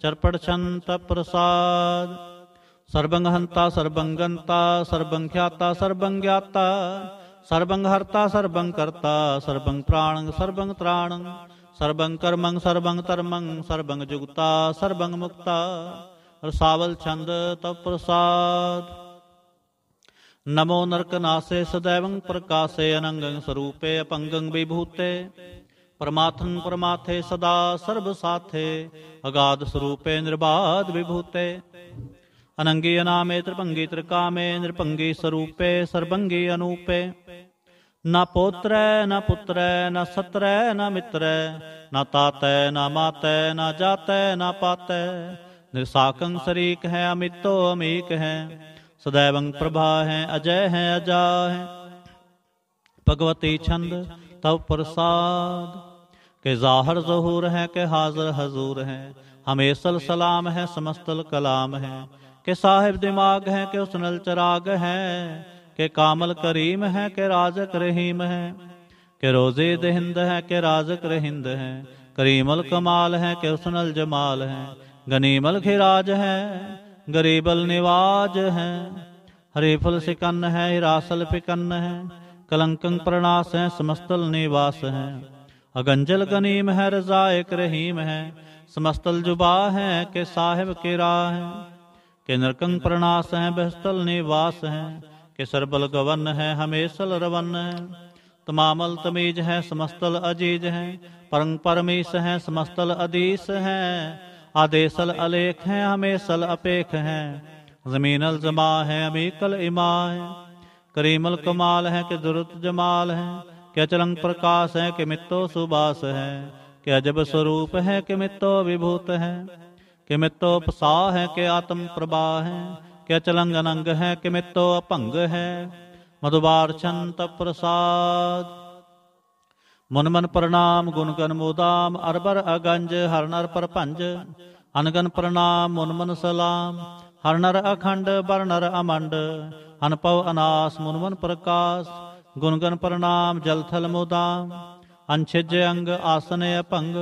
चरपट छंत प्रसाद सर्वंग हंता सर्वंगंता सर्वंख्याता सर्वंज्ञाता सर्वंग सर्वंकर्ता सर्वंग प्राण सर्वंग त्राण ਸਰਬੰ ਕਰਮੰ ਸਰਬੰ ਧਰਮੰ ਸਰਬੰ ਜੁਗਤਾ ਸਰਬੰ ਮੁਕਤਾ ਰਸਾਵਲ ਛੰਦ ਤਪ ਪ੍ਰਸਾਦ ਨਮੋ ਨਰਕ ਨਾਸੇ ਸਦੈਵੰ ਪ੍ਰਕਾਸੇ ਅਨੰਗੰ ਸਰੂਪੇ ਅਪੰਗੰ ਵਿਭੂਤੇ ਪਰਮਾਥੰ ਪਰਮਾਥੇ ਸਦਾ ਸਰਬ ਸਾਥੇ ਅਗਾਦ ਸਰੂਪੇ ਨਿਰਬਾਦ ਵਿਭੂਤੇ ਅਨੰਗੀ ਅਨਾਮੇ ਤ੍ਰਿਭੰਗੀ ਤ੍ਰਕਾਮੇ ਨਿਰਭੰਗੀ ਸਰੂਪੇ ਸਰਬੰਗੀ ਅਨੂਪੇ न पोत्र न पुत्र न सत्र न मित्र न तात न मात न जात न पात निरसाकं शरीक है अमितो अमीक है सदैव प्रभा है अजय है अजा है भगवती छंद तव प्रसाद के जाहर जहूर है के हाजर हजूर है हमेशल सलाम है समस्तल कलाम है के साहिब दिमाग है के उसनल चराग है के कामल करीम है के राजक रहीम है के रोजे दहिंद है के राजक रहिंद है करीमल कमाल है कि उसनल जमाल है गनीमल खिराज है गरीबल निवाज है हरीफल सिकन है हिरासल पिकन है कलंक प्रणास है समस्तल निवास है अगंजल गनीम है एक रहीम है समस्तल जुबा है के साहिब के राह है के नरकंग प्रणास है बहस्तल निवास है के सरबल गवन है हमेशल रवन है तमामल तमीज है समस्तल अजीज है परम परमेश है समस्तल अदीस है आदेशल अलेख है हमेशल अपेख है जमीनल जमा है अमीकल इमा है करीमल कमाल है कि दुरुत जमाल है के चरंग प्रकाश है कि मित्तो सुबास है के अजब स्वरूप है कि मित्तो विभूत है के मित्तो उपसा है के आत्म प्रभा है ਕਿ ਚਲੰਗ ਅਨੰਗ ਹੈ ਮਿੱਤੋ ਅਭੰਗ ਹੈ ਮਦਵਾਰ ਚੰਤ ਪ੍ਰਸਾਦ ਮਨ ਮਨ ਪ੍ਰਣਾਮ ਗੁਣ ਗਨ ਮੋਦਾਮ ਅਰਬਰ ਅਗੰਜ ਹਰ ਨਰ ਪਰਪੰਜ ਅਨਗਨ ਪ੍ਰਣਾਮ ਮਨ ਮਨ ਸਲਾਮ ਹਰ ਨਰ ਅਖੰਡ ਬਰ ਨਰ ਅਮੰਡ ਅਨਪਵ ਅਨਾਸ ਮਨ ਮਨ ਪ੍ਰਕਾਸ਼ ਗੁਣ ਗਨ ਪ੍ਰਣਾਮ ਜਲ ਥਲ ਮੋਦਾਮ ਅੰਛਜ ਅੰਗ ਆਸਨ ਅਭੰਗ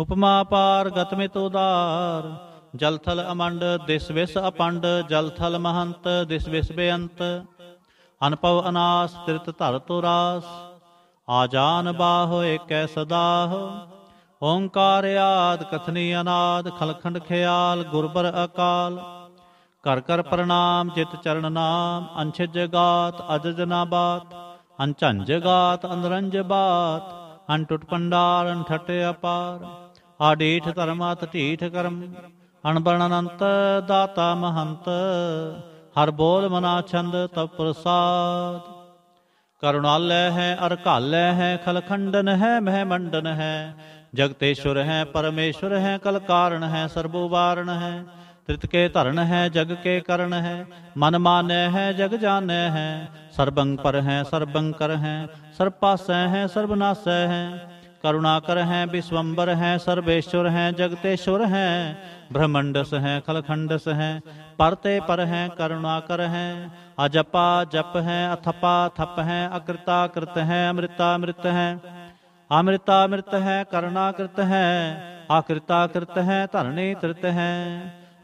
ਉਪਮਾ ਪਾਰ ਗਤਮਿਤ ਉਦਾਰ ਜਲਥਲ ਅਮੰਡ ਦਿਸ ਵਿਸ ਅਪੰਡ ਜਲਥਲ ਮਹੰਤ ਦਿਸ ਵਿਸ ਬੇਅੰਤ ਅਨਪਵ ਅਨਾਸ ਤ੍ਰਿਤ ਧਰ ਤੋ ਰਾਸ ਆਜਾਨ ਬਾਹ ਏਕੈ ਸਦਾਹ ਓੰਕਾਰ ਆਦ ਕਥਨੀ ਅਨਾਦ ਖਲਖੰਡ ਖਿਆਲ ਗੁਰਬਰ ਅਕਾਲ ਕਰ ਕਰ ਪ੍ਰਣਾਮ ਜਿਤ ਚਰਨ ਨਾਮ ਅੰਛਿ ਜਗਾਤ ਅਜਜ ਨਾ ਬਾਤ ਅਨਚੰ ਜਗਾਤ ਅੰਦਰੰਜ ਬਾਤ ਅਨਟੁਟ ਪੰਡਾਰ ਅਨਠਟ ਅਪਾਰ ਆਡੇਠ ਧਰਮਾਤ ਢੀਠ ਕਰਮ ਅਣਬਣ ਅਨੰਤ ਦਾਤਾ ਮਹੰਤ ਹਰ ਬੋਲ ਮਨਾ ਛੰਦ ਤਪ ਪ੍ਰਸਾਦ ਕਰੁਣਾਲੈ ਹੈ ਅਰਕਾਲੈ ਹੈ ਖਲਖੰਡਨ ਹੈ ਮਹਿ ਮੰਡਨ ਹੈ ਜਗਤੇਸ਼ਵਰ ਹੈ ਪਰਮੇਸ਼ਵਰ ਹੈ ਕਲ ਕਾਰਨ ਹੈ ਸਰਬੋ ਵਾਰਨ ਹੈ ਤ੍ਰਿਤ ਕੇ ਧਰਨ ਹੈ ਜਗ ਕੇ ਕਰਨ ਹੈ ਮਨ ਮਾਨੈ ਹੈ ਜਗ ਜਾਣੈ ਹੈ ਸਰਬੰਗ ਪਰ ਹੈ ਸਰਬੰਗ ਕਰ ਹੈ ਸਰਪਾਸੈ ਹੈ ਸਰਬਨਾਸੈ ਹੈ ਕਰੁਣਾ ਕਰ ਹੈ ਵਿਸਵੰਬਰ ਹੈ ਸਰਬੇਸ਼ਵਰ ਹੈ ਜਗਤੇਸ਼ਵਰ ਹੈ ब्रह्मंडस हैं खलखंडस हैं परते पर हैं करुणाकर हैं अजपा जप हैं अथपा थप हैं अकृता कृत हैं अमृतामृत हैं अमृत है करुणाकृत है आकृताकृत है तृत है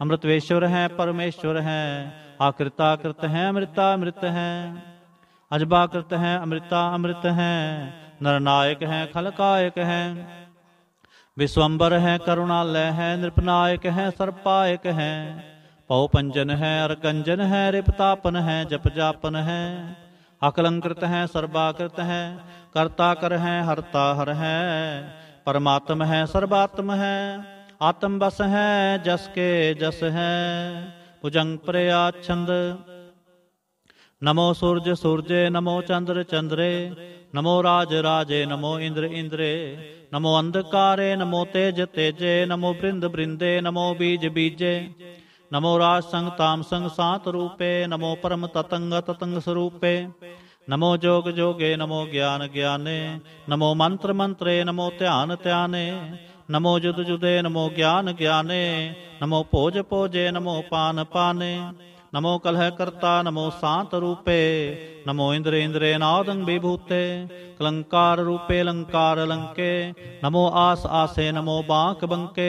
अमृतवेश्वर है परमेश्वर है आकृताकृत है अमृतामृत है अजबाकृत है अमृता अमृत है नरनायक है खलकायक है ਵਿਸਵੰਬਰ ਹੈ ਕਰੁਣਾ ਲੈ ਹੈ ਨਿਰਪਨਾਇਕ ਹੈ ਸਰਪਾਇਕ ਹੈ ਪਉ ਪੰਜਨ ਹੈ ਅਰਗੰਜਨ ਹੈ ਰਿਪਤਾਪਨ ਹੈ ਜਪ ਜਾਪਨ ਹੈ ਅਕਲੰਕ੍ਰਿਤ ਹੈ ਸਰਬਾਕ੍ਰਿਤ ਹੈ ਕਰਤਾ ਕਰ ਹੈ ਹਰਤਾ ਹਰ ਹੈ ਪਰਮਾਤਮ ਹੈ ਸਰਬਾਤਮ ਹੈ ਆਤਮ ਬਸ ਹੈ ਜਸ ਕੇ ਜਸ ਹੈ ਭੁਜੰਗ ਪ੍ਰਯਾਛੰਦ ਨਮੋ ਸੂਰਜ ਸੂਰਜੇ ਨਮੋ ਚੰਦਰ ਚੰਦਰੇ नमो राज राजे नमो इंद्र इंद्रे नमो अंधकारे नमो तेज तेजे नमो बृंद बृंदे नमो बीज बीजे नमो राज संग ताम संग सात रूपे नमो परम ततंग ततंग स्वरूपे नमो जोग जोगे नमो ज्ञान ज्ञाने नमो मंत्र मंत्रे नमो ध्यान ध्याने नमो जुद जुदे नमो ज्ञान ज्ञाने नमो भोज भोजे नमो पान पाने नमो कलह कर्ता नमो सांत रूपे नमो इंद्र इंद्रे नादंग विभूते कलंकार रूपे लंकार लंके नमो आस आसे नमो बांक बंके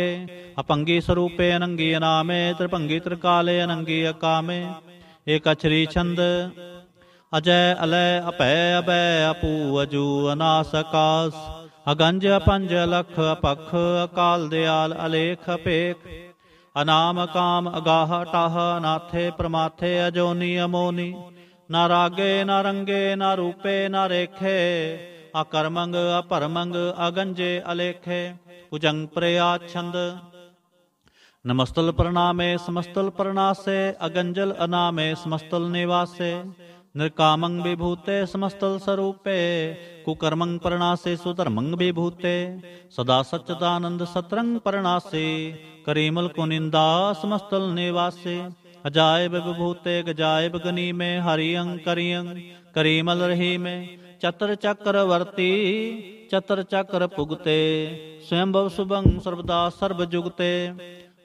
अपंगी स्वरूपे अनंगी अनामे त्रिपंगी त्रिकाले अनंगी अकामे एक अक्षरी छंद अजय अलय अपय अभय अपू अजू अनास अकाश अगंज अपंज लख अपख अकाल दयाल अलेख अपेख ਅਨਾਮ ਕਾਮ ਅਗਾਹ ਟਾਹ ਨਾਥੇ ਪ੍ਰਮਾਥੇ ਅਜੋਨੀ ਅਮੋਨੀ ਨਾ ਰਾਗੇ ਨਾ ਰੰਗੇ ਨਾ ਰੂਪੇ ਨਾ ਰੇਖੇ ਅਕਰਮੰਗ ਅਪਰਮੰਗ ਅਗੰਜੇ ਅਲੇਖੇ ਪੁਜੰਗ ਪ੍ਰਿਆ ਛੰਦ ਨਮਸਤਲ ਪ੍ਰਣਾਮੇ ਸਮਸਤਲ ਪ੍ਰਣਾਸੇ ਅਗੰਜਲ ਅਨਾਮੇ ਸਮਸਤਲ ਨਿਵਾਸੇ ਨਿਰਕਾਮੰ ਵਿਭੂਤੇ ਸਮਸਤਲ ਸਰੂਪੇ ਕੁਕਰਮੰ ਪਰਣਾਸੇ ਸੁਧਰਮੰ ਵਿਭੂਤੇ ਸਦਾ ਸਚਦਾਨੰਦ ਸਤਰੰ ਪਰਣਾਸੇ ਕਰੀਮਲ ਕੁਨਿੰਦਾ ਸਮਸਤਲ ਨਿਵਾਸੇ ਅਜਾਇਬ ਵਿਭੂਤੇ ਗਜਾਇਬ ਗਨੀਮੇ ਹਰੀਅੰ ਕਰੀਅੰ ਕਰੀਮਲ ਰਹੀਮੇ ਚਤਰ ਚੱਕਰ ਵਰਤੀ ਚਤਰ ਚੱਕਰ ਪੁਗਤੇ ਸਵੰਭਵ ਸੁਭੰ ਸਰਬਦਾ ਸਰਬ ਜੁਗਤੇ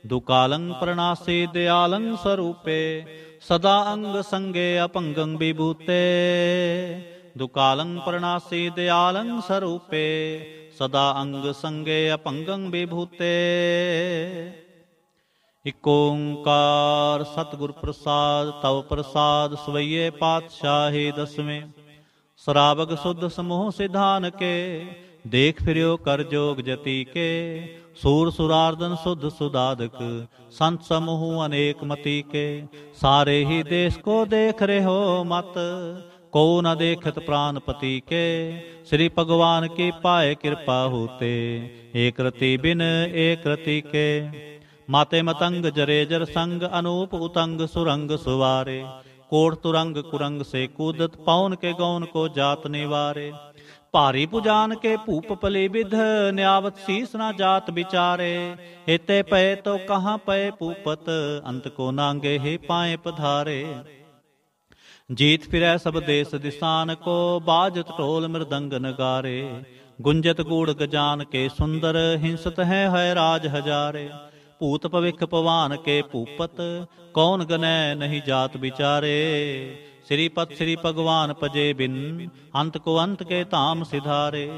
ਦੁਕਾਲੰ ਪ੍ਰਣਾਸੀ ਦਿਆਲੰ ਸਰੂਪੇ ਸਦਾ ਅੰਗ ਸੰਗੇ ਅਪੰਗੰ ਬਿਬੂਤੇ ਦੁਕਾਲੰ ਪ੍ਰਣਾਸੀ ਦਿਆਲੰ ਸਰੂਪੇ ਸਦਾ ਅੰਗ ਸੰਗੇ ਅਪੰਗੰ ਬਿਭੂਤੇ ਇਕ ਓੰਕਾਰ ਸਤਿਗੁਰ ਪ੍ਰਸਾਦ ਤਵ ਪ੍ਰਸਾਦ ਸਵਈਏ ਪਾਤਸ਼ਾਹੇ ਦਸਵੇਂ ਸਰਾਵਕ ਸੁਧ ਸਮੋਹ ਸਿਧਾਨ ਕੇ ਦੇਖ ਫਿਰਿਓ ਕਰ ਜੋਗ ਜਤੀ ਕੇ ਸੂਰ ਸੁਰਾਰਦਨ ਸੁਧ ਸੁਦਾਦਕ ਸੰਤ ਸਮੂਹ ਅਨੇਕ ਮਤੀ ਕੇ ਸਾਰੇ ਹੀ ਦੇਸ਼ ਕੋ ਦੇਖ ਰਹੋ ਮਤ ਕੋ ਨ ਦੇਖਤ ਪਤੀ ਕੇ ਸ੍ਰੀ ਭਗਵਾਨ ਕੀ ਪਾਏ ਕਿਰਪਾ ਹੋਤੇ ਏਕ ਰਤੀ ਬਿਨ ਏਕ ਰਤੀ ਕੇ ਮਾਤੇ ਮਤੰਗ ਜਰੇ ਜਰ ਸੰਗ ਅਨੂਪ ਉਤੰਗ ਸੁਰੰਗ ਸੁਵਾਰੇ ਕੋਟ ਤੁਰੰਗ ਕੁਰੰਗ ਸੇ ਕੂਦਤ ਪਾਉਨ ਕੇ ਗੌਨ ਕੋ ਜਾਤ ਨਿਵਾਰੇ ਭਾਰੀ ਪੁਜਾਨ ਕੇ ਭੂਪ ਪਲੇ ਵਿਧ ਨਿਆਵਤ ਸੀਸ ਨਾ ਜਾਤ ਵਿਚਾਰੇ ਹਿਤੇ ਪਏ ਤੋ ਕਹਾਂ ਪਏ ਭੂਪਤ ਅੰਤ ਕੋ ਨਾਂਗੇ ਹੀ ਪਾਏ ਪਧਾਰੇ ਜੀਤ ਫਿਰੈ ਸਭ ਦੇਸ ਦਿਸਾਨ ਕੋ ਬਾਜਤ ਢੋਲ ਮਿਰਦੰਗ ਨਗਾਰੇ ਗੁੰਜਤ ਗੂੜ ਗਜਾਨ ਕੇ ਸੁੰਦਰ ਹਿੰਸਤ ਹੈ ਹੈ ਰਾਜ ਹਜ਼ਾਰੇ ਭੂਤ ਭਵਿਖ ਭਵਾਨ ਕੇ ਭੂਪਤ ਕੌਣ ਗਨੈ ਨਹੀਂ ਜਾਤ ਵਿਚਾਰੇ ਸ੍ਰੀ ਪਤ ਸ੍ਰੀ ਭਗਵਾਨ ਪਜੇ ਬਿਨ ਅੰਤ ਕੋ ਅੰਤ ਕੇ ਧਾਮ ਸਿਧਾਰੇ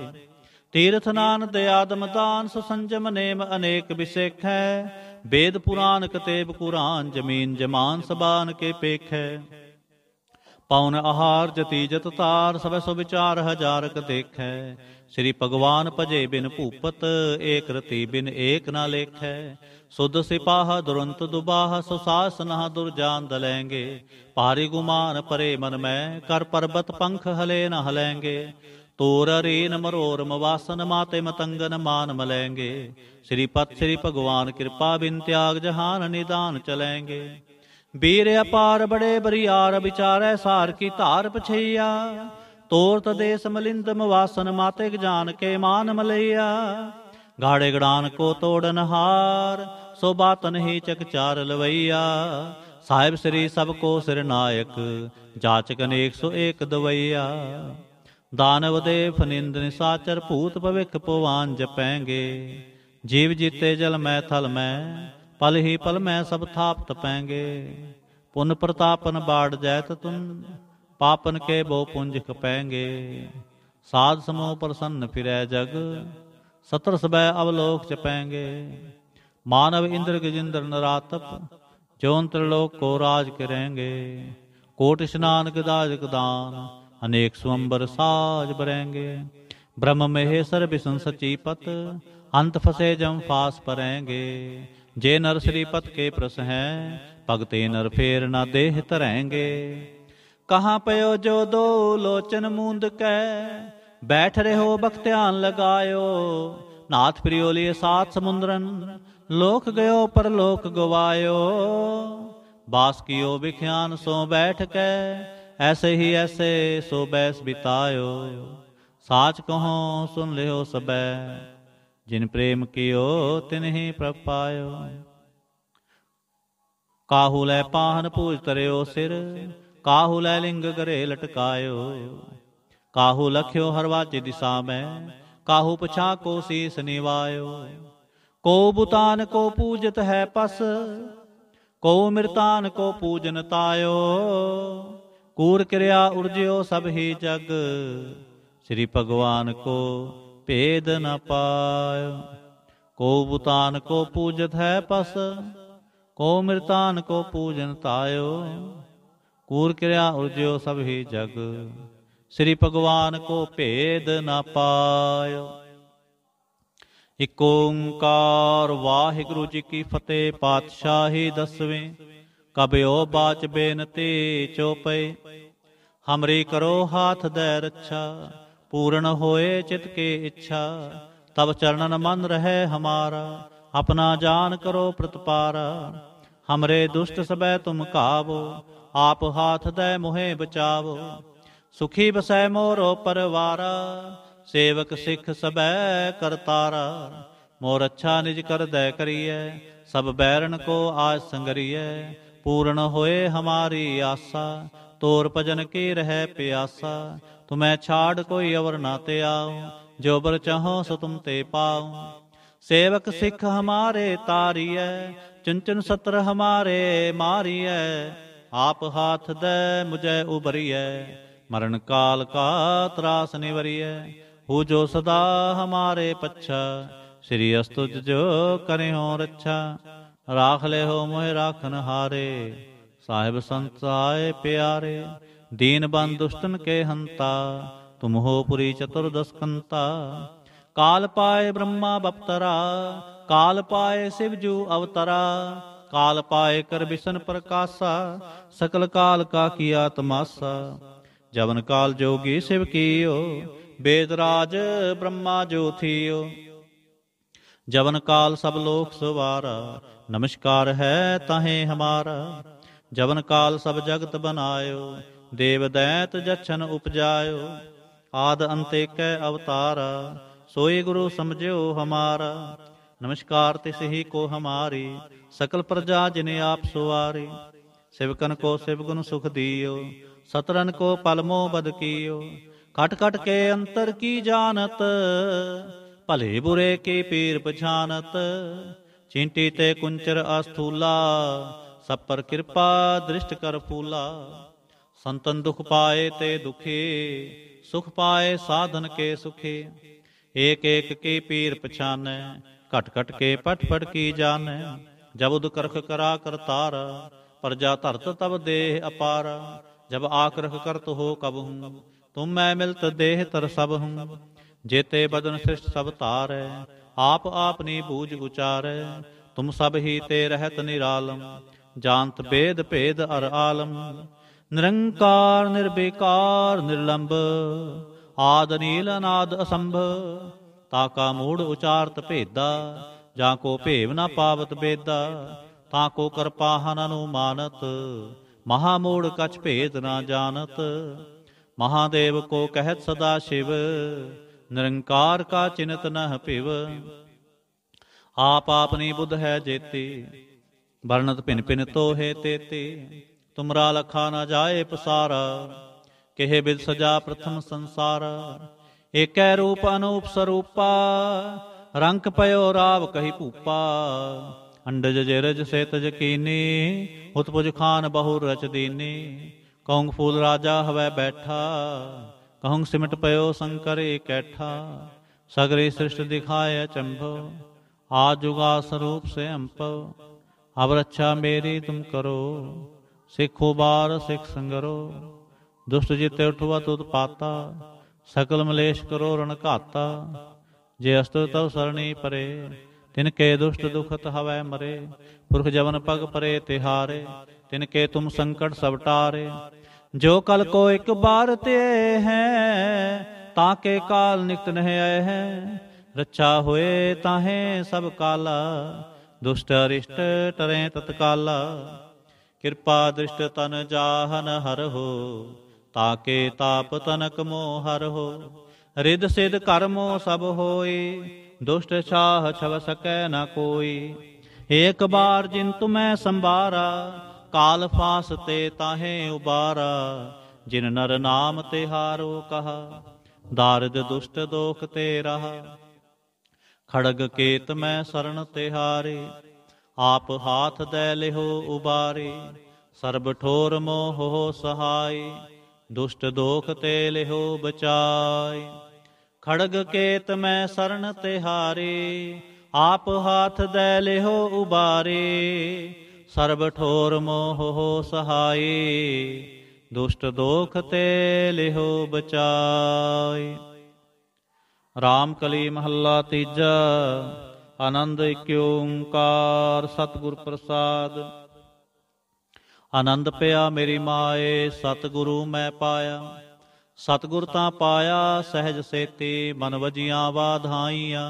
ਤੀਰਥ ਨਾਨ ਤੇ ਆਦਮ ਦਾਨ ਸੋ ਸੰਜਮ ਨੇਮ ਅਨੇਕ ਵਿਸ਼ੇਖ ਹੈ ਵੇਦ ਪੁਰਾਨ ਕਤੇਬ ਕੁਰਾਨ ਜ਼ਮੀਨ ਜਮਾਨ ਸਬਾਨ ਕੇ ਪੇਖ ਹੈ ਪਉਨ ਆਹਾਰ ਜਤੀ ਜਤ ਤਾਰ ਸਭੈ ਸੋ ਵਿਚਾਰ ਹਜ਼ਾਰਕ ਦੇਖੈ ਸ੍ਰੀ ਭਗਵਾਨ ਭਜੇ ਬਿਨ ਭੂਪਤ ਏਕ ਰਤੀ ਬਿਨ ਏਕ ਨਾ ਲੇਖੈ ਸੁਧ ਸਿਪਾਹ ਦੁਰੰਤ ਦੁਬਾਹ ਸੁਸਾਸਨਹ ਦੁਰਜਾਨ ਦਲੈਂਗੇ ਪਾਰੀ ਗੁਮਾਨ ਪਰੇ ਮਨ ਮੈਂ ਕਰ ਪਰਬਤ ਪੰਖ ਹਲੇ ਨਾ ਹਲੈਂਗੇ ਤੋਰ ਰੇਨ ਮਰੋਰ ਮਵਾਸਨ ਮਾਤੇ ਮਤੰਗਨ ਮਾਨ ਮਲੈਂਗੇ ਸ੍ਰੀ ਪਤ ਸ੍ਰੀ ਭਗਵਾਨ ਕਿਰਪਾ ਬਿਨ ਤਿਆਗ ਜਹਾਨ ਨਿਦਾਨ ਚਲੈਂਗੇ ਬੀਰ ਅਪਾਰ ਬੜੇ ਬਰੀਆਰ ਵਿਚਾਰੈ ਸਾਰ ਕੀ ਧਾਰ ਪਛਈਆ ਤੋਰਤ ਦੇਸ ਮਲਿੰਦ ਮਵਾਸਨ ਮਾਤੇ ਜਾਨ ਕੇ ਮਾਨ ਮਲਈਆ ਗਾੜੇ ਗੜਾਨ ਕੋ ਤੋੜਨ ਹਾਰ ਸੋ ਬਾਤਨ ਹੀ ਚਕਚਾਰ ਲਵਈਆ ਸਾਹਿਬ ਸ੍ਰੀ ਸਭ ਕੋ ਸਿਰ ਨਾਇਕ ਜਾਚਕ ਅਨੇਕ ਸੋ ਏਕ ਦਵਈਆ ਦਾਨਵ ਦੇ ਫਨਿੰਦ ਨਿਸਾਚਰ ਭੂਤ ਭਵਿਕ ਪਵਾਨ ਜਪੈਂਗੇ ਜੀਵ ਜੀਤੇ ਜਲ ਮੈਂ ਥਲ ਮੈਂ ਪਲ ਹੀ ਪਲ ਮੈਂ ਸਭ ਥਾਪਤ ਪੈਂਗੇ ਪੁਨ ਪ੍ਰਤਾਪਨ ਬਾੜ ਜੈਤ ਤੁਮ ਪਾਪਨ ਕੇ ਬੋ ਪੁੰਜ ਕਪੈਂਗੇ ਸਾਧ ਸਮੋ ਪ੍ਰਸੰਨ ਫਿਰੈ ਜਗ ਸਤਰ ਸਬੈ ਅਵਲੋਕ ਚ ਪੈਂਗੇ ਮਾਨਵ ਇੰਦਰ ਗਜਿੰਦਰ ਨਰਾਤਪ ਜੋਂਤਰ ਲੋਕ ਕੋ ਰਾਜ ਕਰੇਂਗੇ ਕੋਟਿ ਸ਼ਨਾਨ ਕਦਾਜਕ ਦਾਨ ਅਨੇਕ ਸੁੰਬਰ ਸਾਜ ਬਰੇਂਗੇ ਬ੍ਰਹਮ ਮਹੇਸ਼ਰ ਬਿਸੰ ਸਚੀ ਪਤ ਅੰਤ ਫਸੇ ਜਮ ਫਾਸ ਪਰੇਂਗੇ ਜੇ ਨਰ ਸ੍ਰੀ ਪਤ ਕੇ ਪ੍ਰਸ ਹੈ ਭਗਤੇ ਨਰ ਫੇਰ ਨਾ ਦੇਹ ਤਰੇਂਗੇ ਕਹਾਂ ਪਇਓ ਜੋ ਦੋ ਲੋਚਨ ਮੂੰਦ ਕੈ ਬੈਠ ਰਹੋ ਬਖਤਿਆਨ ਲਗਾਇਓ ਨਾਥ ਪ੍ਰਿਓ ਲਈ ਸਾਤ ਸਮੁੰਦਰਨ ਲੋਕ ਗਇਓ ਪਰਲੋਕ ਗਵਾਇਓ ਬਾਸ ਕੀਓ ਵਿਖਿਆਨ ਸੋ ਬੈਠ ਕੇ ਐਸੇ ਹੀ ਐਸੇ ਸੋ ਬੈਸ ਬਿਤਾਇਓ ਸਾਚ ਕਹੋ ਸੁਨ ਲਿਓ ਸਬੈ ਜਿਨ ਪ੍ਰੇਮ ਕੀਓ ਤਿਨਹੀ ਪ੍ਰਪਾਇਓ ਪਾਇਓ ਕਾਹੂ ਲੈ ਪਾਹਨ ਪੂਜ ਤਰਿਓ ਸਿਰ ਕਾਹੂ ਲੈ ਲਿੰਗ ਕਰੇ ਲਟਕਾਇਓ काहू लख्यो हरवाची दिशा में काहू पछा को शीस निवायो को बुतान को पूजत है पस को मृतान को पूजन तायो कूर क्रिया उर्जियो सब ही जग श्री भगवान को भेद न पायो को बुतान को पूजत है पस को मृतान को पूजन तायो कूर क्रिया उर्जियो सब ही जग ਸ੍ਰੀ ਭਗਵਾਨ ਕੋ ਭੇਦ ਨਾ ਪਾਇਓ ਇਕ ਓੰਕਾਰ ਵਾਹਿਗੁਰੂ ਜੀ ਕੀ ਫਤਿਹ ਪਾਤਸ਼ਾਹੀ ਦਸਵੇਂ ਕਬਿਓ ਬਾਚ ਬੇਨਤੀ ਚੋਪਈ ਹਮਰੀ ਕਰੋ ਹਾਥ ਦੇ ਰੱਛਾ ਪੂਰਨ ਹੋਏ ਚਿਤ ਕੇ ਇੱਛਾ ਤਬ ਚਰਨਨ ਮਨ ਰਹੇ ਹਮਾਰਾ ਆਪਣਾ ਜਾਨ ਕਰੋ ਪ੍ਰਤਪਾਰ ਹਮਰੇ ਦੁਸ਼ਟ ਸਬੈ ਤੁਮ ਘਾਵੋ ਆਪ ਹਾਥ ਦੇ ਮੋਹੇ ਬਚਾਵੋ ਸੁਖੀ ਬਸੈ ਮੋਰੋ ਪਰਵਾਰ ਸੇਵਕ ਸਿੱਖ ਸਬੈ ਕਰਤਾਰ ਮੋਰ ਅੱਛਾ ਨਿਜ ਕਰਦੈ ਕਰੀਐ ਸਭ ਬੈਰਨ ਕੋ ਆਜ ਸੰਗਰੀਐ ਪੂਰਨ ਹੋਏ ਹਮਾਰੀ ਆਸਾ ਤੋਰ ਭਜਨ ਕੀ ਰਹਿ ਪਿਆਸਾ ਤੁਮੈ ਛਾੜ ਕੋਈ ਅਵਰ ਨਾ ਤੇ ਆਉ ਜੋ ਬਰ ਚਾਹੋ ਸੋ ਤੁਮ ਤੇ ਪਾਉ ਸੇਵਕ ਸਿੱਖ ਹਮਾਰੇ ਤਾਰੀਐ ਚੰਚਨ ਸਤਰ ਹਮਾਰੇ ਮਾਰੀਐ ਆਪ ਹਾਥ ਦੇ ਮੁਝੇ ਉਬਰੀਐ ਮਰਨ ਕਾਲ ਕਾ ਤਰਾਸ ਨਿਵਰੀਐ ਹੋ ਜੋ ਸਦਾ ਹਮਾਰੇ ਪੱਛਾ ਸ੍ਰੀ ਅਸਤੁਜ ਜੋ ਕਰਿਓ ਰੱਛਾ ਰਾਖ ਲੈ ਹੋ ਮੋਹਿ ਰਾਖਨ ਹਾਰੇ ਸਾਹਿਬ ਸੰਤਾਏ ਪਿਆਰੇ ਦੀਨ ਬੰਦ ਦੁਸ਼ਟਨ ਕੇ ਹੰਤਾ ਤੁਮ ਹੋ ਪੁਰੀ ਚਤੁਰਦਸ ਕੰਤਾ ਕਾਲ ਪਾਏ ਬ੍ਰਹਮਾ ਬਪਤਰਾ ਕਾਲ ਪਾਏ ਸਿਵ ਜੂ ਅਵਤਰਾ ਕਾਲ ਪਾਏ ਕਰ ਵਿਸ਼ਨ ਪ੍ਰਕਾਸ਼ਾ ਸਕਲ ਕਾਲ ਕਾ ਕੀ ਆਤਮਾਸਾ ਜਵਨ ਕਾਲ ਜੋਗੀ ਸਿਵ ਕੀਓ ਬੇਦਰਾਜ ਬ੍ਰਹਮਾ ਜੋਥੀਓ ਜਵਨ ਕਾਲ ਸਭ ਲੋਕ ਸੁਵਾਰਾ ਨਮਸਕਾਰ ਹੈ ਤਾਹੇ ਹਮਾਰਾ ਜਵਨ ਕਾਲ ਸਭ ਜਗਤ ਬਨਾਇਓ ਦੇਵ ਦੈਤ ਜਛਨ ਉਪਜਾਇਓ ਆਦ ਅੰਤੇ ਕੈ ਅਵਤਾਰ ਸੋਈ ਗੁਰੂ ਸਮਝਿਓ ਹਮਾਰਾ ਨਮਸਕਾਰ ਤਿਸ ਹੀ ਕੋ ਹਮਾਰੀ ਸਕਲ ਪ੍ਰਜਾ ਜਿਨੇ ਆਪ ਸੁਵਾਰੀ ਸਿਵਕਨ ਕੋ ਸਿਵਗੁਨ ਸੁਖ ਦਿਓ सतरन को पलमो बदकियो कट कट के अंतर की जानत भले बुरे की पीर पछानत चिंटी ते कुंचर अस्थूला सब पर कृपा दृष्ट कर फूला संतन दुख पाए ते दुखे सुख पाए साधन के सुखे एक एक के पीर पछाने कट कट के पट पट की जान जब उद करख करा कर करतार प्रजा तरत तब देह अपारा ਜਬ ਆਕਰਖ ਕਰਤ ਹੋ ਕਬ ਹੂੰ ਤੁਮ ਮੈਂ ਮਿਲਤ ਦੇਹ ਤਰ ਸਭ ਹੂੰ ਜੇਤੇ ਬਦਨ ਸ੍ਰਿਸ਼ਟ ਸਭ ਤਾਰੈ ਆਪ ਆਪਨੀ ਬੂਝ ਉਚਾਰੈ ਤੁਮ ਸਭ ਹੀ ਤੇ ਰਹਿਤ ਨਿਰਾਲਮ ਜਾਣਤ ਬੇਦ ਭੇਦ ਅਰ ਆਲਮ ਨਿਰੰਕਾਰ ਨਿਰਬੇਕਾਰ ਨਿਰਲੰਬ ਆਦ ਨੀਲ ਅਨਾਦ ਅਸੰਭ ਤਾ ਕਾ ਮੂੜ ਉਚਾਰਤ ਭੇਦਾ ਜਾਂ ਕੋ ਭੇਵ ਨਾ ਪਾਵਤ ਬੇਦਾ ਤਾ ਕੋ ਕਿਰਪਾ ਹਨ ਅਨੁਮਾਨਤ ਮਹਾ ਮੂੜ ਕਛ ਭੇਦ ਨਾ ਜਾਣਤ ਮਹਾਦੇਵ ਕੋ ਕਹਿਤ ਸਦਾ ਸ਼ਿਵ ਨਿਰੰਕਾਰ ਕਾ ਚਿੰਤ ਨਹ ਭਿਵ ਆਪ ਆਪਨੀ ਬੁੱਧ ਹੈ ਜੇਤੀ ਵਰਣਤ ਭਿਨ ਭਿਨ ਤੋਹੇ ਤੇਤੇ ਤੁਮਰਾ ਲਖਾ ਨਾ ਜਾਏ ਪਸਾਰ ਕਹੇ ਬਿਦ ਸਜਾ ਪ੍ਰਥਮ ਸੰਸਾਰ ਏਕੈ ਰੂਪ ਅਨੂਪ ਸਰੂਪਾ ਰੰਗ ਪਇਓ ਰਾਵ ਕਹੀ ਭੂਪਾ ਅੰਡਜ ਜੇਰਜ ਸੇਤ ਜਕੀਨੀ ਉਤਪੁਜ ਖਾਨ ਬਹੁ ਰਚ ਦੀਨੀ ਕੌਂਗ ਫੂਲ ਰਾਜਾ ਹਵੈ ਬੈਠਾ ਕਹੂੰ ਸਿਮਟ ਪਇਓ ਸੰਕਰ ਇਕੈਠਾ ਸਗਰੇ ਸ੍ਰਿਸ਼ਟ ਦਿਖਾਇ ਅਚੰਭੋ ਆ ਜੁਗਾ ਸਰੂਪ ਸੇ ਅੰਪਵ ਅਬ ਰੱਛਾ ਮੇਰੀ ਤੁਮ ਕਰੋ ਸਿੱਖੋ ਬਾਰ ਸਿੱਖ ਸੰਗਰੋ ਦੁਸ਼ਟ ਜਿਤੇ ਉਠਵਾ ਤੁਤ ਪਾਤਾ ਸਕਲ ਮਲੇਸ਼ ਕਰੋ ਰਣ ਘਾਤਾ ਜੇ ਅਸਤੁ ਤਵ ਸਰਣੀ ਪਰੇ ਤਿਨ ਕੇ ਦੁਸ਼ਟ ਦੁਖਤ ਹਵੈ ਮਰੇ ਪੁਰਖ ਜਵਨ ਪਗ ਪਰੇ ਤਿਹਾਰੇ ਤਿਨ ਕੇ ਤੁਮ ਸੰਕਟ ਸਭ ਟਾਰੇ ਜੋ ਕਲ ਕੋ ਇੱਕ ਬਾਰ ਤੇ ਹੈ ਤਾਂ ਕੇ ਕਾਲ ਨਿਕਤ ਨਹਿ ਆਏ ਹੈ ਰੱਛਾ ਹੋਏ ਤਾਹੇ ਸਭ ਕਾਲ ਦੁਸ਼ਟ ਅਰਿਸ਼ਟ ਟਰੇ ਤਤਕਾਲਾ ਕਿਰਪਾ ਦ੍ਰਿਸ਼ਟ ਤਨ ਜਾਹਨ ਹਰ ਹੋ ਤਾਕੇ ਤਾਪ ਤਨਕ ਮੋਹ ਹਰ ਹੋ ਰਿਦ ਸਿਧ ਕਰਮੋ ਸਭ ਹੋਏ ਦੁਸ਼ਟ ਛਾਹ ਛਵ ਸਕੈ ਨਾ ਕੋਈ ਏਕ ਬਾਰ ਜਿਨ ਤੁਮੈ ਸੰਭਾਰਾ ਕਾਲ ਫਾਸ ਤੇ ਤਾਹੇ ਉਬਾਰਾ ਜਿਨ ਨਰ ਨਾਮ ਤੇ ਹਾਰੋ ਕਹਾ ਦਾਰਦ ਦੁਸ਼ਟ ਦੋਖ ਤੇ ਰਹਾ ਖੜਗ ਕੇਤ ਮੈਂ ਸਰਣ ਤੇ ਹਾਰੇ ਆਪ ਹਾਥ ਦੇ ਲਿਹੋ ਉਬਾਰੇ ਸਰਬ ਠੋਰ ਮੋਹ ਸਹਾਈ ਦੁਸ਼ਟ ਦੋਖ ਤੇ ਲਿਹੋ ਬਚਾਈ ਖੜਗ ਕੇਤ ਮੈਂ ਸਰਨ ਤਿਹਾਰੇ ਆਪ ਹਾਥ ਦੈ ਲਿਹੋ ਉਬਾਰੇ ਸਰਬ ਠੋਰ ਮੋਹ ਹੋ ਸਹਾਈ ਦੁਸ਼ਟ ਦੋਖ ਤੇ ਲਿਹੋ ਬਚਾਈ RAM ਕਲੀ ਮਹੱਲਾ ਤੀਜਾ ਆਨੰਦ ਇੱਕ ਓੰਕਾਰ ਸਤਿਗੁਰ ਪ੍ਰਸਾਦ ਆਨੰਦ ਪਿਆ ਮੇਰੀ ਮਾਏ ਸਤਿਗੁਰੂ ਮੈਂ ਪਾਇਆ ਸਤਗੁਰ ਤਾਂ ਪਾਇਆ ਸਹਿਜ ਸੇਤੇ ਮਨ ਵਜੀਆਂ ਬਾਧਾਈਆਂ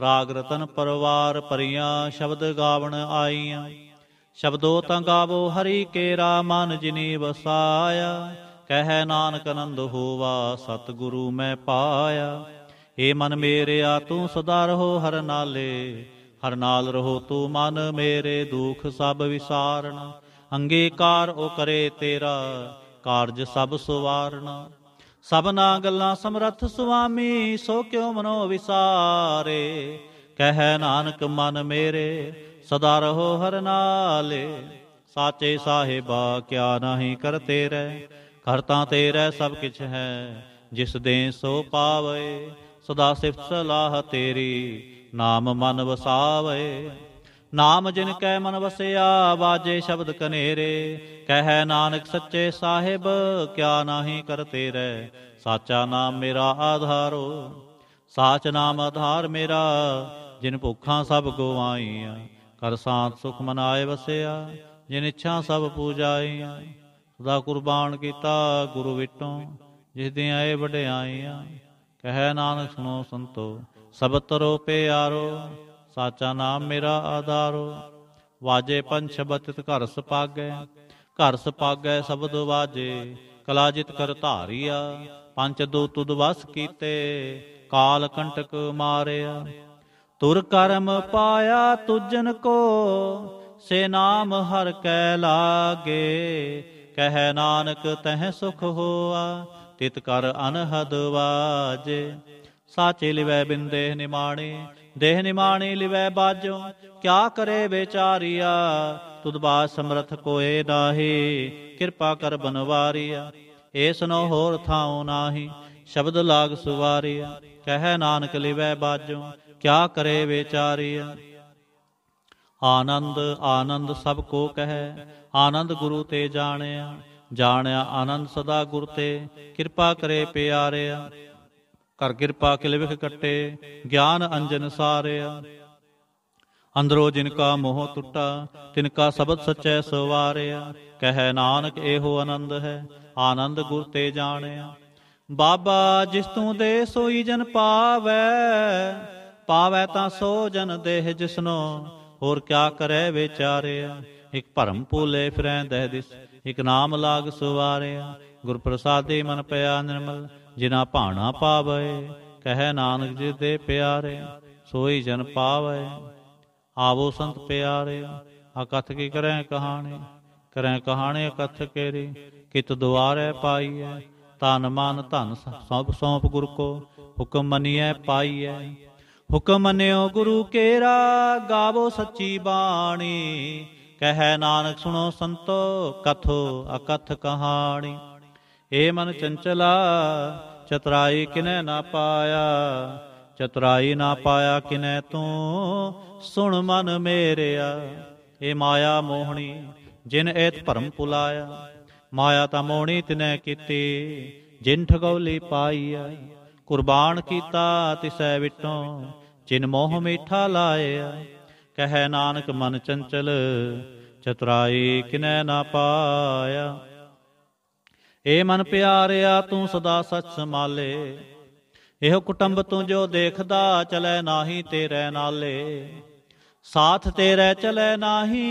ਰਾਗ ਰਤਨ ਪਰਵਾਰ ਪਰੀਆਂ ਸ਼ਬਦ ਗਾਵਣ ਆਈਆਂ ਸ਼ਬਦੋ ਤਾਂ ਗਾਵੋ ਹਰੀ ਰਾ ਮਨ ਜਿਨੀ ਵਸਾਇਆ ਕਹਿ ਨਾਨਕ ਅਨੰਦ ਹੋਵਾ ਸਤਗੁਰੂ ਮੈਂ ਪਾਇਆ ਏ ਮਨ ਮੇਰਿਆ ਤੂੰ ਸਦਾ ਰਹੋ ਹਰ ਨਾਲੇ ਹਰ ਨਾਲ ਰਹੋ ਤੂੰ ਮਨ ਮੇਰੇ ਦੁਖ ਸਭ ਵਿਸਾਰਣਾ ਅੰਗੀਕਾਰ ਉਹ ਕਰੇ ਤੇਰਾ ਕਾਰਜ ਸਭ ਸੁਵਾਰਣਾ ਸਭਨਾ ਗੱਲਾਂ ਸਮਰੱਥ ਸੁਆਮੀ ਸੋ ਕਿਉ ਮਨੋ ਵਿਸਾਰੇ ਕਹਿ ਨਾਨਕ ਮਨ ਮੇਰੇ ਸਦਾ ਰਹੋ ਹਰ ਨਾਲੇ ਸਾਚੇ ਸਾਹਿਬਾ ਕਿਆ ਨਹੀਂ ਕਰਤੇ ਰਹਿ ਕਰਤਾ ਤੇਰੇ ਸਭ ਕਿਛ ਹੈ ਜਿਸ ਦੇ ਸੋ ਪਾਵੇ ਸਦਾ ਸਿਫਤ ਸਲਾਹ ਤੇਰੀ ਨਾਮ ਮਨ ਵਸਾਵੇ ਨਾਮ ਜਿਨ ਕੈ ਮਨ ਵਸਿਆ ਬਾਜੇ ਸ਼ਬਦ ਕਨੇਰੇ ਕਹੈ ਨਾਨਕ ਸੱਚੇ ਸਾਹਿਬ ਕਿਆ ਨਾਹੀ ਕਰਤੇ ਰਹਿ ਸਾਚਾ ਨਾਮ ਮੇਰਾ ਆਧਾਰੋ ਸਾਚ ਨਾਮ ਆਧਾਰ ਮੇਰਾ ਜਿਨ ਭੁੱਖਾਂ ਸਭ ਗਵਾਈਆਂ ਕਰ ਸਾਥ ਸੁਖ ਮਨਾਏ ਵਸਿਆ ਜਿਨ ਇੱਛਾ ਸਭ ਪੂਜਾਈਆਂ ਸਦਾ ਕੁਰਬਾਨ ਕੀਤਾ ਗੁਰੂ ਵਿਟੋਂ ਜਿਸ ਦੇ ਆਏ ਵਡਿਆਈਆਂ ਕਹੈ ਨਾਨਕ ਸੁਣੋ ਸੰਤੋ ਸਬਤ ਰੋਪੇ ਆਰੋ ਸਾਚਾ ਨਾਮ ਮੇਰਾ ਆਧਾਰੋ ਵਾਜੇ ਪੰਛ ਬਤਿਤ ਘਰ ਸਪਾਗੈ ਘਰ ਸਪਾਗੈ ਸਬਦ ਵਾਜੇ ਕਲਾਜਿਤ ਕਰ ਧਾਰੀਆ ਪੰਚ ਦੋ ਤੁਦ ਵਸ ਕੀਤੇ ਕਾਲ ਕੰਟਕ ਮਾਰਿਆ ਤੁਰ ਕਰਮ ਪਾਇਆ ਤੁਜਨ ਕੋ ਸੇ ਨਾਮ ਹਰ ਕੈ ਲਾਗੇ ਕਹਿ ਨਾਨਕ ਤਹ ਸੁਖ ਹੋਆ ਤਿਤ ਕਰ ਅਨਹਦ ਵਾਜੇ ਸਾਚੇ ਲਿਵੈ ਬਿੰਦੇ ਨਿਮਾਣੇ ਦੇਹ ਨਿਮਾਣੀ ਲਿਵੈ ਬਾਜੋ ਕਿਆ ਕਰੇ ਵਿਚਾਰੀਆ ਤੁਧ ਬਾਸ ਸਮਰਥ ਕੋਏ ਨਾਹੀ ਕਿਰਪਾ ਕਰ ਬਨਵਾਰੀਆ ਏਸ ਨੋ ਹੋਰ ਥਾਉ ਨਾਹੀ ਸ਼ਬਦ ਲਾਗ ਸੁਵਾਰੀਆ ਕਹਿ ਨਾਨਕ ਲਿਵੈ ਬਾਜੋ ਕਿਆ ਕਰੇ ਵਿਚਾਰੀਆ ਆਨੰਦ ਆਨੰਦ ਸਭ ਕੋ ਕਹੈ ਆਨੰਦ ਗੁਰੂ ਤੇ ਜਾਣਿਆ ਜਾਣਿਆ ਆਨੰਦ ਸਦਾ ਗੁਰ ਤੇ ਕਿਰਪਾ ਕਰੇ ਪਿਆਰਿਆ ਕਰ ਕਿਰਪਾ ਕੇ ਲਿਵਖ ਕੱਟੇ ਗਿਆਨ ਅੰਜਨ ਸਾਰਿਆ ਅੰਦਰੋ ਜਿਨ ਕਾ ਮੋਹ ਟੁੱਟਾ ਤਿਨ ਕਾ ਸਬਦ ਸਚੈ ਸਵਾਰਿਆ ਕਹੈ ਨਾਨਕ ਇਹੋ ਆਨੰਦ ਹੈ ਆਨੰਦ ਗੁਰ ਤੇ ਜਾਣਿਆ ਬਾਬਾ ਜਿਸ ਤੂੰ ਦੇ ਸੋਈ ਜਨ ਪਾਵੈ ਪਾਵੈ ਤਾਂ ਸੋ ਜਨ ਦੇਹ ਜਿਸਨੋ ਹੋਰ ਕਿਆ ਕਰੈ ਵਿਚਾਰਿਆ ਇਕ ਭਰਮ ਪੂਲੇ ਫਿਰੈ ਦਹਿ ਦਿਸ ਇਕ ਨਾਮ ਲਾਗ ਸਵਾਰਿਆ ਗੁਰ ਪ੍ਰਸਾਦਿ ਮਨ ਪਿਆ ਨਿਰਮਲ ਜਿਨਾ ਭਾਣਾ ਪਾਵੈ ਕਹੈ ਨਾਨਕ ਜੀ ਦੇ ਪਿਆਰੇ ਸੋਈ ਜਨ ਪਾਵੈ ਆਵੋ ਸੰਤ ਪਿਆਰੇ ਅਕਥ ਕੀ ਕਰੈ ਕਹਾਣੀ ਕਰੈ ਕਹਾਣੀ ਅਕਥ ਕੇਰੀ ਕਿਤ ਦੁਆਰੇ ਪਾਈਐ ਤਨ ਮਨ ਧਨ ਸਭ ਸੌਂਪ ਗੁਰ ਕੋ ਹੁਕਮ ਮੰਨਿਐ ਪਾਈਐ ਹੁਕਮ ਮੰਨਿਓ ਗੁਰੂ ਕੇਰਾ ਗਾਵੋ ਸੱਚੀ ਬਾਣੀ ਕਹੈ ਨਾਨਕ ਸੁਣੋ ਸੰਤੋ ਕਥੋ ਅਕਥ ਕਹਾਣੀ ਏ ਮਨ ਚੰਚਲਾ ਚਤਰਾਈ ਕਿਨੈ ਨਾ ਪਾਇਆ ਚਤਰਾਈ ਨਾ ਪਾਇਆ ਕਿਨੈ ਤੂੰ ਸੁਣ ਮਨ ਮੇਰਿਆ ਏ ਮਾਇਆ ਮੋਹਣੀ ਜਿਨ ਐਤ ਭਰਮ ਪੁਲਾਇਆ ਮਾਇਆ ਤਾਂ ਮੋਹਣੀ ਤਿਨੈ ਕੀਤੀ ਜਿਨ ਠਗੌਲੀ ਪਾਈਐ ਕੁਰਬਾਨ ਕੀਤਾ ਤਿਸੈ ਵਿਟੋਂ ਜਿਨ ਮੋਹ ਮੀਠਾ ਲਾਇਆ ਕਹੈ ਨਾਨਕ ਮਨ ਚੰਚਲ ਚਤਰਾਈ ਕਿਨੈ ਨਾ ਪਾਇਆ ਏ ਮਨ ਪਿਆਰਿਆ ਤੂੰ ਸਦਾ ਸੱਚ ਸਮਾਲੇ ਇਹੋ ਕੁਟੰਬ ਤੂੰ ਜੋ ਦੇਖਦਾ ਚਲੇ ਨਾਹੀ ਤੇਰੇ ਨਾਲੇ ਸਾਥ ਤੇਰੇ ਚਲੇ ਨਾਹੀ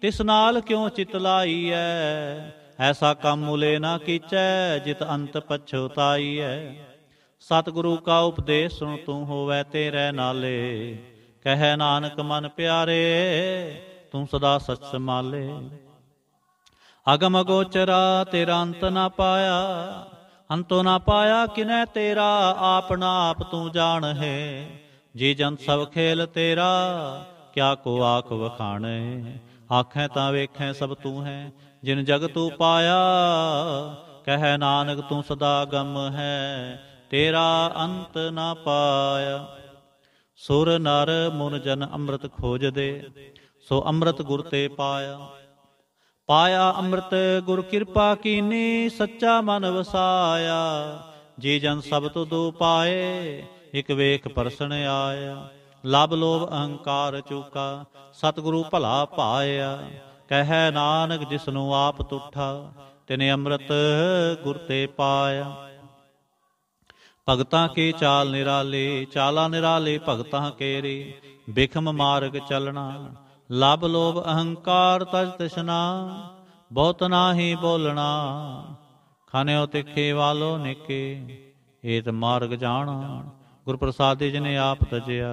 ਤਿਸ ਨਾਲ ਕਿਉ ਚਿਤ ਲਾਈਐ ਐਸਾ ਕੰਮ ਮੁਲੇ ਨਾ ਕੀਚੈ ਜਿਤ ਅੰਤ ਪਛੋਤਾਈਐ ਸਤਿਗੁਰੂ ਕਾ ਉਪਦੇਸ਼ ਸੁਣ ਤੂੰ ਹੋਵੇ ਤੇਰੇ ਨਾਲੇ ਕਹਿ ਨਾਨਕ ਮਨ ਪਿਆਰੇ ਤੂੰ ਸਦਾ ਸੱਚ ਸਮਾਲੇ ਅਗਮ ਗੋਚਰਾ ਤੇਰਾ ਅੰਤ ਨਾ ਪਾਇਆ ਅੰਤੋ ਨਾ ਪਾਇਆ ਕਿਨੈ ਤੇਰਾ ਆਪਣਾ ਆਪ ਤੂੰ ਜਾਣ ਹੈ ਜੀ ਜਨ ਸਭ ਖੇਲ ਤੇਰਾ ਕਿਆ ਕੋ ਆਖ ਵਖਾਣੇ ਆਖੇ ਤਾਂ ਵੇਖੈ ਸਭ ਤੂੰ ਹੈ ਜਿਨ ਜਗ ਤੂੰ ਪਾਇਆ ਕਹੇ ਨਾਨਕ ਤੂੰ ਸਦਾ ਗਮ ਹੈ ਤੇਰਾ ਅੰਤ ਨਾ ਪਾਇਆ ਸੁਰ ਨਰ ਮਨ ਜਨ ਅੰਮ੍ਰਿਤ ਖੋਜਦੇ ਸੋ ਅੰਮ੍ਰਿਤ ਗੁਰ ਤੇ ਪਾਇਆ ਪਾਇਆ ਅੰਮ੍ਰਿਤ ਗੁਰ ਕਿਰਪਾ ਕੀਨੀ ਸੱਚਾ ਮਨ ਵਸਾਇਆ ਜੀ ਜਨ ਸਭ ਤੋਂ ਦੋ ਪਾਏ ਇਕ ਵੇਖ ਪਰਸਣ ਆਇਆ ਲਬ ਲੋਭ ਅਹੰਕਾਰ ਚੁਕਾ ਸਤਿਗੁਰੂ ਭਲਾ ਪਾਇਆ ਕਹੈ ਨਾਨਕ ਜਿਸ ਨੂੰ ਆਪ ਤੁਠਾ ਤਿਨੇ ਅੰਮ੍ਰਿਤ ਗੁਰ ਤੇ ਪਾਇਆ ਭਗਤਾਂ ਕੇ ਚਾਲ ਨਿਰਾਲੇ ਚਾਲਾ ਨਿਰਾਲੇ ਭਗਤਾਂ ਕੇ ਰੇ ਬਿਖਮ ਮਾਰਗ ਚਲਣਾ ਲਬ ਲੋਭ ਅਹੰਕਾਰ ਤਜ ਤਸ਼ਨਾ ਬਹੁਤ ਨਾਹੀ ਬੋਲਣਾ ਖਾਨਿਓ ਤਿੱਖੇ ਵਾਲੋ ਨਿੱਕੇ ਏਤ ਮਾਰਗ ਜਾਣਾ ਗੁਰ ਪ੍ਰਸਾਦਿ ਜਿਨੇ ਆਪ ਤਜਿਆ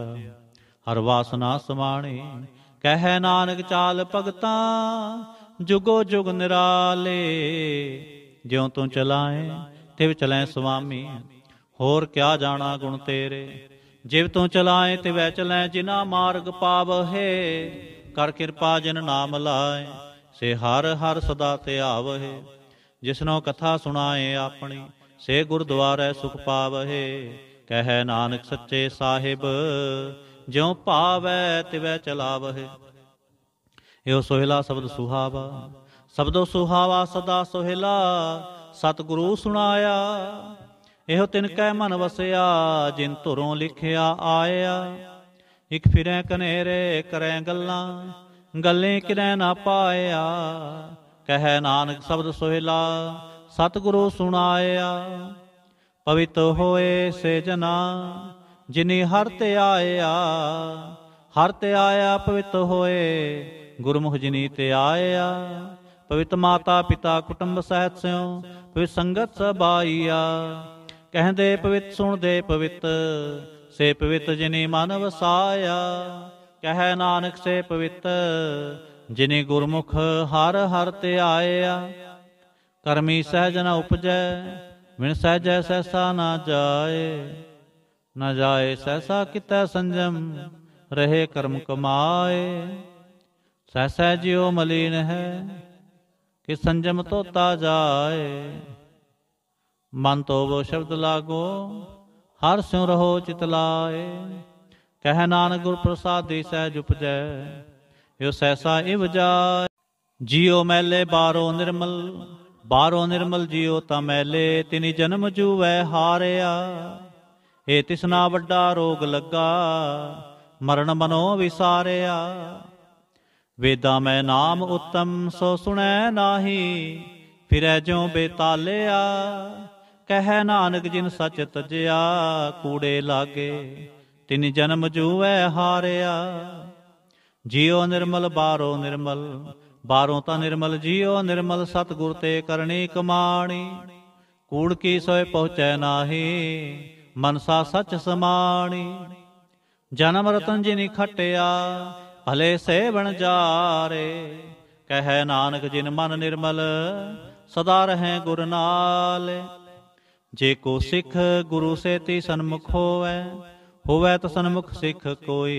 ਹਰ ਵਾਸਨਾ ਸਮਾਣੀ ਕਹਿ ਨਾਨਕ ਚਾਲ ਭਗਤਾ ਜੁਗੋ ਜੁਗ ਨਿਰਾਲੇ ਜਿਉ ਤੂੰ ਚਲਾਏ ਤਿਵ ਚਲੈ ਸੁਆਮੀ ਹੋਰ ਕਿਆ ਜਾਣਾ ਗੁਣ ਤੇਰੇ ਜਿਵ ਤੂੰ ਚਲਾਏ ਤਿਵੈ ਚਲੈ ਜਿਨਾ ਮਾਰਗ ਪਾਵਹਿ ਕਰ ਕਿਰਪਾ ਜਿਨ ਨਾਮ ਲਾਏ ਸੇ ਹਰ ਹਰ ਸਦਾ ਧਿਆਵਹਿ ਜਿਸਨੋ ਕਥਾ ਸੁਣਾਏ ਆਪਣੀ ਸੇ ਗੁਰਦੁਆਰੇ ਸੁਖ ਪਾਵਹਿ ਕਹੈ ਨਾਨਕ ਸੱਚੇ ਸਾਹਿਬ ਜਿਉ ਭਾਵੈ ਤਿਵੈ ਚਲਾਵਹਿ ਇਹੋ ਸੋਹਿਲਾ ਸ਼ਬਦ ਸੁਹਾਵਾ ਸ਼ਬਦੋ ਸੁਹਾਵਾ ਸਦਾ ਸੋਹਿਲਾ ਸਤਿਗੁਰੂ ਸੁਣਾਇਆ ਇਹੋ ਤਿਨ ਕੈ ਮਨ ਵਸਿਆ ਜਿਨ ਧੁਰੋਂ ਲਿਖਿਆ ਆਇਆ ਇਕ ਫਿਰੈ ਕਨੇਰੇ ਕਰੈ ਗੱਲਾਂ ਗੱਲੇ ਕਿਰੈ ਨਾ ਪਾਇਆ ਕਹੈ ਨਾਨਕ ਸ਼ਬਦ ਸੋਹਿਲਾ ਸਤਿਗੁਰੂ ਸੁਣਾਇਆ ਪਵਿੱਤ ਹੋਏ ਸੇ ਜਨਾ ਜਿਨੀ ਹਰ ਤੇ ਆਇਆ ਹਰ ਤੇ ਆਇਆ ਪਵਿੱਤ ਹੋਏ ਗੁਰਮੁਖ ਜਿਨੀ ਤੇ ਆਇਆ ਪਵਿੱਤ ਮਾਤਾ ਪਿਤਾ ਕੁਟੰਬ ਸਹਿਤ ਸਿਉ ਪਵਿੱਤ ਸੰਗਤ ਸਬਾਈਆ ਕਹਿੰਦੇ ਪਵਿੱਤ ਸੁਣਦੇ ਪਵਿੱਤ ਸੇ ਪਵਿੱਤ ਜਿਨੇ ਮਨ ਵਸਾਇਆ ਕਹੈ ਨਾਨਕ ਸੇ ਪਵਿੱਤ ਜਿਨੇ ਗੁਰਮੁਖ ਹਰ ਹਰ ਆਇਆ ਕਰਮੀ ਸਹਿਜ ਨ ਉਪਜੈ ਵਿਣ ਸਹਿਜੈ ਸਹਿਸਾ ਨ ਜਾਏ ਨ ਜਾਏ ਸਹਿਸਾ ਕਿਤੈ ਸੰਜਮ ਰਹੇ ਕਰਮ ਕਮਾਏ ਸਹਿਸੈ ਜਿਉ ਮਲੀਨ ਹੈ ਕਿ ਸੰਜਮ ਤੋਤਾ ਜਾਏ ਮਨ ਤੋ ਉਹ ਸ਼ਬਦ ਲਾਗੋ ਹਰ ਸਿਉ ਰਹੋ ਚਿਤ ਲਾਏ ਕਹਿ ਨਾਨਕ ਗੁਰ ਪ੍ਰਸਾਦਿ ਸਹਿਜ ਉਪਜੈ ਯੋ ਸੈਸਾ ਇਵ ਜਾਇ ਜਿਉ ਮੈਲੇ ਬਾਰੋ ਨਿਰਮਲ ਬਾਰੋ ਨਿਰਮਲ ਜਿਉ ਤਾਂ ਮੈਲੇ ਤਿਨੀ ਜਨਮ ਜੂਵੈ ਹਾਰਿਆ ਏ ਤਿਸਨਾ ਵੱਡਾ ਰੋਗ ਲੱਗਾ ਮਰਨ ਮਨੋ ਵਿਸਾਰਿਆ ਵੇਦਾਂ ਮੈ ਨਾਮ ਉਤਮ ਸੋ ਸੁਣੈ ਨਾਹੀ ਫਿਰੈ ਜਿਉ ਬੇਤਾਲਿਆ ਕਹੈ ਨਾਨਕ ਜਿਨ ਸਚ ਤਜਿਆ ਕੂੜੇ ਲਾਗੇ ਤਿਨ ਜਨਮ ਜੂਐ ਹਾਰਿਆ ਜਿਉ ਨਿਰਮਲ ਬਾਰੋ ਨਿਰਮਲ ਬਾਰੋ ਤਾਂ ਨਿਰਮਲ ਜਿਉ ਨਿਰਮਲ ਸਤਗੁਰ ਤੇ ਕਰਨੀ ਕਮਾਣੀ ਕੂੜ ਕੀ ਸੋਏ ਪਹੁੰਚੈ ਨਾਹੀ ਮਨਸਾ ਸਚ ਸਮਾਣੀ ਜਨਮ ਰਤਨ ਜਿਨੀ ਖਟਿਆ ਭਲੇ ਸੇਵਣ ਜਾਰੇ ਕਹੈ ਨਾਨਕ ਜਿਨ ਮਨ ਨਿਰਮਲ ਸਦਾ ਰਹੈ ਗੁਰ ਨਾਲੇ ਜੇ ਕੋ ਸਿੱਖ ਗੁਰੂ ਸੇਤੀ ਸਨਮੁਖ ਹੋਵੇ ਹੋਵੇ ਤਾਂ ਸਨਮੁਖ ਸਿੱਖ ਕੋਈ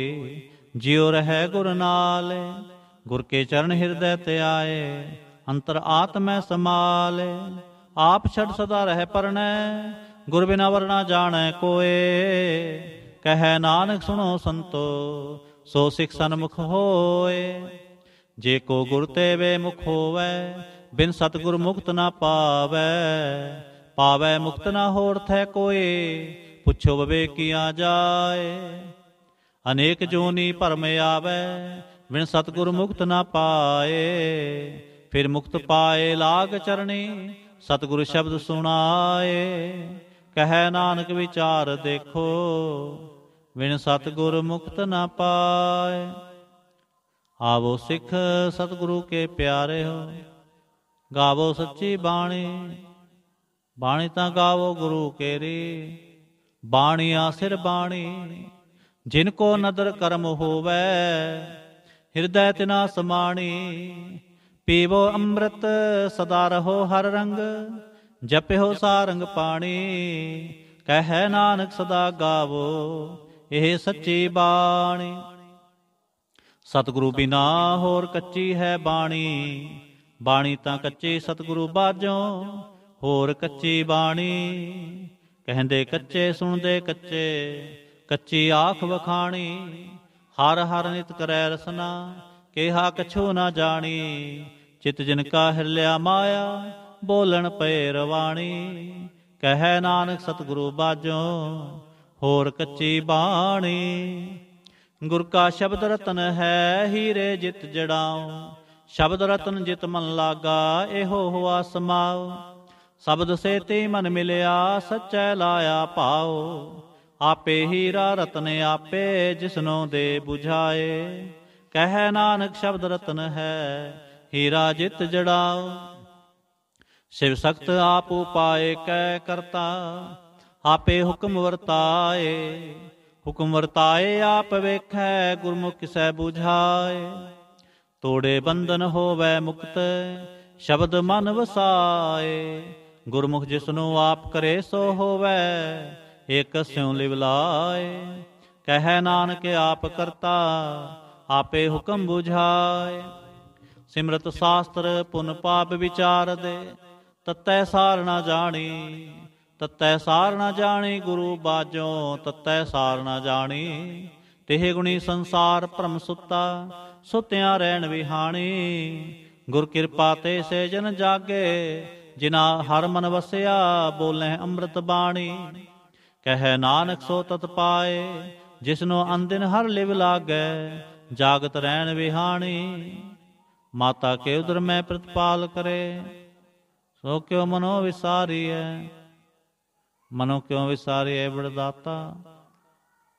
ਜਿਉ ਰਹਿ ਗੁਰ ਨਾਲ ਗੁਰ ਕੇ ਚਰਨ ਹਿਰਦੈ ਤੇ ਆਏ ਅੰਤਰ ਆਤਮੈ ਸਮਾਲ ਆਪ ਛੜ ਸਦਾ ਰਹਿ ਪਰਣੈ ਗੁਰ ਬਿਨਾ ਵਰਣਾ ਜਾਣੈ ਕੋਏ ਕਹੈ ਨਾਨਕ ਸੁਣੋ ਸੰਤੋ ਸੋ ਸਿੱਖ ਸਨਮੁਖ ਹੋਏ ਜੇ ਕੋ ਗੁਰ ਤੇ ਵੇ ਮੁਖ ਹੋਵੇ ਬਿਨ ਸਤਗੁਰ ਮੁਕਤ ਨਾ ਪਾਵੇ ਪਾਵੈ ਮੁਕਤ ਨਾ ਹੋਰ ਥੈ ਕੋਏ ਪੁੱਛੋ ਵਿਵੇਕਿਆ ਜਾਏ ਅਨੇਕ ਜੋਨੀ ਭਰਮ ਆਵੇ ਵਿਣ ਸਤਗੁਰ ਮੁਕਤ ਨਾ ਪਾਏ ਫਿਰ ਮੁਕਤ ਪਾਏ ਲਾਗ ਚਰਣੀ ਸਤਗੁਰ ਸ਼ਬਦ ਸੁਣਾਏ ਕਹੈ ਨਾਨਕ ਵਿਚਾਰ ਦੇਖੋ ਵਿਣ ਸਤਗੁਰ ਮੁਕਤ ਨਾ ਪਾਏ ਆਵੋ ਸਿੱਖ ਸਤਗੁਰੂ ਕੇ ਪਿਆਰੇ ਹੋ ਗਾਵੋ ਸੱਚੀ ਬਾਣੀ ਬਾਣੀ ਤਾਂ ਗਾਵੋ ਗੁਰੂ ਕੇਰੇ ਬਾਣੀ ਆਸਿਰ ਬਾਣੀ ਜਿਨ ਕੋ ਨਦਰ ਕਰਮ ਹੋਵੇ ਹਿਰਦੈ ਤਿਨਾ ਸਮਾਣੀ ਪੀਵੋ ਅੰਮ੍ਰਿਤ ਸਦਾ ਰਹੋ ਹਰ ਰੰਗ ਜਪਿਓ ਸਾਰੰਗ ਪਾਣੀ ਕਹਿ ਨਾਨਕ ਸਦਾ ਗਾਵੋ ਇਹ ਸੱਚੀ ਬਾਣੀ ਸਤਿਗੁਰੂ ਬਿਨਾ ਹੋਰ ਕੱਚੀ ਹੈ ਬਾਣੀ ਬਾਣੀ ਤਾਂ ਕੱਚੀ ਸਤਿਗੁਰੂ ਬਾਝੋਂ ਹੋਰ ਕੱਚੀ ਬਾਣੀ ਕਹਿੰਦੇ ਕੱਚੇ ਸੁਣਦੇ ਕੱਚੇ ਕੱਚੀ ਆਖ ਵਖਾਣੀ ਹਰ ਹਰ ਨਿਤ ਕਰੈ ਰਸਨਾ ਕਿਹਾ ਕਛੂ ਨਾ ਜਾਣੀ ਚਿਤ ਜਿਨ ਕਾ ਹਿਰਲਿਆ ਮਾਇਆ ਬੋਲਣ ਪਏ ਰਵਾਣੀ ਕਹੈ ਨਾਨਕ ਸਤਿਗੁਰੂ ਬਾਜੋ ਹੋਰ ਕੱਚੀ ਬਾਣੀ ਗੁਰ ਕਾ ਸ਼ਬਦ ਰਤਨ ਹੈ ਹੀਰੇ ਜਿਤ ਜੜਾਉ ਸ਼ਬਦ ਰਤਨ ਜਿਤ ਮਨ ਲਾਗਾ ਇਹੋ ਹੋਆ ਸਮਾਉ ਸ਼ਬਦ ਸੇ ਤੇ ਮਨ ਮਿਲਿਆ ਸੱਚੈ ਲਾਇਆ ਭਾਉ ਆਪੇ ਹੀਰਾ ਰਤਨ ਆਪੇ ਜਿਸਨੋ ਦੇ 부ਝਾਏ ਕਹਿ ਨਾਨਕ ਸ਼ਬਦ ਰਤਨ ਹੈ ਹੀਰਾ ਜਿਤ ਜੜਾਉ ਸਿਵ ਸਖਤ ਆਪ ਉਪਾਏ ਕੈ ਕਰਤਾ ਆਪੇ ਹੁਕਮ ਵਰਤਾਏ ਹੁਕਮ ਵਰਤਾਏ ਆਪ ਵੇਖੈ ਗੁਰਮੁਖ ਸੈ 부ਝਾਏ ਤੋੜੇ ਬੰਧਨ ਹੋਵੇ ਮੁਕਤ ਸ਼ਬਦ ਮਨ ਵਸਾਏ ਗੁਰਮੁਖ ਜਿਸ ਨੂੰ ਆਪ ਕਰੇ ਸੋ ਹੋਵੇ ਇਕ ਸਿਉ ਲਿਵ ਲਾਏ ਕਹੈ ਨਾਨਕ ਆਪ ਕਰਤਾ ਆਪੇ ਹੁਕਮ 부ਝਾਏ ਸਿਮਰਤ ਸਾਸਤਰ ਪੁਨ ਪਾਪ ਵਿਚਾਰ ਦੇ ਤਤੈ ਸਾਰ ਨਾ ਜਾਣੀ ਤਤੈ ਸਾਰ ਨਾ ਜਾਣੀ ਗੁਰੂ ਬਾਜੋ ਤਤੈ ਸਾਰ ਨਾ ਜਾਣੀ ਤਿਹ ਗੁਣੀ ਸੰਸਾਰ ਭ੍ਰਮ ਸੁੱਤਾ ਸੁਤਿਆਂ ਰਹਿਣ ਵਿਹਾਣੀ ਗੁਰ ਕਿਰਪਾ ਤੇ ਸੇ ਜਨ ਜਾਗੇ ਜਿਨਾ ਹਰ ਮਨ ਵਸਿਆ ਬੋਲੇ ਅੰਮ੍ਰਿਤ ਬਾਣੀ ਕਹੇ ਨਾਨਕ ਸੋ ਤਤ ਪਾਏ ਜਿਸਨੋ ਅੰਦਿਨ ਹਰ ਲਿਵ ਲਾਗੈ ਜਾਗਤ ਰਹਿਣ ਵਿਹਾਣੀ ਮਾਤਾ ਕੇ ਉਦਰ ਮੈਂ ਪ੍ਰਤਪਾਲ ਕਰੇ ਸੋ ਕਿਉ ਮਨੋ ਵਿਸਾਰੀਐ ਮਨੋ ਕਿਉ ਵਿਸਾਰੀਐ ਬੜਦਾਤਾ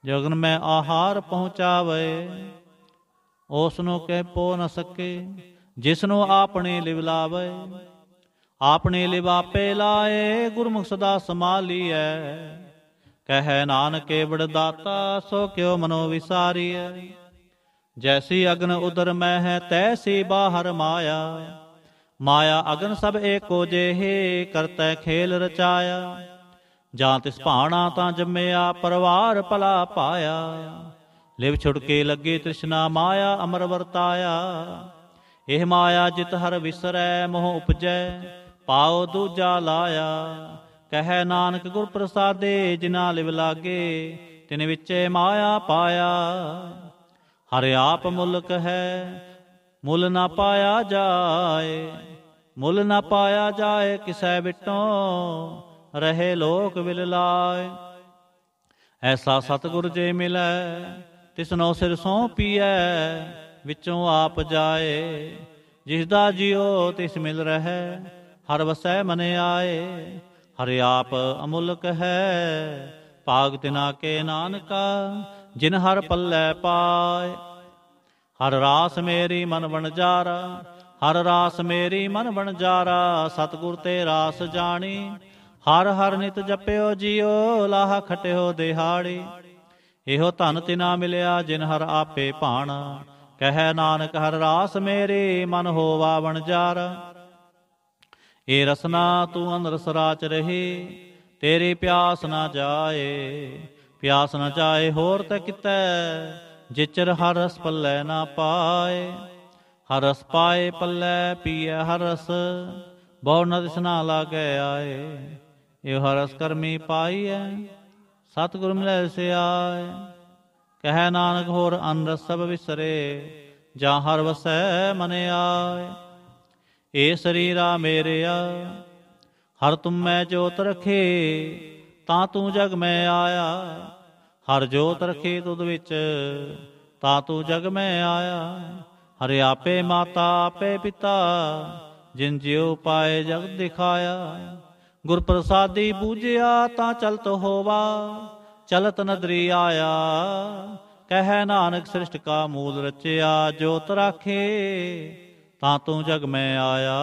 ਜਗਨ ਮੈਂ ਆਹਾਰ ਪਹੁੰਚਾਵੇ ਉਸ ਨੂੰ ਕਹਿ ਪੋ ਨ ਸਕੇ ਜਿਸ ਨੂੰ ਆਪਣੇ ਲਿਵ ਲਾਵੇ ਆਪਨੇ ਲਿਵਾਪੇ ਲਾਏ ਗੁਰਮੁਖ ਸਦਾ ਸਮਾਲੀਐ ਕਹੈ ਨਾਨਕੇ ਬੜ ਦਾਤਾ ਸੋ ਕਿਉ ਮਨੋ ਵਿਸਾਰੀਐ ਜੈਸੀ ਅਗਨ ਉਦਰ ਮੈਂ ਹੈ ਤੈਸੀ ਬਾਹਰ ਮਾਇਆ ਮਾਇਆ ਅਗਨ ਸਭ ਏਕੋ ਜੇਹੇ ਕਰਤੈ ਖੇਲ ਰਚਾਇਆ ਜਾਂ ਤਿਸ ਭਾਣਾ ਤਾਂ ਜੰਮਿਆ ਪਰਵਾਰ ਭਲਾ ਪਾਇਆ ਲਿਵ ਛੁਟਕੇ ਲੱਗੇ ਤ੍ਰਿਸ਼ਨਾ ਮਾਇਆ ਅਮਰ ਵਰਤਾਇਆ ਇਹ ਮਾਇਆ ਜਿਤ ਹਰ ਵਿਸਰੈ ਮੋਹ ਉਪਜੈ ਪਾਉ ਦੂਜਾ ਲਾਇਆ ਕਹੈ ਨਾਨਕ ਗੁਰ ਪ੍ਰਸਾਦੇ ਜਿਨਾ ਲਿਵ ਲਾਗੇ ਤਿਨ ਵਿੱਚੇ ਮਾਇਆ ਪਾਇਆ ਹਰ ਆਪ ਮੁਲਕ ਹੈ ਮੁੱਲ ਨਾ ਪਾਇਆ ਜਾਏ ਮੁੱਲ ਨਾ ਪਾਇਆ ਜਾਏ ਕਿਸੈ ਵਿਟੋਂ ਰਹੇ ਲੋਕ ਵਿਲ ਲਾਏ ਐਸਾ ਸਤਗੁਰ ਜੇ ਮਿਲੈ ਤਿਸਨੋ ਸਿਰ ਸੋ ਪੀਐ ਵਿੱਚੋਂ ਆਪ ਜਾਏ ਜਿਸ ਦਾ ਜਿਉ ਤਿਸ ਮਿਲ ਰਹੇ ਹਰ ਵਸੈ ਮਨ ਆਏ ਹਰਿ ਆਪ ਅਮੁਲਕ ਹੈ ਪਾਗ ਤਿਨਾ ਕੇ ਨਾਨਕਾ ਜਿਨ ਹਰ ਪੱਲੇ ਪਾਏ ਹਰ ਰਾਸ ਮੇਰੀ ਮਨ ਵਣਜਾਰਾ ਹਰ ਰਾਸ ਮੇਰੀ ਮਨ ਵਣਜਾਰਾ ਸਤਗੁਰ ਤੇ ਰਾਸ ਜਾਣੀ ਹਰ ਹਰ ਨਿਤ ਜਪਿਓ ਜਿਉ ਲਾਹ ਖਟਿਓ ਦਿਹਾੜੀ ਇਹੋ ਧਨ ਤਿਨਾ ਮਿਲਿਆ ਜਿਨ ਹਰ ਆਪੇ ਭਾਣ ਕਹਿ ਨਾਨਕ ਹਰ ਰਾਸ ਮੇਰੀ ਮਨ ਹੋਵਾ ਵਣਜਾਰਾ ਏ ਰਸਨਾ ਤੂੰ ਅਨਰਸ ਰਾਚ ਰਹੇ ਤੇਰੀ ਪਿਆਸ ਨਾ ਜਾਏ ਪਿਆਸ ਨਾ ਜਾਏ ਹੋਰ ਤੈ ਕਿਤੈ ਜਿਚਰ ਹਰ ਰਸ ਪੱਲੇ ਨਾ ਪਾਏ ਹਰ ਰਸ ਪਾਏ ਪੱਲੇ ਪੀਏ ਹਰ ਰਸ ਬਹੁ ਨਾ ਦਿਸਨਾ ਲਾਗੇ ਆਏ ਇਹ ਹਰ ਰਸ ਕਰਮੀ ਪਾਈਐ ਸਤਿਗੁਰ ਮਿਲੈ ਆਏ ਕਹੈ ਨਾਨਕ ਹੋਰ ਅਨਰਸ ਸਭ ਵਿਸਰੇ ਜਾਂ ਹਰ ਵਸੈ ਮਨ ਆਏ ਏ ਸਰੀਰਾ ਮੇਰਿਆ ਹਰ ਤੁਮ ਮੈਂ ਜੋਤ ਰਖੇ ਤਾਂ ਤੂੰ ਜਗ ਮੈਂ ਆਇਆ ਹਰ ਜੋਤ ਰਖੇ ਤੁਧ ਵਿੱਚ ਤਾਂ ਤੂੰ ਜਗ ਮੈਂ ਆਇਆ ਹਰ ਆਪੇ ਮਾਤਾ ਆਪੇ ਪਿਤਾ ਜਿਨ ਜਿਉ ਪਾਏ ਜਗ ਦਿਖਾਇਆ ਗੁਰ ਪ੍ਰਸਾਦੀ ਬੂਝਿਆ ਤਾਂ ਚਲਤ ਹੋਵਾ ਚਲਤ ਨਦਰੀ ਆਇਆ ਕਹਿ ਨਾਨਕ ਸ੍ਰਿਸ਼ਟ ਕਾ ਮੂਲ ਰਚਿਆ ਜੋਤ ਰਾਖੇ ਤਾਂ ਤੂੰ ਜਗ ਮੈਂ ਆਇਆ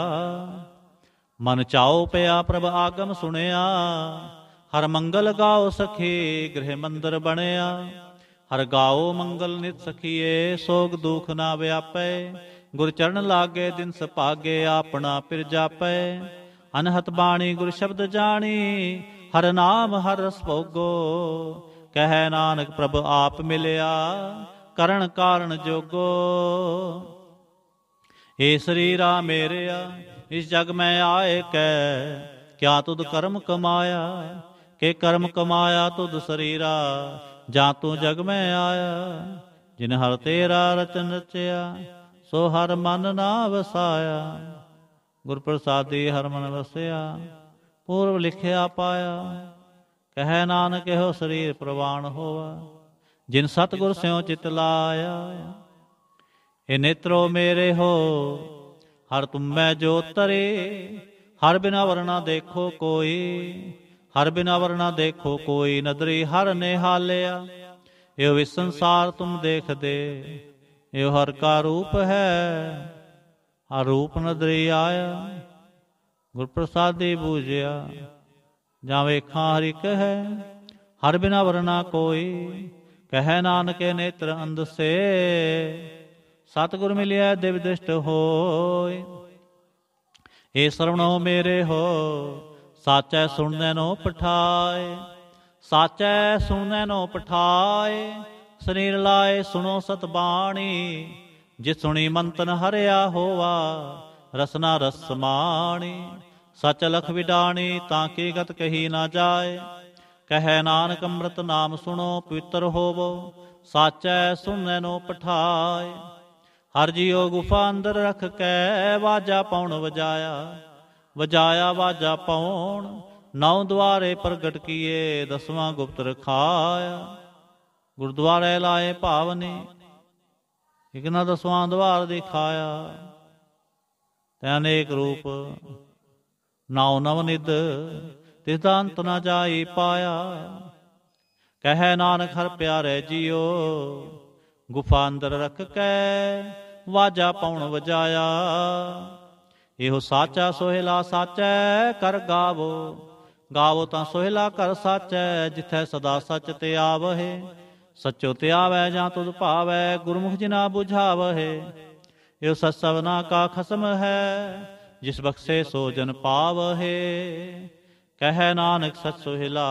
ਮਨ ਚਾਉ ਪਿਆ ਪ੍ਰਭ ਆਗਮ ਸੁਣਿਆ ਹਰ ਮੰਗਲ ਗਾਓ ਸਖੀ ਗ੍ਰਹਿ ਮੰਦਰ ਬਣਿਆ ਹਰ ਗਾਓ ਮੰਗਲ ਨਿਤ ਸਖੀਏ ਸੋਗ ਦੁਖ ਨਾ ਵਿਆਪੈ ਗੁਰ ਚਰਨ ਲਾਗੇ ਦਿਨ ਸੁਭਾਗੇ ਆਪਣਾ ਪਿਰ ਜਾਪੈ ਅਨਹਤ ਬਾਣੀ ਗੁਰ ਸ਼ਬਦ ਜਾਣੀ ਹਰ ਨਾਮ ਹਰ ਰਸ ਭੋਗੋ ਕਹਿ ਨਾਨਕ ਪ੍ਰਭ ਆਪ ਮਿਲਿਆ ਕਰਨ ਕਾਰਨ ਜੋਗੋ ਏ ਸਰੀਰਾ ਮੇਰਿਆ ਇਸ ਜਗ ਮੈਂ ਆਏ ਕੈ ਕਿਆ ਤੁਧ ਕਰਮ ਕਮਾਇਆ ਕੇ ਕਰਮ ਕਮਾਇਆ ਤੁਧ ਸਰੀਰਾ ਜਾਂ ਤੂੰ ਜਗ ਮੈਂ ਆਇਆ ਜਿਨ ਹਰ ਤੇਰਾ ਰਚਨ ਰਚਿਆ ਸੋ ਹਰ ਮਨ ਨਾ ਵਸਾਇਆ ਗੁਰ ਪ੍ਰਸਾਦਿ ਹਰ ਮਨ ਵਸਿਆ ਪੂਰਵ ਲਿਖਿਆ ਪਾਇਆ ਕਹੈ ਨਾਨਕ ਇਹੋ ਸਰੀਰ ਪ੍ਰਵਾਨ ਹੋਵਾ ਜਿਨ ਸਤਗੁਰ ਸਿਉ ਚਿਤ ਲਾਇਆ हे ਨੇਤਰੋ ਮੇਰੇ ਹੋ ਹਰ ਤੁਮੈ ਜੋ ਤਰੇ ਹਰ ਬਿਨਾ ਵਰਣਾ ਦੇਖੋ ਕੋਈ ਹਰ ਬਿਨਾ ਵਰਣਾ ਦੇਖੋ ਕੋਈ ਨਦਰੀ ਹਰ ਨਿਹਾਲਿਆ ਇਹ ਵਿਸ ਸੰਸਾਰ ਤੁਮ ਦੇਖਦੇ ਇਹ ਹਰ ਕਾ ਰੂਪ ਹੈ ਆ ਰੂਪ ਨਦਰੀ ਆਇਆ ਗੁਰ ਪ੍ਰਸਾਦਿ ਬੂਝਿਆ ਜਾਂ ਵੇਖਾਂ ਹਰਿ ਕਹੈ ਹਰ ਬਿਨਾ ਵਰਣਾ ਕੋਈ ਕਹੈ ਨਾਨਕੇ ਨੇਤਰ ਅੰਧ ਸੇ ਸਤਿਗੁਰ ਮਿਲਿਆ ਦਿਵ ਦਿਸ਼ਟ ਹੋਏ ਏ ਸਰਵਣੋ ਮੇਰੇ ਹੋ ਸਾਚੈ ਸੁਣਨੈ ਨੋ ਪਠਾਏ ਸਾਚੈ ਸੁਣਨੈ ਨੋ ਪਠਾਏ ਸਰੀਰ ਲਾਏ ਸੁਣੋ ਸਤ ਬਾਣੀ ਜੇ ਸੁਣੀ ਮੰਤਨ ਹਰਿਆ ਹੋਵਾ ਰਸਨਾ ਰਸ ਮਾਣੀ ਸਚ ਲਖ ਵਿਡਾਣੀ ਤਾਂ ਕੀ ਗਤ ਕਹੀ ਨਾ ਜਾਏ ਕਹੈ ਨਾਨਕ ਅੰਮ੍ਰਿਤ ਨਾਮ ਸੁਣੋ ਪਵਿੱਤਰ ਹੋਵੋ ਸਾਚੈ ਸੁਣਨੈ ਨੋ ਪਠਾਏ ਹਰ ਜਿਉ ਗੁਫਾ ਅੰਦਰ ਰਖ ਕੇ ਵਾਜਾ ਪਾਉਣ ਵਜਾਇਆ ਵਜਾਇਆ ਵਾਜਾ ਪਾਉਣ ਨੌ ਦੁਆਰੇ ਪ੍ਰਗਟ ਕੀਏ ਦਸਵਾਂ ਗੁਪਤ ਰਖਾਇਆ ਗੁਰਦੁਆਰੇ ਲਾਏ ਭਾਵਨੇ ਇਕਨਾ ਦਸਵਾਂ ਦਵਾਰ ਦਿਖਾਇਆ ਤੇ ਅਨੇਕ ਰੂਪ ਨਾਉ ਨਵਨਿਦ ਤਿਸ ਦਾ ਅੰਤ ਨਾ ਜਾਈ ਪਾਇਆ ਕਹੈ ਨਾਨਕ ਹਰ ਪਿਆਰੇ ਜੀਓ गुफा अंदर रख कै वाजा पौन वजाया एह साचा सोहेला साचै कर गावो गावो ता सोहेला कर साचै जिथे सदा सच ते आवहे सचो ते आवै जा तुद पावै गुरमुख जिना बुझावहे यो सवना का खसम है जिस बख्से सो जन पावहे कह नानक सच सोहेला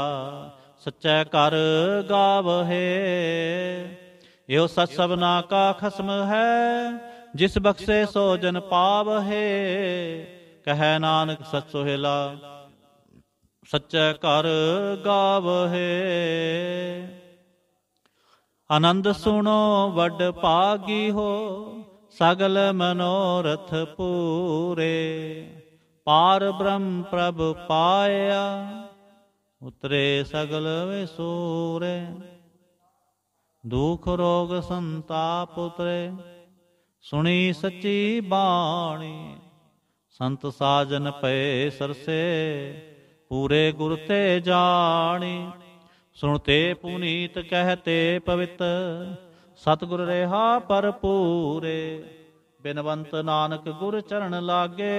सच्चै कर गावहे ਇਹੋ ਸਤ ਸਬਨਾ ਕਾ ਖਸਮ ਹੈ ਜਿਸ ਬਖਸ਼ੇ ਸੋ ਜਨ ਪਾਵਹਿ ਕਹੈ ਨਾਨਕ ਸਤ ਸੋਹਿਲਾ ਸੱਚੇ ਘਰ ਗਾਵਹਿ ਆਨੰਦ ਸੁਣੋ ਵੱਡ ਪਾਗੀ ਹੋ ਸਗਲ ਮਨੋਰਥ ਪੂਰੇ ਪਾਰ ਬ੍ਰਹਮ ਪ੍ਰਭ ਪਾਇਆ ਉਤਰੇ ਸਗਲ ਵਿਸੂਰੇ ਦੁਖ ਰੋਗ ਸੰਤਾਪ ਉਤਰੇ ਸੁਣੀ ਸੱਚੀ ਬਾਣੀ ਸੰਤ ਸਾਜਨ ਪਏ ਸਰਸੇ ਪੂਰੇ ਗੁਰ ਤੇ ਜਾਣੀ ਸੁਣਤੇ ਪੁਨੀਤ ਕਹਤੇ ਪਵਿੱਤ ਸਤਗੁਰ ਰਹਾ ਪਰਪੂਰੇ ਬਿਨਵੰਤ ਨਾਨਕ ਗੁਰ ਚਰਨ ਲਾਗੇ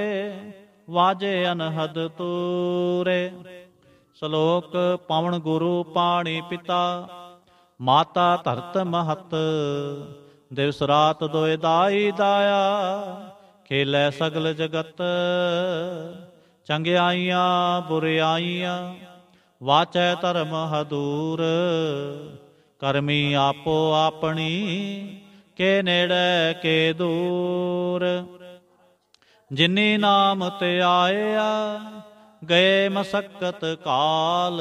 ਵਾਜੇ ਅਨਹਦ ਤੂਰੇ ਸ਼ਲੋਕ ਪਵਨ ਗੁਰੂ ਪਾਣੀ ਪਿਤਾ ਮਾਤਾ ਧਰਤ ਮਹਤ ਦਿਵਸ ਰਾਤ ਦੋਇ ਦਾਈ ਦਾਇਆ ਖੇਲੇ ਸਗਲ ਜਗਤ ਚੰਗਿਆਈਆਂ ਬੁਰਿਆਈਆਂ ਵਾਚੈ ਧਰਮ ਹਦੂਰ ਕਰਮੀ ਆਪੋ ਆਪਣੀ ਕੇ ਨੇੜੇ ਕੇ ਦੂਰ ਜਿਨੇ ਨਾਮ ਤੇ ਆਇਆ ਗਏ ਮਸਕਤ ਕਾਲ